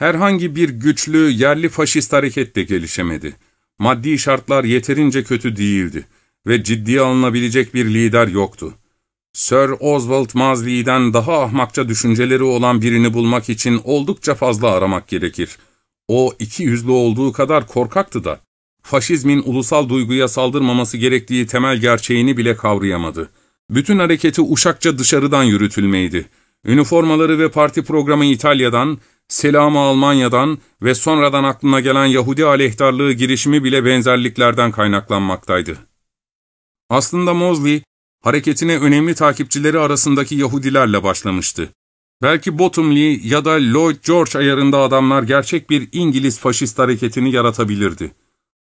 Herhangi bir güçlü, yerli faşist hareket de gelişemedi. Maddi şartlar yeterince kötü değildi ve ciddiye alınabilecek bir lider yoktu. Sir Oswald Masley'den daha ahmakça düşünceleri olan birini bulmak için oldukça fazla aramak gerekir. O iki yüzlü olduğu kadar korkaktı da. Faşizmin ulusal duyguya saldırmaması gerektiği temel gerçeğini bile kavrayamadı. Bütün hareketi uşakça dışarıdan yürütülmeydi. Üniformaları ve parti programı İtalya'dan, selamı Almanya'dan ve sonradan aklına gelen Yahudi aleyhtarlığı girişimi bile benzerliklerden kaynaklanmaktaydı. Aslında Mosley, hareketine önemli takipçileri arasındaki Yahudilerle başlamıştı. Belki Bottomley ya da Lloyd George ayarında adamlar gerçek bir İngiliz faşist hareketini yaratabilirdi.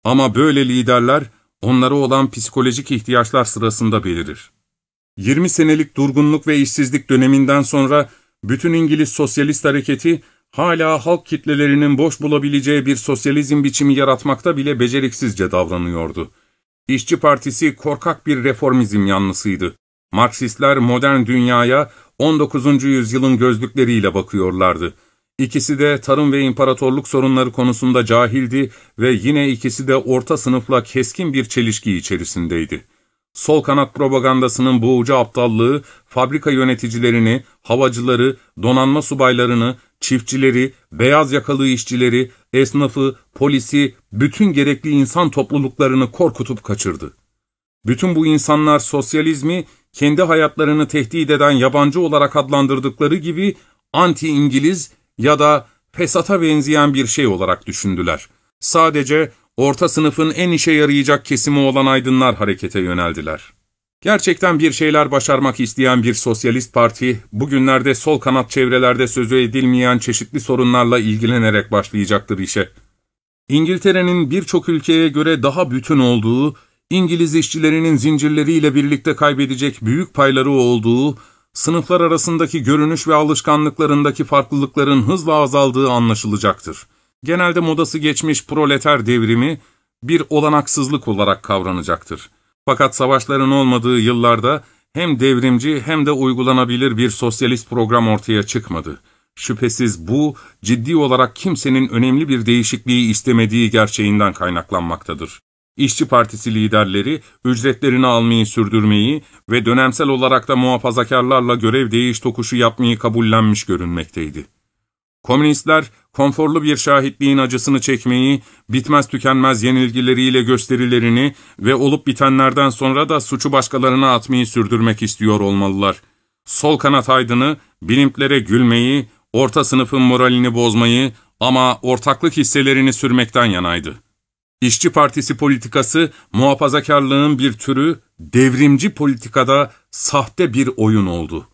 Ama böyle liderler onlara olan psikolojik ihtiyaçlar sırasında belirir. 20 senelik durgunluk ve işsizlik döneminden sonra bütün İngiliz sosyalist hareketi hala halk kitlelerinin boş bulabileceği bir sosyalizm biçimi yaratmakta bile beceriksizce davranıyordu. İşçi Partisi korkak bir reformizm yanlısıydı. Marksistler modern dünyaya 19. yüzyılın gözlükleriyle bakıyorlardı. İkisi de tarım ve imparatorluk sorunları konusunda cahildi ve yine ikisi de orta sınıfla keskin bir çelişki içerisindeydi. Sol kanat propagandasının boğucu aptallığı, fabrika yöneticilerini, havacıları, donanma subaylarını, çiftçileri, beyaz yakalı işçileri, esnafı, polisi, bütün gerekli insan topluluklarını korkutup kaçırdı. Bütün bu insanlar sosyalizmi kendi hayatlarını tehdit eden yabancı olarak adlandırdıkları gibi anti-İngiliz ya da fesata benzeyen bir şey olarak düşündüler. Sadece orta sınıfın en işe yarayacak kesimi olan aydınlar harekete yöneldiler.'' Gerçekten bir şeyler başarmak isteyen bir sosyalist parti, bugünlerde sol kanat çevrelerde sözü edilmeyen çeşitli sorunlarla ilgilenerek başlayacaktır işe. İngiltere'nin birçok ülkeye göre daha bütün olduğu, İngiliz işçilerinin zincirleriyle birlikte kaybedecek büyük payları olduğu, sınıflar arasındaki görünüş ve alışkanlıklarındaki farklılıkların hızla azaldığı anlaşılacaktır. Genelde modası geçmiş proleter devrimi bir olanaksızlık olarak kavranacaktır. Fakat savaşların olmadığı yıllarda hem devrimci hem de uygulanabilir bir sosyalist program ortaya çıkmadı. Şüphesiz bu, ciddi olarak kimsenin önemli bir değişikliği istemediği gerçeğinden kaynaklanmaktadır. İşçi Partisi liderleri ücretlerini almayı sürdürmeyi ve dönemsel olarak da muhafazakarlarla görev değiş tokuşu yapmayı kabullenmiş görünmekteydi. Komünistler, konforlu bir şahitliğin acısını çekmeyi, bitmez tükenmez yenilgileriyle gösterilerini ve olup bitenlerden sonra da suçu başkalarına atmayı sürdürmek istiyor olmalılar. Sol kanat aydını, bilimplere gülmeyi, orta sınıfın moralini bozmayı ama ortaklık hisselerini sürmekten yanaydı. İşçi Partisi politikası muhafazakarlığın bir türü devrimci politikada sahte bir oyun oldu.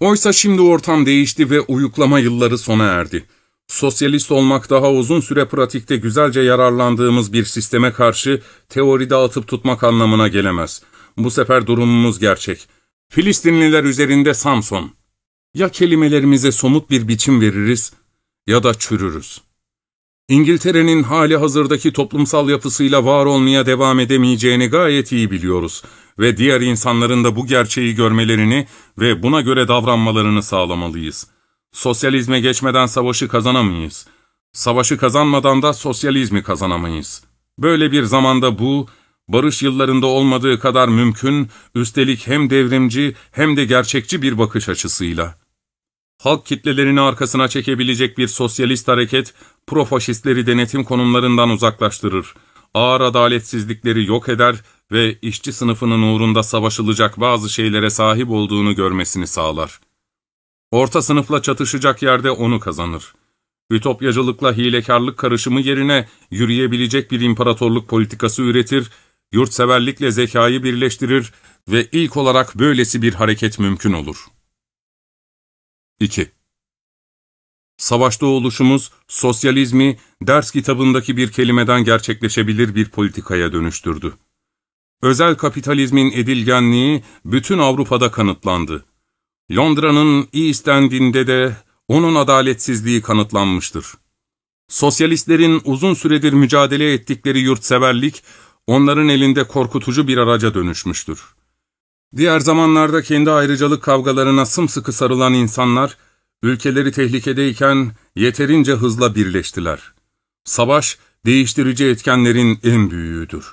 Oysa şimdi ortam değişti ve uyuklama yılları sona erdi. Sosyalist olmak daha uzun süre pratikte güzelce yararlandığımız bir sisteme karşı teoride atıp tutmak anlamına gelemez. Bu sefer durumumuz gerçek. Filistinliler üzerinde Samson. Ya kelimelerimize somut bir biçim veririz ya da çürürüz.'' İngiltere'nin hali hazırdaki toplumsal yapısıyla var olmaya devam edemeyeceğini gayet iyi biliyoruz ve diğer insanların da bu gerçeği görmelerini ve buna göre davranmalarını sağlamalıyız. Sosyalizme geçmeden savaşı kazanamayız. Savaşı kazanmadan da sosyalizmi kazanamayız. Böyle bir zamanda bu, barış yıllarında olmadığı kadar mümkün, üstelik hem devrimci hem de gerçekçi bir bakış açısıyla. Halk kitlelerini arkasına çekebilecek bir sosyalist hareket, profaşistleri denetim konumlarından uzaklaştırır, ağır adaletsizlikleri yok eder ve işçi sınıfının uğrunda savaşılacak bazı şeylere sahip olduğunu görmesini sağlar. Orta sınıfla çatışacak yerde onu kazanır. Ütopyacılıkla hilekarlık karışımı yerine yürüyebilecek bir imparatorluk politikası üretir, yurtseverlikle zekayı birleştirir ve ilk olarak böylesi bir hareket mümkün olur. 2. Savaşta oluşumuz, sosyalizmi ders kitabındaki bir kelimeden gerçekleşebilir bir politikaya dönüştürdü. Özel kapitalizmin edilgenliği bütün Avrupa'da kanıtlandı. Londra'nın East End'inde de onun adaletsizliği kanıtlanmıştır. Sosyalistlerin uzun süredir mücadele ettikleri yurtseverlik, onların elinde korkutucu bir araca dönüşmüştür. Diğer zamanlarda kendi ayrıcalık kavgalarına sımsıkı sarılan insanlar, Ülkeleri tehlikedeyken yeterince hızla birleştiler. Savaş, değiştirici etkenlerin en büyüğüdür.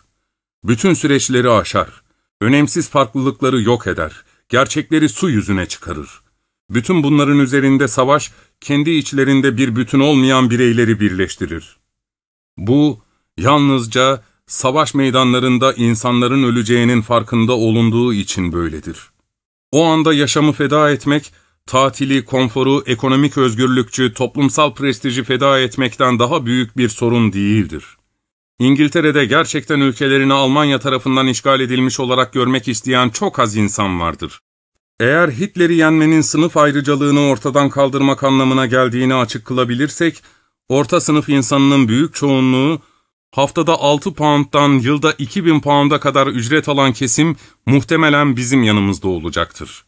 Bütün süreçleri aşar. Önemsiz farklılıkları yok eder. Gerçekleri su yüzüne çıkarır. Bütün bunların üzerinde savaş, kendi içlerinde bir bütün olmayan bireyleri birleştirir. Bu, yalnızca savaş meydanlarında insanların öleceğinin farkında olunduğu için böyledir. O anda yaşamı feda etmek, tatili, konforu, ekonomik özgürlükçü, toplumsal prestiji feda etmekten daha büyük bir sorun değildir. İngiltere'de gerçekten ülkelerini Almanya tarafından işgal edilmiş olarak görmek isteyen çok az insan vardır. Eğer Hitler'i yenmenin sınıf ayrıcalığını ortadan kaldırmak anlamına geldiğini açık kılabilirsek, orta sınıf insanının büyük çoğunluğu, haftada 6 pound'dan yılda 2000 pound'a kadar ücret alan kesim muhtemelen bizim yanımızda olacaktır.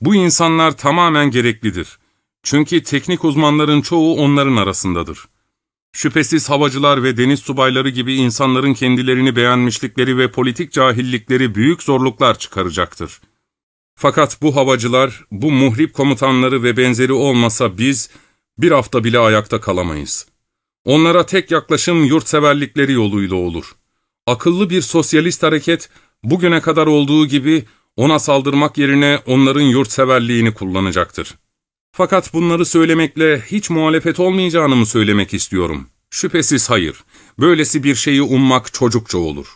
Bu insanlar tamamen gereklidir. Çünkü teknik uzmanların çoğu onların arasındadır. Şüphesiz havacılar ve deniz subayları gibi insanların kendilerini beğenmişlikleri ve politik cahillikleri büyük zorluklar çıkaracaktır. Fakat bu havacılar, bu muhrip komutanları ve benzeri olmasa biz bir hafta bile ayakta kalamayız. Onlara tek yaklaşım yurtseverlikleri yoluyla olur. Akıllı bir sosyalist hareket bugüne kadar olduğu gibi ona saldırmak yerine onların yurtseverliğini kullanacaktır. Fakat bunları söylemekle hiç muhalefet olmayacağını mı söylemek istiyorum? Şüphesiz hayır. Böylesi bir şeyi ummak çocukça olur.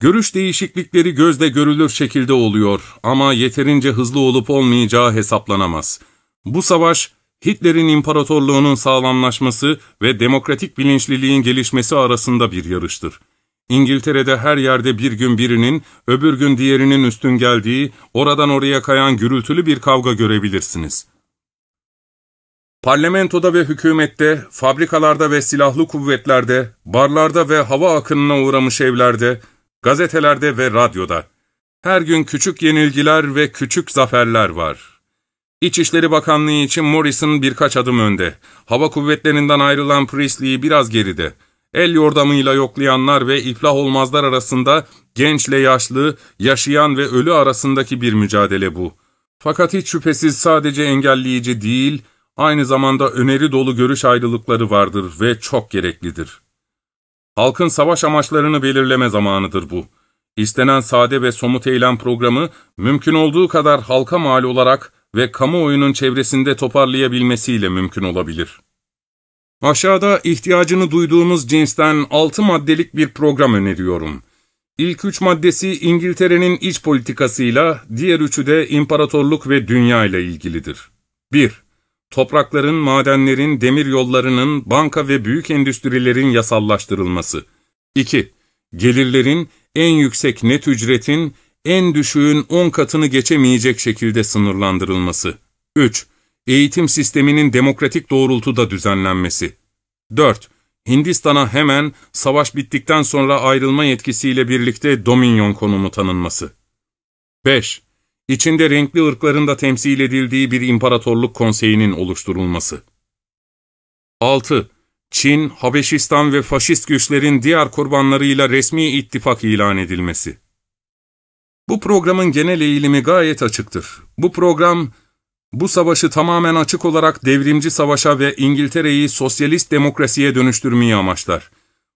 Görüş değişiklikleri gözde görülür şekilde oluyor ama yeterince hızlı olup olmayacağı hesaplanamaz. Bu savaş, Hitler'in imparatorluğunun sağlamlaşması ve demokratik bilinçliliğin gelişmesi arasında bir yarıştır. İngiltere'de her yerde bir gün birinin, öbür gün diğerinin üstün geldiği, oradan oraya kayan gürültülü bir kavga görebilirsiniz. Parlamentoda ve hükümette, fabrikalarda ve silahlı kuvvetlerde, barlarda ve hava akınına uğramış evlerde, gazetelerde ve radyoda. Her gün küçük yenilgiler ve küçük zaferler var.'' İçişleri Bakanlığı için Morrison birkaç adım önde. Hava kuvvetlerinden ayrılan Priestley biraz geride el yordamıyla yoklayanlar ve iflah olmazlar arasında gençle yaşlı, yaşayan ve ölü arasındaki bir mücadele bu. Fakat hiç şüphesiz sadece engelleyici değil, aynı zamanda öneri dolu görüş ayrılıkları vardır ve çok gereklidir. Halkın savaş amaçlarını belirleme zamanıdır bu. İstenen sade ve somut eylem programı mümkün olduğu kadar halka mal olarak ve kamuoyunun çevresinde toparlayabilmesiyle mümkün olabilir.'' Aşağıda ihtiyacını duyduğunuz cinsten altı maddelik bir program öneriyorum. İlk üç maddesi İngiltere'nin iç politikasıyla, diğer üçü de imparatorluk ve dünya ile ilgilidir. 1. Toprakların, madenlerin, demir yollarının, banka ve büyük endüstrilerin yasallaştırılması. 2. Gelirlerin, en yüksek net ücretin, en düşüğün 10 katını geçemeyecek şekilde sınırlandırılması. 3. Eğitim sisteminin demokratik doğrultuda düzenlenmesi. 4. Hindistan'a hemen savaş bittikten sonra ayrılma yetkisiyle birlikte Dominion konumu tanınması. 5. İçinde renkli ırklarında temsil edildiği bir imparatorluk konseyinin oluşturulması. 6. Çin, Habeşistan ve faşist güçlerin diğer kurbanlarıyla resmi ittifak ilan edilmesi. Bu programın genel eğilimi gayet açıktır. Bu program, bu savaşı tamamen açık olarak devrimci savaşa ve İngiltere'yi sosyalist demokrasiye dönüştürmeyi amaçlar.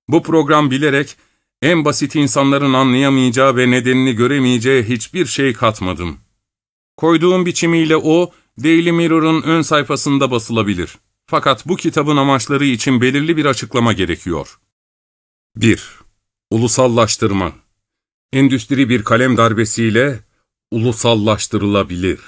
Bu program bilerek en basit insanların anlayamayacağı ve nedenini göremeyeceği hiçbir şey katmadım. Koyduğum biçimiyle o, Daily Mirror'ın ön sayfasında basılabilir. Fakat bu kitabın amaçları için belirli bir açıklama gerekiyor. 1. Ulusallaştırma Endüstri bir kalem darbesiyle ulusallaştırılabilir.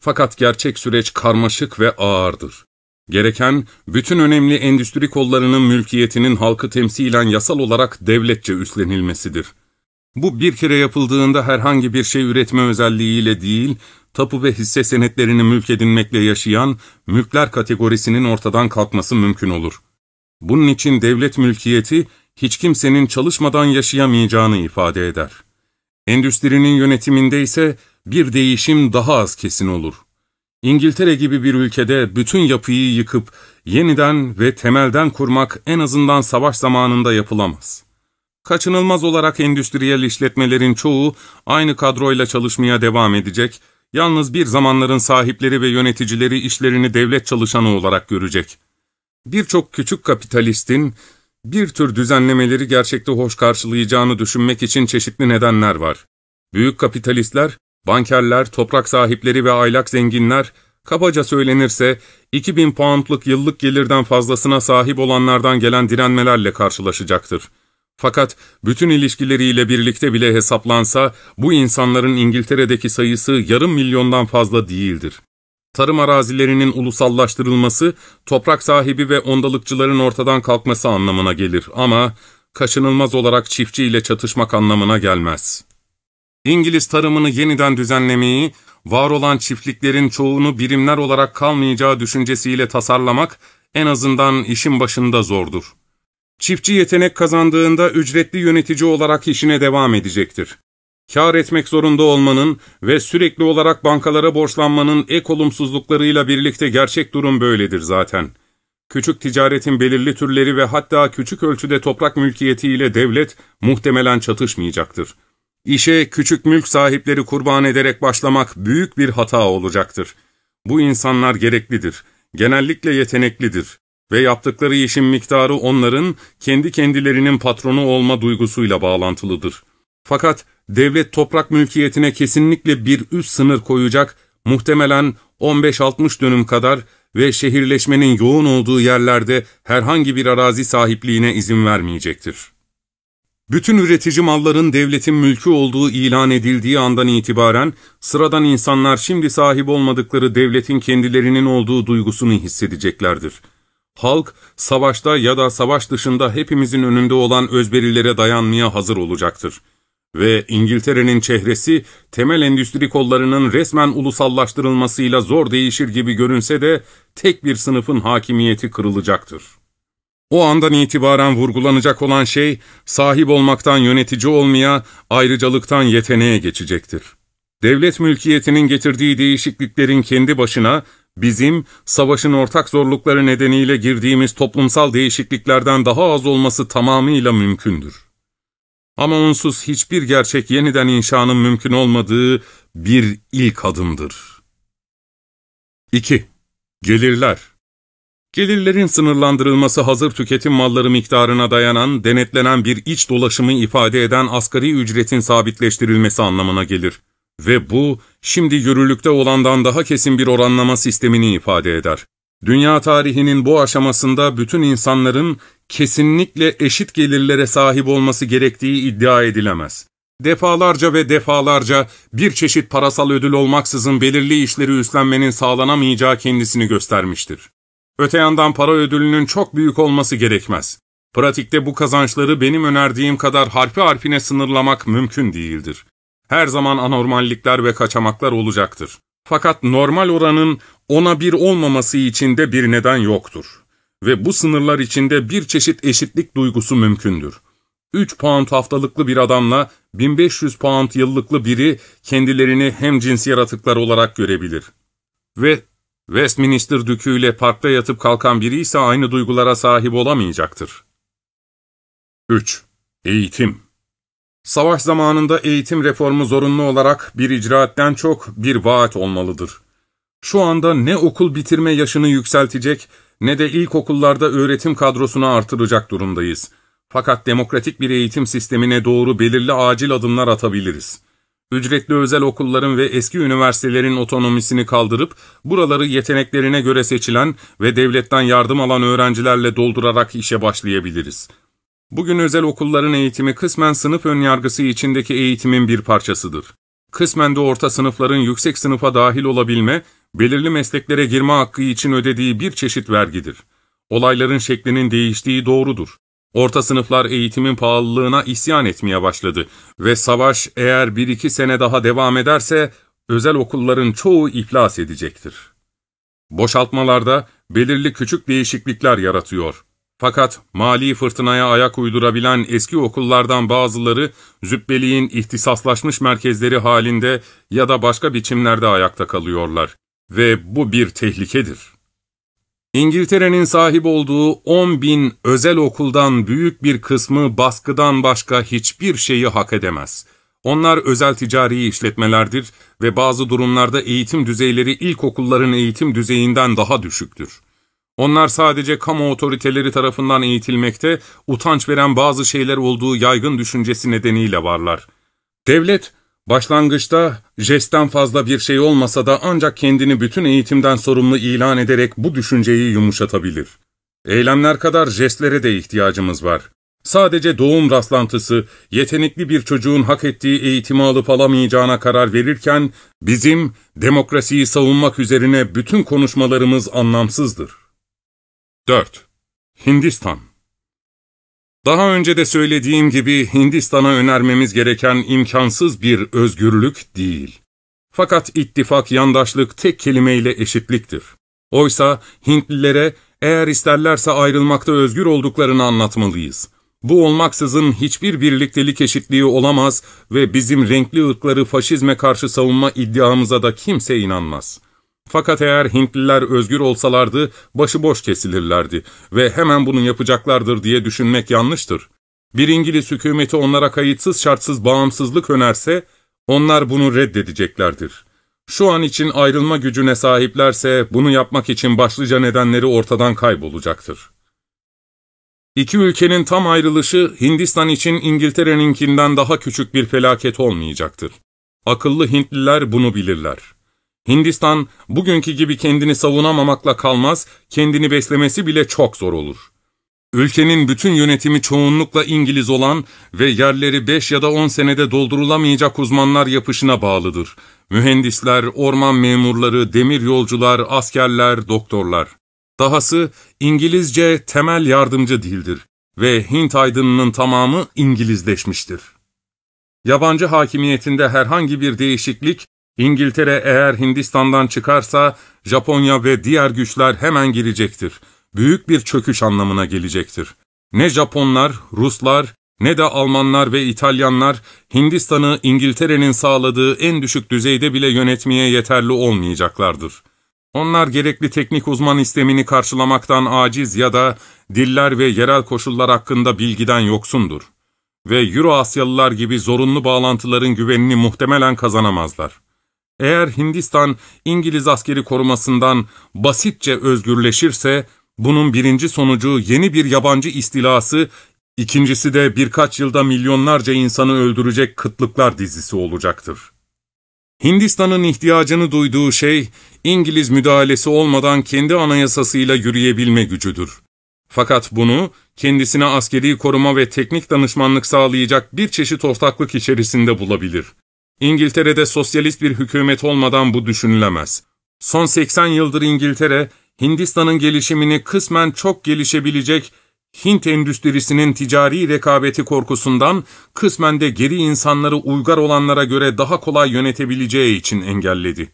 Fakat gerçek süreç karmaşık ve ağırdır. Gereken, bütün önemli endüstri kollarının mülkiyetinin halkı temsilen yasal olarak devletçe üstlenilmesidir. Bu bir kere yapıldığında herhangi bir şey üretme özelliğiyle değil, tapu ve hisse senetlerini mülk edinmekle yaşayan mülkler kategorisinin ortadan kalkması mümkün olur. Bunun için devlet mülkiyeti hiç kimsenin çalışmadan yaşayamayacağını ifade eder. Endüstrinin yönetiminde ise bir değişim daha az kesin olur. İngiltere gibi bir ülkede bütün yapıyı yıkıp yeniden ve temelden kurmak en azından savaş zamanında yapılamaz. Kaçınılmaz olarak endüstriyel işletmelerin çoğu aynı kadroyla çalışmaya devam edecek, yalnız bir zamanların sahipleri ve yöneticileri işlerini devlet çalışanı olarak görecek. Birçok küçük kapitalistin bir tür düzenlemeleri gerçekte hoş karşılayacağını düşünmek için çeşitli nedenler var. Büyük kapitalistler, bankerler, toprak sahipleri ve aylak zenginler, kabaca söylenirse 2000 poundluk yıllık gelirden fazlasına sahip olanlardan gelen direnmelerle karşılaşacaktır. Fakat bütün ilişkileriyle birlikte bile hesaplansa bu insanların İngiltere'deki sayısı yarım milyondan fazla değildir. Tarım arazilerinin ulusallaştırılması, toprak sahibi ve ondalıkçıların ortadan kalkması anlamına gelir ama kaçınılmaz olarak çiftçi ile çatışmak anlamına gelmez. İngiliz tarımını yeniden düzenlemeyi, var olan çiftliklerin çoğunu birimler olarak kalmayacağı düşüncesiyle tasarlamak en azından işin başında zordur. Çiftçi yetenek kazandığında ücretli yönetici olarak işine devam edecektir kar etmek zorunda olmanın ve sürekli olarak bankalara borçlanmanın ek olumsuzluklarıyla birlikte gerçek durum böyledir zaten. Küçük ticaretin belirli türleri ve hatta küçük ölçüde toprak mülkiyetiyle devlet muhtemelen çatışmayacaktır. İşe küçük mülk sahipleri kurban ederek başlamak büyük bir hata olacaktır. Bu insanlar gereklidir, genellikle yeteneklidir ve yaptıkları işin miktarı onların kendi kendilerinin patronu olma duygusuyla bağlantılıdır. Fakat devlet toprak mülkiyetine kesinlikle bir üst sınır koyacak, muhtemelen 15-60 dönüm kadar ve şehirleşmenin yoğun olduğu yerlerde herhangi bir arazi sahipliğine izin vermeyecektir. Bütün üretici malların devletin mülkü olduğu ilan edildiği andan itibaren sıradan insanlar şimdi sahip olmadıkları devletin kendilerinin olduğu duygusunu hissedeceklerdir. Halk, savaşta ya da savaş dışında hepimizin önünde olan özverilere dayanmaya hazır olacaktır ve İngiltere'nin çehresi temel endüstri kollarının resmen ulusallaştırılmasıyla zor değişir gibi görünse de tek bir sınıfın hakimiyeti kırılacaktır. O andan itibaren vurgulanacak olan şey, sahip olmaktan yönetici olmaya, ayrıcalıktan yeteneğe geçecektir. Devlet mülkiyetinin getirdiği değişikliklerin kendi başına, bizim savaşın ortak zorlukları nedeniyle girdiğimiz toplumsal değişikliklerden daha az olması tamamıyla mümkündür. Ama onsuz hiçbir gerçek yeniden inşanın mümkün olmadığı bir ilk adımdır. 2. Gelirler Gelirlerin sınırlandırılması hazır tüketim malları miktarına dayanan, denetlenen bir iç dolaşımı ifade eden asgari ücretin sabitleştirilmesi anlamına gelir. Ve bu, şimdi yürürlükte olandan daha kesin bir oranlama sistemini ifade eder. Dünya tarihinin bu aşamasında bütün insanların kesinlikle eşit gelirlere sahip olması gerektiği iddia edilemez. Defalarca ve defalarca bir çeşit parasal ödül olmaksızın belirli işleri üstlenmenin sağlanamayacağı kendisini göstermiştir. Öte yandan para ödülünün çok büyük olması gerekmez. Pratikte bu kazançları benim önerdiğim kadar harfi harfine sınırlamak mümkün değildir. Her zaman anormallikler ve kaçamaklar olacaktır. Fakat normal oranın ona bir olmaması için de bir neden yoktur. Ve bu sınırlar içinde bir çeşit eşitlik duygusu mümkündür. 3 pound haftalıklı bir adamla 1500 pound yıllıklı biri kendilerini hem cins yaratıklar olarak görebilir. Ve Westminster düküyle parkta yatıp kalkan biri ise aynı duygulara sahip olamayacaktır. 3. Eğitim Savaş zamanında eğitim reformu zorunlu olarak bir icraatten çok bir vaat olmalıdır. Şu anda ne okul bitirme yaşını yükseltecek ne de ilkokullarda öğretim kadrosunu artıracak durumdayız. Fakat demokratik bir eğitim sistemine doğru belirli acil adımlar atabiliriz. Ücretli özel okulların ve eski üniversitelerin otonomisini kaldırıp buraları yeteneklerine göre seçilen ve devletten yardım alan öğrencilerle doldurarak işe başlayabiliriz.'' Bugün özel okulların eğitimi kısmen sınıf önyargısı içindeki eğitimin bir parçasıdır. Kısmen de orta sınıfların yüksek sınıfa dahil olabilme, belirli mesleklere girme hakkı için ödediği bir çeşit vergidir. Olayların şeklinin değiştiği doğrudur. Orta sınıflar eğitimin pahalılığına isyan etmeye başladı ve savaş eğer bir iki sene daha devam ederse özel okulların çoğu iflas edecektir. Boşaltmalarda belirli küçük değişiklikler yaratıyor. Fakat mali fırtınaya ayak uydurabilen eski okullardan bazıları zübbeliğin ihtisaslaşmış merkezleri halinde ya da başka biçimlerde ayakta kalıyorlar ve bu bir tehlikedir. İngiltere'nin sahip olduğu 10 bin özel okuldan büyük bir kısmı baskıdan başka hiçbir şeyi hak edemez. Onlar özel ticari işletmelerdir ve bazı durumlarda eğitim düzeyleri ilkokulların eğitim düzeyinden daha düşüktür. Onlar sadece kamu otoriteleri tarafından eğitilmekte, utanç veren bazı şeyler olduğu yaygın düşüncesi nedeniyle varlar. Devlet, başlangıçta jestten fazla bir şey olmasa da ancak kendini bütün eğitimden sorumlu ilan ederek bu düşünceyi yumuşatabilir. Eylemler kadar jestlere de ihtiyacımız var. Sadece doğum rastlantısı, yetenekli bir çocuğun hak ettiği eğitimi alıp alamayacağına karar verirken, bizim demokrasiyi savunmak üzerine bütün konuşmalarımız anlamsızdır. 4. Hindistan Daha önce de söylediğim gibi Hindistan'a önermemiz gereken imkansız bir özgürlük değil. Fakat ittifak, yandaşlık tek kelimeyle eşitliktir. Oysa Hintlilere eğer isterlerse ayrılmakta özgür olduklarını anlatmalıyız. Bu olmaksızın hiçbir birliktelik eşitliği olamaz ve bizim renkli ırkları faşizme karşı savunma iddiamıza da kimse inanmaz.'' Fakat eğer Hintliler özgür olsalardı başıboş kesilirlerdi ve hemen bunu yapacaklardır diye düşünmek yanlıştır. Bir İngiliz hükümeti onlara kayıtsız şartsız bağımsızlık önerse onlar bunu reddedeceklerdir. Şu an için ayrılma gücüne sahiplerse bunu yapmak için başlıca nedenleri ortadan kaybolacaktır. İki ülkenin tam ayrılışı Hindistan için İngiltere'ninkinden daha küçük bir felaket olmayacaktır. Akıllı Hintliler bunu bilirler. Hindistan bugünkü gibi kendini savunamamakla kalmaz, kendini beslemesi bile çok zor olur. Ülkenin bütün yönetimi çoğunlukla İngiliz olan ve yerleri 5 ya da 10 senede doldurulamayacak uzmanlar yapışına bağlıdır. Mühendisler, orman memurları, demir yolcular, askerler, doktorlar. Dahası İngilizce temel yardımcı dildir ve Hint aydınının tamamı İngilizleşmiştir. Yabancı hakimiyetinde herhangi bir değişiklik İngiltere eğer Hindistan'dan çıkarsa Japonya ve diğer güçler hemen girecektir. Büyük bir çöküş anlamına gelecektir. Ne Japonlar, Ruslar ne de Almanlar ve İtalyanlar Hindistan'ı İngiltere'nin sağladığı en düşük düzeyde bile yönetmeye yeterli olmayacaklardır. Onlar gerekli teknik uzman istemini karşılamaktan aciz ya da diller ve yerel koşullar hakkında bilgiden yoksundur. Ve Euro Asyalılar gibi zorunlu bağlantıların güvenini muhtemelen kazanamazlar. Eğer Hindistan İngiliz askeri korumasından basitçe özgürleşirse, bunun birinci sonucu yeni bir yabancı istilası, ikincisi de birkaç yılda milyonlarca insanı öldürecek kıtlıklar dizisi olacaktır. Hindistan'ın ihtiyacını duyduğu şey, İngiliz müdahalesi olmadan kendi anayasasıyla yürüyebilme gücüdür. Fakat bunu kendisine askeri koruma ve teknik danışmanlık sağlayacak bir çeşit ortaklık içerisinde bulabilir. İngiltere'de sosyalist bir hükümet olmadan bu düşünülemez. Son 80 yıldır İngiltere, Hindistan'ın gelişimini kısmen çok gelişebilecek Hint endüstrisinin ticari rekabeti korkusundan, kısmen de geri insanları uygar olanlara göre daha kolay yönetebileceği için engelledi.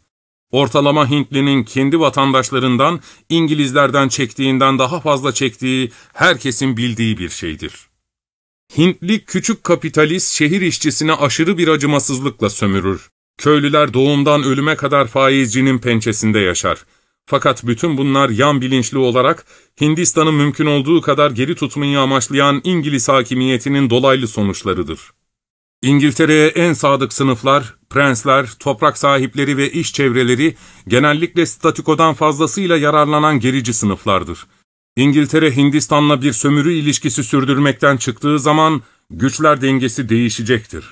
Ortalama Hintlinin kendi vatandaşlarından, İngilizlerden çektiğinden daha fazla çektiği herkesin bildiği bir şeydir. Hintli küçük kapitalist şehir işçisine aşırı bir acımasızlıkla sömürür. Köylüler doğumdan ölüme kadar faizcinin pençesinde yaşar. Fakat bütün bunlar yan bilinçli olarak Hindistan'ı mümkün olduğu kadar geri tutmayı amaçlayan İngiliz hakimiyetinin dolaylı sonuçlarıdır. İngiltere'ye en sadık sınıflar, prensler, toprak sahipleri ve iş çevreleri genellikle statikodan fazlasıyla yararlanan gerici sınıflardır. İngiltere Hindistan'la bir sömürü ilişkisi sürdürmekten çıktığı zaman güçler dengesi değişecektir.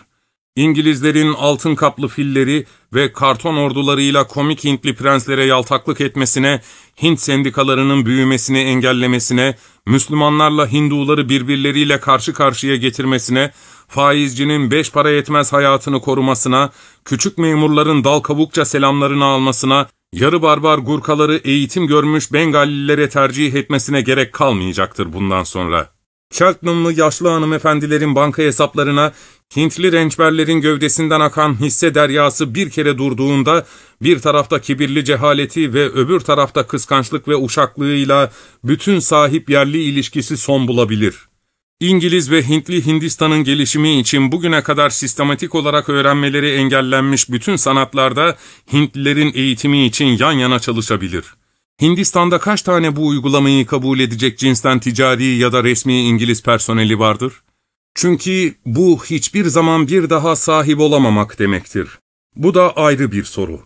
İngilizlerin altın kaplı filleri ve karton ordularıyla komik Hintli prenslere yaltaklık etmesine, Hint sendikalarının büyümesini engellemesine, Müslümanlarla Hinduları birbirleriyle karşı karşıya getirmesine, faizcinin beş para yetmez hayatını korumasına, küçük memurların dal kavukça selamlarını almasına, yarı barbar gurkaları eğitim görmüş Bengalilere tercih etmesine gerek kalmayacaktır bundan sonra. Cheltenhamlı yaşlı hanımefendilerin banka hesaplarına Hintli rençberlerin gövdesinden akan hisse deryası bir kere durduğunda bir tarafta kibirli cehaleti ve öbür tarafta kıskançlık ve uşaklığıyla bütün sahip yerli ilişkisi son bulabilir.'' İngiliz ve Hintli Hindistan'ın gelişimi için bugüne kadar sistematik olarak öğrenmeleri engellenmiş bütün sanatlarda Hintlilerin eğitimi için yan yana çalışabilir. Hindistan'da kaç tane bu uygulamayı kabul edecek cinsten ticari ya da resmi İngiliz personeli vardır? Çünkü bu hiçbir zaman bir daha sahip olamamak demektir. Bu da ayrı bir soru.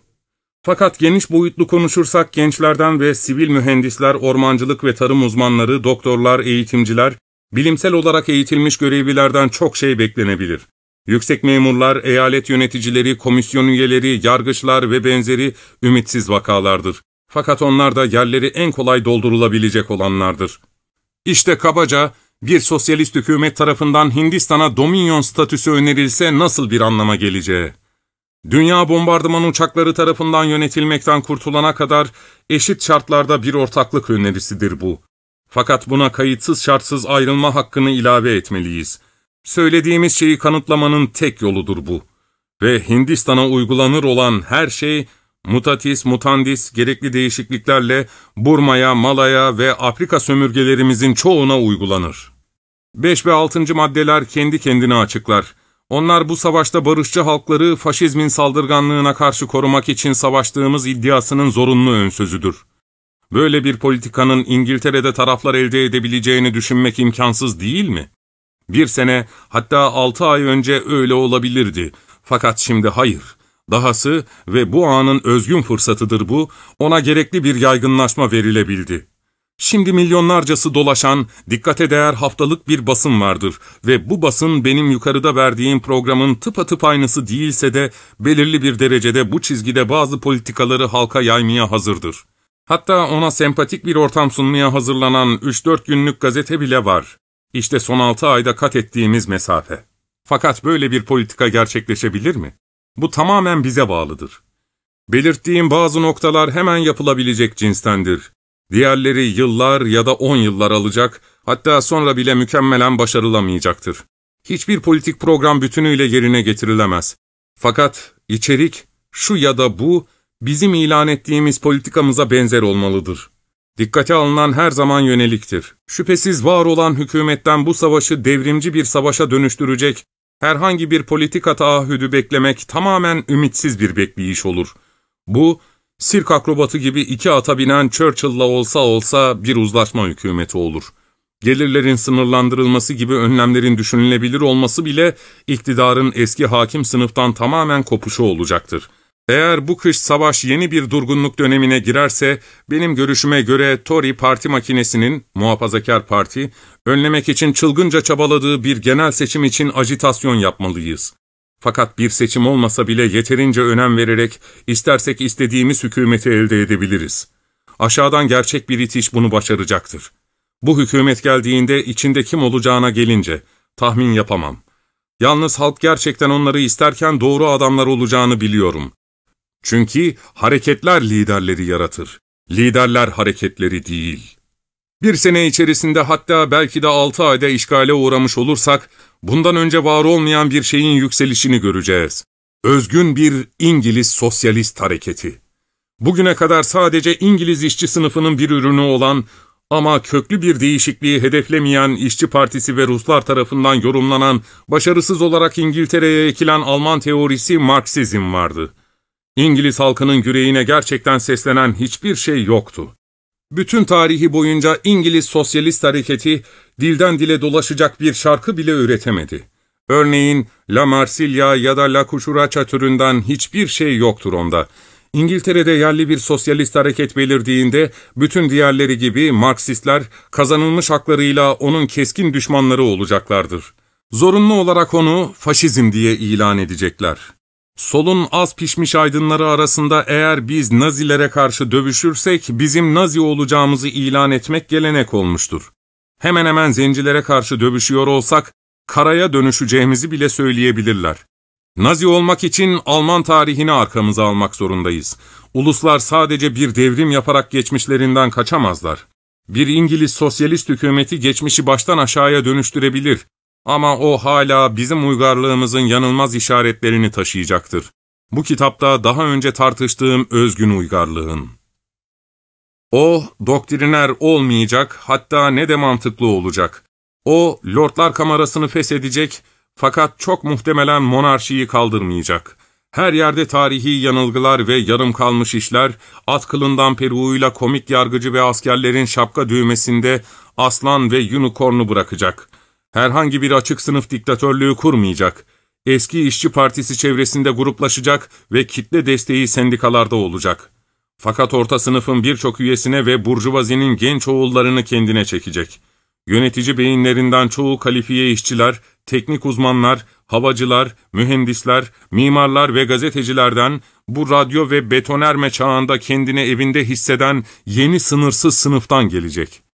Fakat geniş boyutlu konuşursak gençlerden ve sivil mühendisler, ormancılık ve tarım uzmanları, doktorlar, eğitimciler, Bilimsel olarak eğitilmiş görevlilerden çok şey beklenebilir. Yüksek memurlar, eyalet yöneticileri, komisyon üyeleri, yargıçlar ve benzeri ümitsiz vakalardır. Fakat onlar da yerleri en kolay doldurulabilecek olanlardır. İşte kabaca bir sosyalist hükümet tarafından Hindistan'a dominyon statüsü önerilse nasıl bir anlama geleceği. Dünya bombardıman uçakları tarafından yönetilmekten kurtulana kadar eşit şartlarda bir ortaklık önerisidir bu. Fakat buna kayıtsız şartsız ayrılma hakkını ilave etmeliyiz. Söylediğimiz şeyi kanıtlamanın tek yoludur bu. Ve Hindistan'a uygulanır olan her şey, mutatis mutandis gerekli değişikliklerle Burma'ya, Malaya ve Afrika sömürgelerimizin çoğuna uygulanır. 5 ve 6. maddeler kendi kendine açıklar. Onlar bu savaşta barışçı halkları faşizmin saldırganlığına karşı korumak için savaştığımız iddiasının zorunlu önsözüdür. Böyle bir politikanın İngiltere'de taraflar elde edebileceğini düşünmek imkansız değil mi? Bir sene, hatta altı ay önce öyle olabilirdi. Fakat şimdi hayır. Dahası ve bu anın özgün fırsatıdır bu, ona gerekli bir yaygınlaşma verilebildi. Şimdi milyonlarcası dolaşan, dikkate değer haftalık bir basın vardır ve bu basın benim yukarıda verdiğim programın tıpatıp aynısı değilse de belirli bir derecede bu çizgide bazı politikaları halka yaymaya hazırdır. Hatta ona sempatik bir ortam sunmaya hazırlanan 3-4 günlük gazete bile var. İşte son 6 ayda kat ettiğimiz mesafe. Fakat böyle bir politika gerçekleşebilir mi? Bu tamamen bize bağlıdır. Belirttiğim bazı noktalar hemen yapılabilecek cinstendir. Diğerleri yıllar ya da 10 yıllar alacak, hatta sonra bile mükemmelen başarılamayacaktır. Hiçbir politik program bütünüyle yerine getirilemez. Fakat içerik, şu ya da bu, bizim ilan ettiğimiz politikamıza benzer olmalıdır. Dikkate alınan her zaman yöneliktir. Şüphesiz var olan hükümetten bu savaşı devrimci bir savaşa dönüştürecek, herhangi bir politika taahhüdü beklemek tamamen ümitsiz bir bekleyiş olur. Bu, sirk akrobatı gibi iki ata binen Churchill'la olsa olsa bir uzlaşma hükümeti olur. Gelirlerin sınırlandırılması gibi önlemlerin düşünülebilir olması bile iktidarın eski hakim sınıftan tamamen kopuşu olacaktır.'' Eğer bu kış savaş yeni bir durgunluk dönemine girerse, benim görüşüme göre Tory parti makinesinin, muhafazakar parti, önlemek için çılgınca çabaladığı bir genel seçim için ajitasyon yapmalıyız. Fakat bir seçim olmasa bile yeterince önem vererek, istersek istediğimiz hükümeti elde edebiliriz. Aşağıdan gerçek bir itiş bunu başaracaktır. Bu hükümet geldiğinde içinde kim olacağına gelince, tahmin yapamam. Yalnız halk gerçekten onları isterken doğru adamlar olacağını biliyorum.'' Çünkü hareketler liderleri yaratır. Liderler hareketleri değil. Bir sene içerisinde hatta belki de altı ayda işgale uğramış olursak, bundan önce var olmayan bir şeyin yükselişini göreceğiz. Özgün bir İngiliz sosyalist hareketi. Bugüne kadar sadece İngiliz işçi sınıfının bir ürünü olan ama köklü bir değişikliği hedeflemeyen İşçi Partisi ve Ruslar tarafından yorumlanan, başarısız olarak İngiltere'ye ekilen Alman teorisi Marksizm vardı. İngiliz halkının yüreğine gerçekten seslenen hiçbir şey yoktu. Bütün tarihi boyunca İngiliz Sosyalist Hareketi dilden dile dolaşacak bir şarkı bile üretemedi. Örneğin La Marsilya ya da La Kuşuraça türünden hiçbir şey yoktur onda. İngiltere'de yerli bir sosyalist hareket belirdiğinde bütün diğerleri gibi Marksistler kazanılmış haklarıyla onun keskin düşmanları olacaklardır. Zorunlu olarak onu faşizm diye ilan edecekler.'' Solun az pişmiş aydınları arasında eğer biz Nazilere karşı dövüşürsek bizim Nazi olacağımızı ilan etmek gelenek olmuştur. Hemen hemen zencilere karşı dövüşüyor olsak karaya dönüşeceğimizi bile söyleyebilirler. Nazi olmak için Alman tarihini arkamıza almak zorundayız. Uluslar sadece bir devrim yaparak geçmişlerinden kaçamazlar. Bir İngiliz sosyalist hükümeti geçmişi baştan aşağıya dönüştürebilir. Ama o hala bizim uygarlığımızın yanılmaz işaretlerini taşıyacaktır. Bu kitapta daha önce tartıştığım özgün uygarlığın. O, doktriner olmayacak, hatta ne de mantıklı olacak. O, Lordlar Kamerası'nı feshedecek fakat çok muhtemelen monarşiyi kaldırmayacak. Her yerde tarihi yanılgılar ve yarım kalmış işler, at kılından peruğuyla komik yargıcı ve askerlerin şapka düğmesinde aslan ve unicorn'u bırakacak herhangi bir açık sınıf diktatörlüğü kurmayacak, eski işçi partisi çevresinde gruplaşacak ve kitle desteği sendikalarda olacak. Fakat orta sınıfın birçok üyesine ve burjuvazinin genç oğullarını kendine çekecek. Yönetici beyinlerinden çoğu kalifiye işçiler, teknik uzmanlar, havacılar, mühendisler, mimarlar ve gazetecilerden bu radyo ve betonerme çağında kendine evinde hisseden yeni sınırsız sınıftan gelecek.''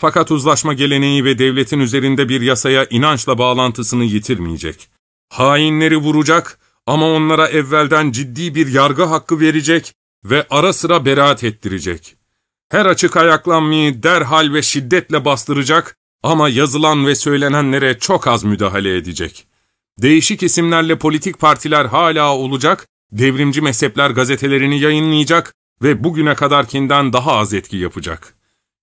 Fakat uzlaşma geleneği ve devletin üzerinde bir yasaya inançla bağlantısını yitirmeyecek. Hainleri vuracak ama onlara evvelden ciddi bir yargı hakkı verecek ve ara sıra beraat ettirecek. Her açık ayaklanmayı derhal ve şiddetle bastıracak ama yazılan ve söylenenlere çok az müdahale edecek. Değişik isimlerle politik partiler hala olacak, devrimci mezhepler gazetelerini yayınlayacak ve bugüne kadarkinden daha az etki yapacak.''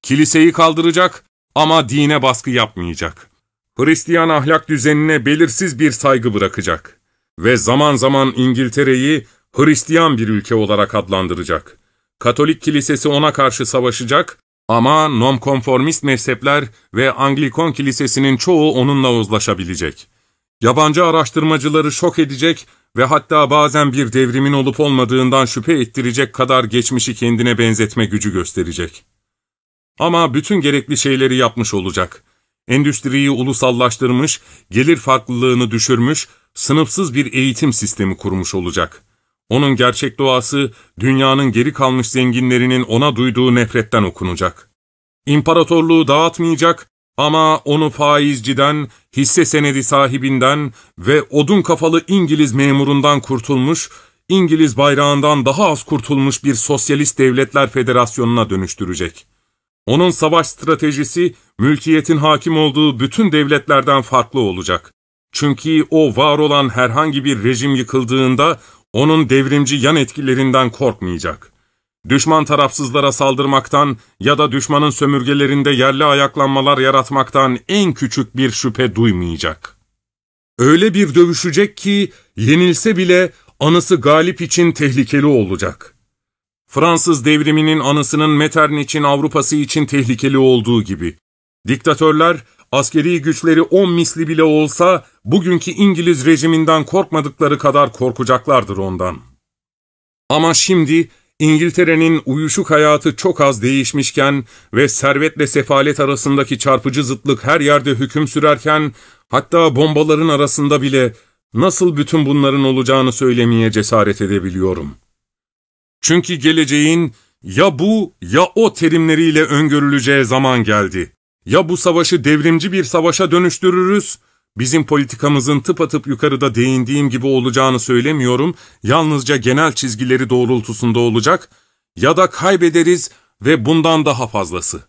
Kiliseyi kaldıracak ama dine baskı yapmayacak. Hristiyan ahlak düzenine belirsiz bir saygı bırakacak. Ve zaman zaman İngiltere'yi Hristiyan bir ülke olarak adlandıracak. Katolik kilisesi ona karşı savaşacak ama nonkonformist mezhepler ve Anglikon kilisesinin çoğu onunla uzlaşabilecek. Yabancı araştırmacıları şok edecek ve hatta bazen bir devrimin olup olmadığından şüphe ettirecek kadar geçmişi kendine benzetme gücü gösterecek. Ama bütün gerekli şeyleri yapmış olacak. Endüstriyi ulusallaştırmış, gelir farklılığını düşürmüş, sınıfsız bir eğitim sistemi kurmuş olacak. Onun gerçek doğası, dünyanın geri kalmış zenginlerinin ona duyduğu nefretten okunacak. İmparatorluğu dağıtmayacak ama onu faizciden, hisse senedi sahibinden ve odun kafalı İngiliz memurundan kurtulmuş, İngiliz bayrağından daha az kurtulmuş bir Sosyalist Devletler Federasyonu'na dönüştürecek.'' Onun savaş stratejisi mülkiyetin hakim olduğu bütün devletlerden farklı olacak. Çünkü o var olan herhangi bir rejim yıkıldığında onun devrimci yan etkilerinden korkmayacak. Düşman tarafsızlara saldırmaktan ya da düşmanın sömürgelerinde yerli ayaklanmalar yaratmaktan en küçük bir şüphe duymayacak. Öyle bir dövüşecek ki yenilse bile anısı galip için tehlikeli olacak.'' Fransız devriminin anısının Metternich'in Avrupa'sı için tehlikeli olduğu gibi. Diktatörler, askeri güçleri on misli bile olsa bugünkü İngiliz rejiminden korkmadıkları kadar korkacaklardır ondan. Ama şimdi İngiltere'nin uyuşuk hayatı çok az değişmişken ve servetle sefalet arasındaki çarpıcı zıtlık her yerde hüküm sürerken, hatta bombaların arasında bile nasıl bütün bunların olacağını söylemeye cesaret edebiliyorum.'' Çünkü geleceğin ya bu ya o terimleriyle öngörüleceği zaman geldi. Ya bu savaşı devrimci bir savaşa dönüştürürüz, bizim politikamızın tıpatıp yukarıda değindiğim gibi olacağını söylemiyorum, yalnızca genel çizgileri doğrultusunda olacak, ya da kaybederiz ve bundan daha fazlası.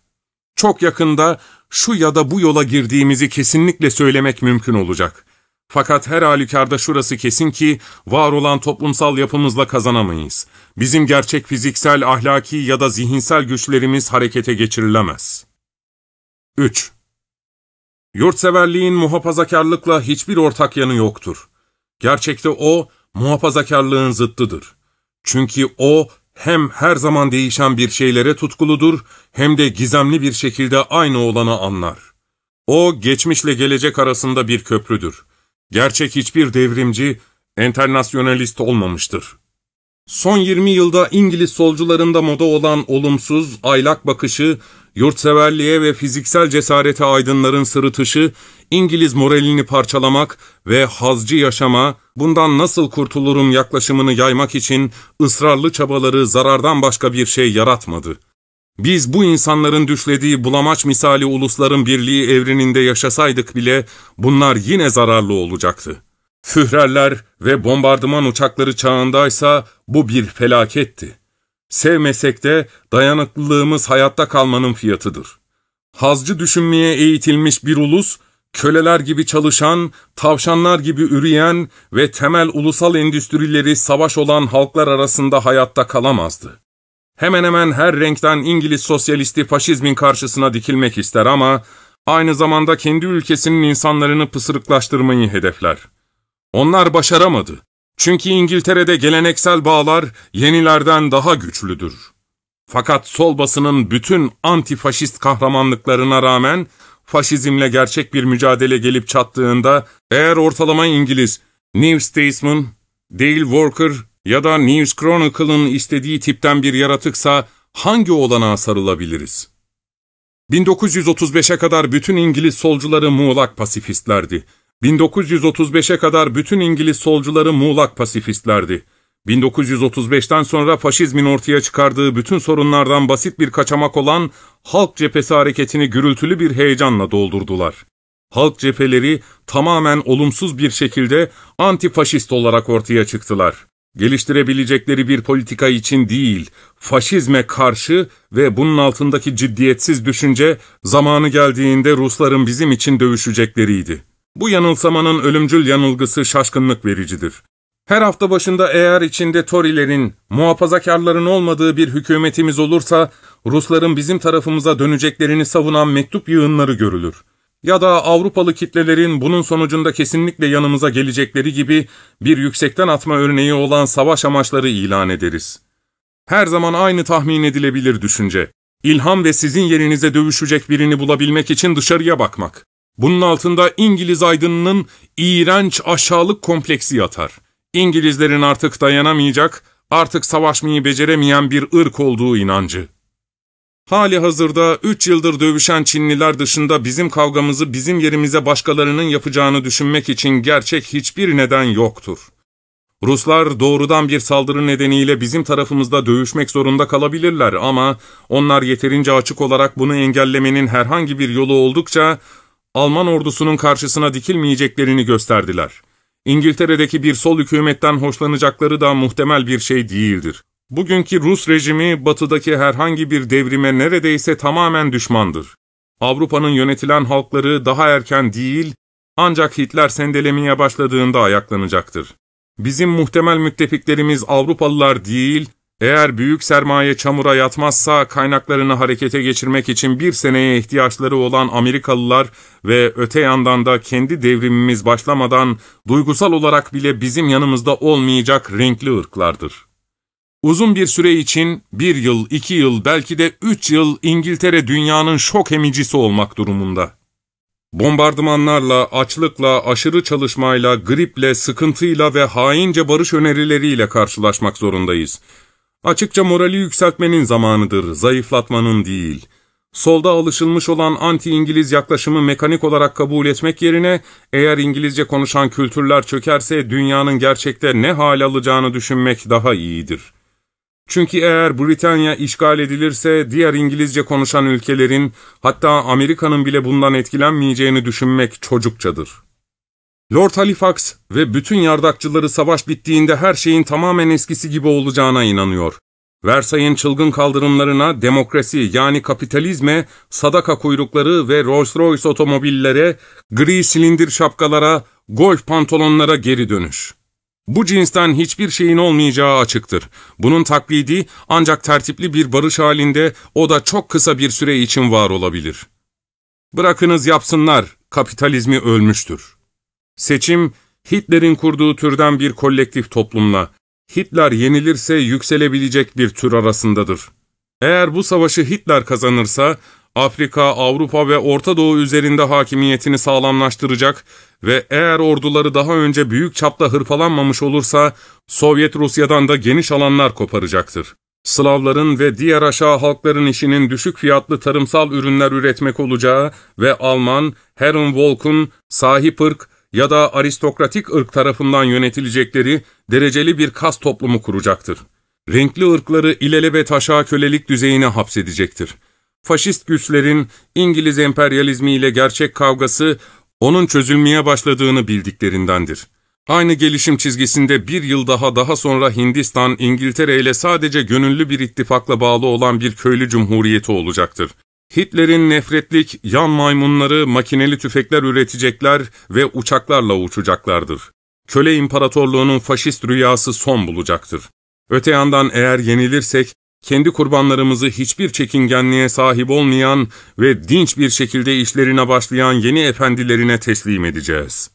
Çok yakında şu ya da bu yola girdiğimizi kesinlikle söylemek mümkün olacak. Fakat her halükarda şurası kesin ki var olan toplumsal yapımızla kazanamayız. Bizim gerçek fiziksel, ahlaki ya da zihinsel güçlerimiz harekete geçirilemez. 3. Yurtseverliğin muhafazakarlıkla hiçbir ortak yanı yoktur. Gerçekte o, muhafazakarlığın zıttıdır. Çünkü o, hem her zaman değişen bir şeylere tutkuludur, hem de gizemli bir şekilde aynı olanı anlar. O, geçmişle gelecek arasında bir köprüdür. Gerçek hiçbir devrimci, enternasyonalist olmamıştır. Son 20 yılda İngiliz solcularında moda olan olumsuz, aylak bakışı, yurtseverliğe ve fiziksel cesarete aydınların sırıtışı, İngiliz moralini parçalamak ve hazcı yaşama, bundan nasıl kurtulurum yaklaşımını yaymak için ısrarlı çabaları zarardan başka bir şey yaratmadı.'' Biz bu insanların düşlediği bulamaç misali ulusların birliği evreninde yaşasaydık bile bunlar yine zararlı olacaktı. Führerler ve bombardıman uçakları çağındaysa bu bir felaketti. Sevmesek de dayanıklılığımız hayatta kalmanın fiyatıdır. Hazcı düşünmeye eğitilmiş bir ulus, köleler gibi çalışan, tavşanlar gibi üreyen ve temel ulusal endüstrileri savaş olan halklar arasında hayatta kalamazdı hemen hemen her renkten İngiliz sosyalisti faşizmin karşısına dikilmek ister ama aynı zamanda kendi ülkesinin insanlarını pısırıklaştırmayı hedefler. Onlar başaramadı. Çünkü İngiltere'de geleneksel bağlar yenilerden daha güçlüdür. Fakat sol basının bütün antifaşist kahramanlıklarına rağmen faşizmle gerçek bir mücadele gelip çattığında eğer ortalama İngiliz New Statesman, Dale Walker ya da News Chronicle'ın istediği tipten bir yaratıksa hangi olanağa sarılabiliriz? 1935'e kadar bütün İngiliz solcuları muğlak pasifistlerdi. 1935'e kadar bütün İngiliz solcuları muğlak pasifistlerdi. 1935'ten sonra faşizmin ortaya çıkardığı bütün sorunlardan basit bir kaçamak olan Halk Cephesi hareketini gürültülü bir heyecanla doldurdular. Halk cepheleri tamamen olumsuz bir şekilde antifaşist olarak ortaya çıktılar geliştirebilecekleri bir politika için değil, faşizme karşı ve bunun altındaki ciddiyetsiz düşünce zamanı geldiğinde Rusların bizim için dövüşecekleriydi. Bu yanılsamanın ölümcül yanılgısı şaşkınlık vericidir. Her hafta başında eğer içinde Torilerin, muhafazakarların olmadığı bir hükümetimiz olursa, Rusların bizim tarafımıza döneceklerini savunan mektup yığınları görülür ya da Avrupalı kitlelerin bunun sonucunda kesinlikle yanımıza gelecekleri gibi bir yüksekten atma örneği olan savaş amaçları ilan ederiz. Her zaman aynı tahmin edilebilir düşünce. İlham ve sizin yerinize dövüşecek birini bulabilmek için dışarıya bakmak. Bunun altında İngiliz aydınının iğrenç aşağılık kompleksi yatar. İngilizlerin artık dayanamayacak, artık savaşmayı beceremeyen bir ırk olduğu inancı. Hali hazırda 3 yıldır dövüşen Çinliler dışında bizim kavgamızı bizim yerimize başkalarının yapacağını düşünmek için gerçek hiçbir neden yoktur. Ruslar doğrudan bir saldırı nedeniyle bizim tarafımızda dövüşmek zorunda kalabilirler ama onlar yeterince açık olarak bunu engellemenin herhangi bir yolu oldukça Alman ordusunun karşısına dikilmeyeceklerini gösterdiler. İngiltere'deki bir sol hükümetten hoşlanacakları da muhtemel bir şey değildir. Bugünkü Rus rejimi batıdaki herhangi bir devrime neredeyse tamamen düşmandır. Avrupa'nın yönetilen halkları daha erken değil, ancak Hitler sendelemeye başladığında ayaklanacaktır. Bizim muhtemel müttefiklerimiz Avrupalılar değil, eğer büyük sermaye çamura yatmazsa kaynaklarını harekete geçirmek için bir seneye ihtiyaçları olan Amerikalılar ve öte yandan da kendi devrimimiz başlamadan duygusal olarak bile bizim yanımızda olmayacak renkli ırklardır. Uzun bir süre için bir yıl, iki yıl, belki de üç yıl İngiltere dünyanın şok emicisi olmak durumunda. Bombardımanlarla, açlıkla, aşırı çalışmayla, griple, sıkıntıyla ve haince barış önerileriyle karşılaşmak zorundayız. Açıkça morali yükseltmenin zamanıdır, zayıflatmanın değil. Solda alışılmış olan anti-İngiliz yaklaşımı mekanik olarak kabul etmek yerine, eğer İngilizce konuşan kültürler çökerse dünyanın gerçekte ne hal alacağını düşünmek daha iyidir.'' Çünkü eğer Britanya işgal edilirse diğer İngilizce konuşan ülkelerin hatta Amerika'nın bile bundan etkilenmeyeceğini düşünmek çocukçadır. Lord Halifax ve bütün yardakçıları savaş bittiğinde her şeyin tamamen eskisi gibi olacağına inanıyor. Versay'ın çılgın kaldırımlarına, demokrasi yani kapitalizme, sadaka kuyrukları ve Rolls-Royce otomobillere, gri silindir şapkalara, golf pantolonlara geri dönüş. Bu cinsten hiçbir şeyin olmayacağı açıktır. Bunun taklidi ancak tertipli bir barış halinde o da çok kısa bir süre için var olabilir. Bırakınız yapsınlar, kapitalizmi ölmüştür. Seçim, Hitler'in kurduğu türden bir kolektif toplumla, Hitler yenilirse yükselebilecek bir tür arasındadır. Eğer bu savaşı Hitler kazanırsa, Afrika, Avrupa ve Orta Doğu üzerinde hakimiyetini sağlamlaştıracak ve eğer orduları daha önce büyük çapta hırpalanmamış olursa Sovyet Rusya'dan da geniş alanlar koparacaktır. Slavların ve diğer aşağı halkların işinin düşük fiyatlı tarımsal ürünler üretmek olacağı ve Alman, Heron Volk'un, sahip ırk ya da aristokratik ırk tarafından yönetilecekleri dereceli bir kas toplumu kuracaktır. Renkli ırkları ve aşağı kölelik düzeyine hapsedecektir faşist güçlerin İngiliz emperyalizmiyle gerçek kavgası onun çözülmeye başladığını bildiklerindendir. Aynı gelişim çizgisinde bir yıl daha daha sonra Hindistan, İngiltere ile sadece gönüllü bir ittifakla bağlı olan bir köylü cumhuriyeti olacaktır. Hitler'in nefretlik, yan maymunları, makineli tüfekler üretecekler ve uçaklarla uçacaklardır. Köle imparatorluğunun faşist rüyası son bulacaktır. Öte yandan eğer yenilirsek, kendi kurbanlarımızı hiçbir çekingenliğe sahip olmayan ve dinç bir şekilde işlerine başlayan yeni efendilerine teslim edeceğiz.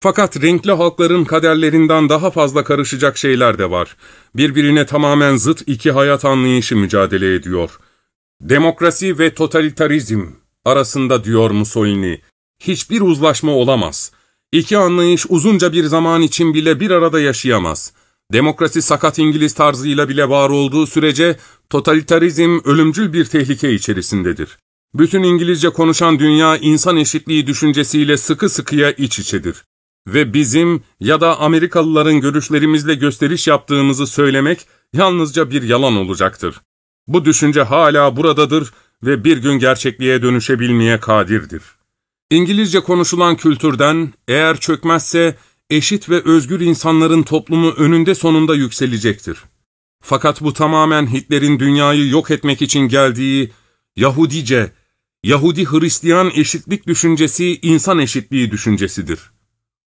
Fakat renkli halkların kaderlerinden daha fazla karışacak şeyler de var. Birbirine tamamen zıt iki hayat anlayışı mücadele ediyor. Demokrasi ve totalitarizm arasında diyor Mussolini. Hiçbir uzlaşma olamaz. İki anlayış uzunca bir zaman için bile bir arada yaşayamaz.'' Demokrasi sakat İngiliz tarzıyla bile var olduğu sürece totalitarizm ölümcül bir tehlike içerisindedir. Bütün İngilizce konuşan dünya insan eşitliği düşüncesiyle sıkı sıkıya iç içedir. Ve bizim ya da Amerikalıların görüşlerimizle gösteriş yaptığımızı söylemek yalnızca bir yalan olacaktır. Bu düşünce hala buradadır ve bir gün gerçekliğe dönüşebilmeye kadirdir. İngilizce konuşulan kültürden eğer çökmezse eşit ve özgür insanların toplumu önünde sonunda yükselecektir. Fakat bu tamamen Hitler'in dünyayı yok etmek için geldiği Yahudice, Yahudi-Hristiyan eşitlik düşüncesi insan eşitliği düşüncesidir.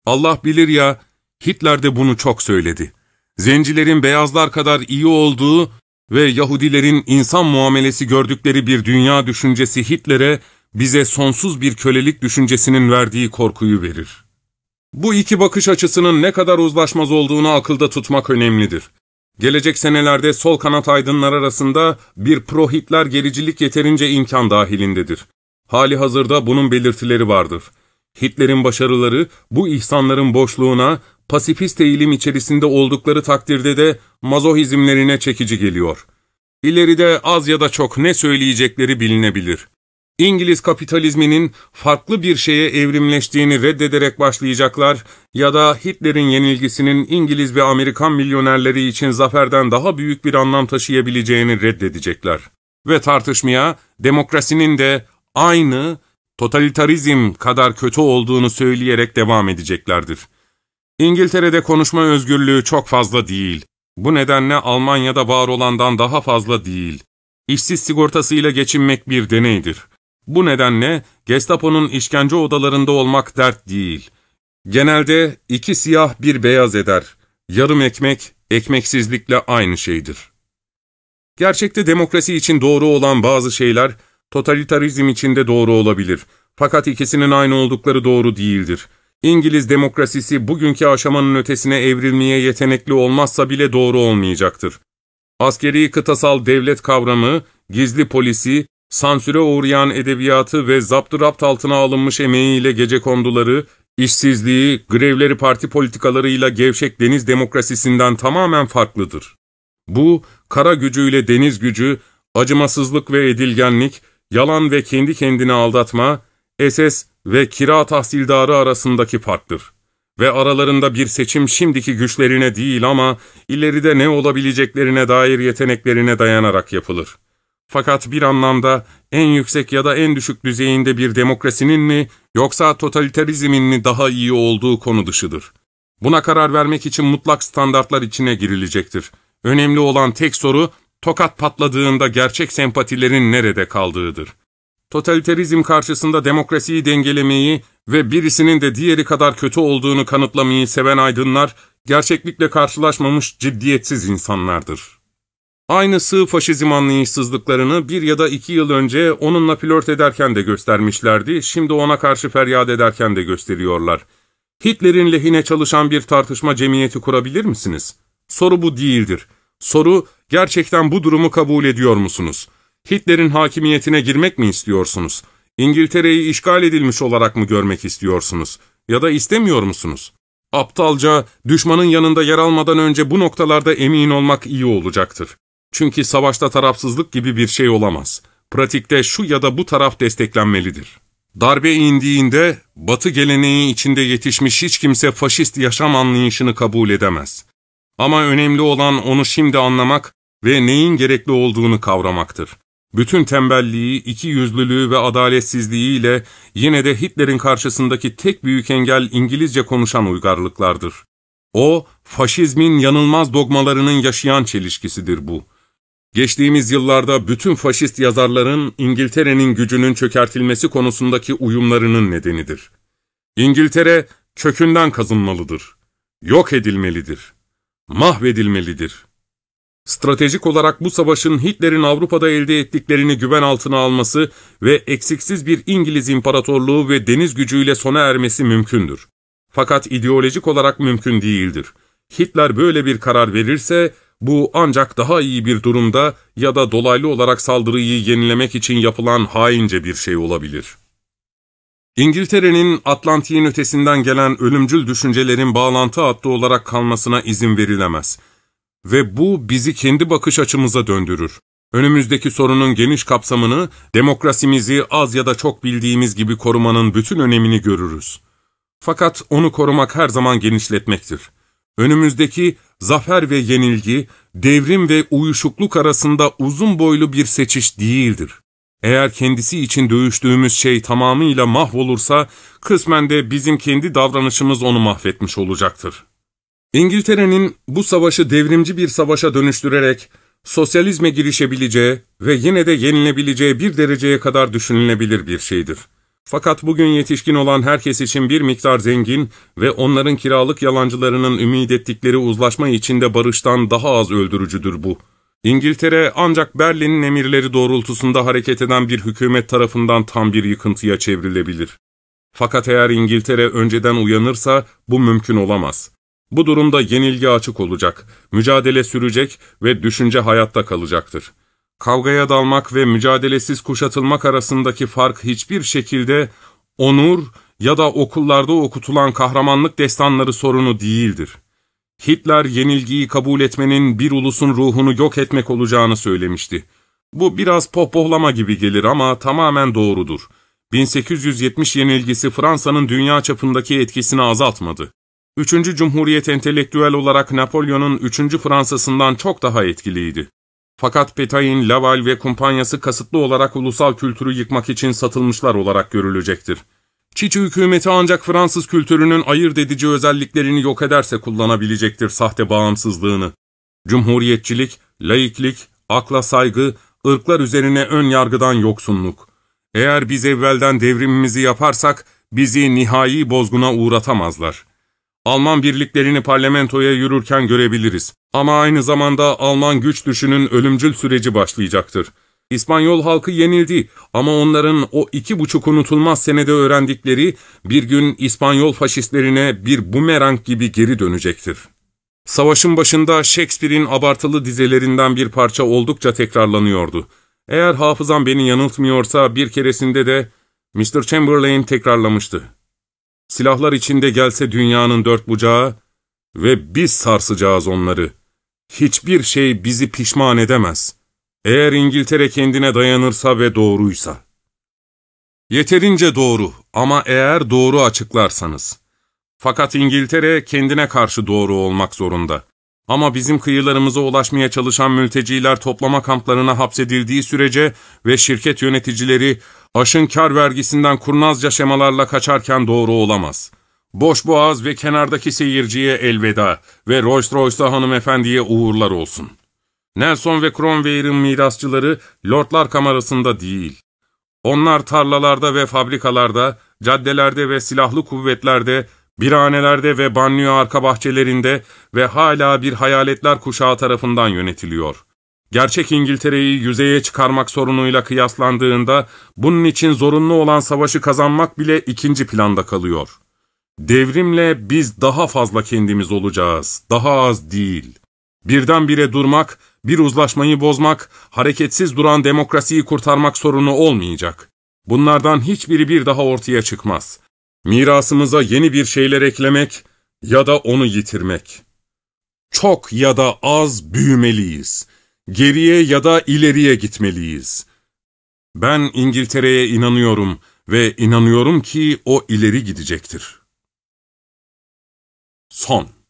Allah bilir ya, Hitler de bunu çok söyledi. Zencilerin beyazlar kadar iyi olduğu ve Yahudilerin insan muamelesi gördükleri bir dünya düşüncesi Hitler'e bize sonsuz bir kölelik düşüncesinin verdiği korkuyu verir. Bu iki bakış açısının ne kadar uzlaşmaz olduğunu akılda tutmak önemlidir. Gelecek senelerde sol kanat aydınlar arasında bir pro-Hitler gericilik yeterince imkan dahilindedir. Hali hazırda bunun belirtileri vardır. Hitler'in başarıları bu ihsanların boşluğuna, pasifist eğilim içerisinde oldukları takdirde de mazohizmlerine çekici geliyor. İleride az ya da çok ne söyleyecekleri bilinebilir. İngiliz kapitalizminin farklı bir şeye evrimleştiğini reddederek başlayacaklar ya da Hitler'in yenilgisinin İngiliz ve Amerikan milyonerleri için zaferden daha büyük bir anlam taşıyabileceğini reddedecekler. Ve tartışmaya demokrasinin de aynı totalitarizm kadar kötü olduğunu söyleyerek devam edeceklerdir. İngiltere'de konuşma özgürlüğü çok fazla değil. Bu nedenle Almanya'da var olandan daha fazla değil. İşsiz sigortasıyla geçinmek bir deneydir. Bu nedenle Gestapo'nun işkence odalarında olmak dert değil. Genelde iki siyah bir beyaz eder. Yarım ekmek, ekmeksizlikle aynı şeydir. Gerçekte demokrasi için doğru olan bazı şeyler, totalitarizm içinde doğru olabilir. Fakat ikisinin aynı oldukları doğru değildir. İngiliz demokrasisi bugünkü aşamanın ötesine evrilmeye yetenekli olmazsa bile doğru olmayacaktır. Askeri kıtasal devlet kavramı, gizli polisi, sansüre uğrayan edebiyatı ve zaptı rapt altına alınmış emeğiyle gece konduları, işsizliği, grevleri parti politikalarıyla gevşek deniz demokrasisinden tamamen farklıdır. Bu, kara gücüyle deniz gücü, acımasızlık ve edilgenlik, yalan ve kendi kendini aldatma, SS ve kira tahsildarı arasındaki farktır. Ve aralarında bir seçim şimdiki güçlerine değil ama ileride ne olabileceklerine dair yeteneklerine dayanarak yapılır. Fakat bir anlamda en yüksek ya da en düşük düzeyinde bir demokrasinin mi yoksa totaliterizmin mi daha iyi olduğu konu dışıdır. Buna karar vermek için mutlak standartlar içine girilecektir. Önemli olan tek soru tokat patladığında gerçek sempatilerin nerede kaldığıdır. Totaliterizm karşısında demokrasiyi dengelemeyi ve birisinin de diğeri kadar kötü olduğunu kanıtlamayı seven aydınlar, gerçeklikle karşılaşmamış ciddiyetsiz insanlardır. Aynı sığ faşizm anlayışsızlıklarını bir ya da iki yıl önce onunla flört ederken de göstermişlerdi, şimdi ona karşı feryat ederken de gösteriyorlar. Hitler'in lehine çalışan bir tartışma cemiyeti kurabilir misiniz? Soru bu değildir. Soru, gerçekten bu durumu kabul ediyor musunuz? Hitler'in hakimiyetine girmek mi istiyorsunuz? İngiltere'yi işgal edilmiş olarak mı görmek istiyorsunuz? Ya da istemiyor musunuz? Aptalca, düşmanın yanında yer almadan önce bu noktalarda emin olmak iyi olacaktır. Çünkü savaşta tarafsızlık gibi bir şey olamaz. Pratikte şu ya da bu taraf desteklenmelidir. Darbe indiğinde Batı geleneği içinde yetişmiş hiç kimse faşist yaşam anlayışını kabul edemez. Ama önemli olan onu şimdi anlamak ve neyin gerekli olduğunu kavramaktır. Bütün tembelliği, iki yüzlülüğü ve adaletsizliğiyle yine de Hitler'in karşısındaki tek büyük engel İngilizce konuşan uygarlıklardır. O, faşizmin yanılmaz dogmalarının yaşayan çelişkisidir bu. Geçtiğimiz yıllarda bütün faşist yazarların İngiltere'nin gücünün çökertilmesi konusundaki uyumlarının nedenidir. İngiltere kökünden kazınmalıdır, yok edilmelidir, mahvedilmelidir. Stratejik olarak bu savaşın Hitler'in Avrupa'da elde ettiklerini güven altına alması ve eksiksiz bir İngiliz imparatorluğu ve deniz gücüyle sona ermesi mümkündür. Fakat ideolojik olarak mümkün değildir. Hitler böyle bir karar verirse bu ancak daha iyi bir durumda ya da dolaylı olarak saldırıyı yenilemek için yapılan haince bir şey olabilir. İngiltere'nin Atlantik'in ötesinden gelen ölümcül düşüncelerin bağlantı hattı olarak kalmasına izin verilemez. Ve bu bizi kendi bakış açımıza döndürür. Önümüzdeki sorunun geniş kapsamını, demokrasimizi az ya da çok bildiğimiz gibi korumanın bütün önemini görürüz. Fakat onu korumak her zaman genişletmektir. Önümüzdeki zafer ve yenilgi, devrim ve uyuşukluk arasında uzun boylu bir seçiş değildir. Eğer kendisi için dövüştüğümüz şey tamamıyla mahvolursa, kısmen de bizim kendi davranışımız onu mahvetmiş olacaktır. İngiltere'nin bu savaşı devrimci bir savaşa dönüştürerek, sosyalizme girişebileceği ve yine de yenilebileceği bir dereceye kadar düşünülebilir bir şeydir. Fakat bugün yetişkin olan herkes için bir miktar zengin ve onların kiralık yalancılarının ümit ettikleri uzlaşma içinde barıştan daha az öldürücüdür bu. İngiltere ancak Berlin'in emirleri doğrultusunda hareket eden bir hükümet tarafından tam bir yıkıntıya çevrilebilir. Fakat eğer İngiltere önceden uyanırsa bu mümkün olamaz. Bu durumda yenilgi açık olacak, mücadele sürecek ve düşünce hayatta kalacaktır.'' kavgaya dalmak ve mücadelesiz kuşatılmak arasındaki fark hiçbir şekilde onur ya da okullarda okutulan kahramanlık destanları sorunu değildir. Hitler yenilgiyi kabul etmenin bir ulusun ruhunu yok etmek olacağını söylemişti. Bu biraz pohpohlama gibi gelir ama tamamen doğrudur. 1870 yenilgisi Fransa'nın dünya çapındaki etkisini azaltmadı. Üçüncü Cumhuriyet entelektüel olarak Napolyon'un üçüncü Fransa'sından çok daha etkiliydi. Fakat Petain, Laval ve kumpanyası kasıtlı olarak ulusal kültürü yıkmak için satılmışlar olarak görülecektir. Çiçi hükümeti ancak Fransız kültürünün ayırt edici özelliklerini yok ederse kullanabilecektir sahte bağımsızlığını. Cumhuriyetçilik, laiklik, akla saygı, ırklar üzerine ön yargıdan yoksunluk. Eğer biz evvelden devrimimizi yaparsak bizi nihai bozguna uğratamazlar.'' Alman birliklerini parlamentoya yürürken görebiliriz. Ama aynı zamanda Alman güç düşünün ölümcül süreci başlayacaktır. İspanyol halkı yenildi ama onların o iki buçuk unutulmaz senede öğrendikleri bir gün İspanyol faşistlerine bir bumerang gibi geri dönecektir. Savaşın başında Shakespeare'in abartılı dizelerinden bir parça oldukça tekrarlanıyordu. Eğer hafızam beni yanıltmıyorsa bir keresinde de Mr. Chamberlain tekrarlamıştı. Silahlar içinde gelse dünyanın dört bucağı ve biz sarsacağız onları. Hiçbir şey bizi pişman edemez. Eğer İngiltere kendine dayanırsa ve doğruysa. Yeterince doğru ama eğer doğru açıklarsanız. Fakat İngiltere kendine karşı doğru olmak zorunda. Ama bizim kıyılarımıza ulaşmaya çalışan mülteciler toplama kamplarına hapsedildiği sürece ve şirket yöneticileri Aşın kar vergisinden kurnazca şemalarla kaçarken doğru olamaz. Boş boğaz ve kenardaki seyirciye elveda ve Rolls Royce'da hanımefendiye uğurlar olsun. Nelson ve Cromwell'in mirasçıları Lordlar Kamerası'nda değil. Onlar tarlalarda ve fabrikalarda, caddelerde ve silahlı kuvvetlerde, biranelerde ve banyo arka bahçelerinde ve hala bir hayaletler kuşağı tarafından yönetiliyor.'' gerçek İngiltere'yi yüzeye çıkarmak sorunuyla kıyaslandığında bunun için zorunlu olan savaşı kazanmak bile ikinci planda kalıyor. Devrimle biz daha fazla kendimiz olacağız, daha az değil. Birdenbire durmak, bir uzlaşmayı bozmak, hareketsiz duran demokrasiyi kurtarmak sorunu olmayacak. Bunlardan hiçbiri bir daha ortaya çıkmaz. Mirasımıza yeni bir şeyler eklemek ya da onu yitirmek. Çok ya da az büyümeliyiz.'' geriye ya da ileriye gitmeliyiz. Ben İngiltere'ye inanıyorum ve inanıyorum ki o ileri gidecektir. Son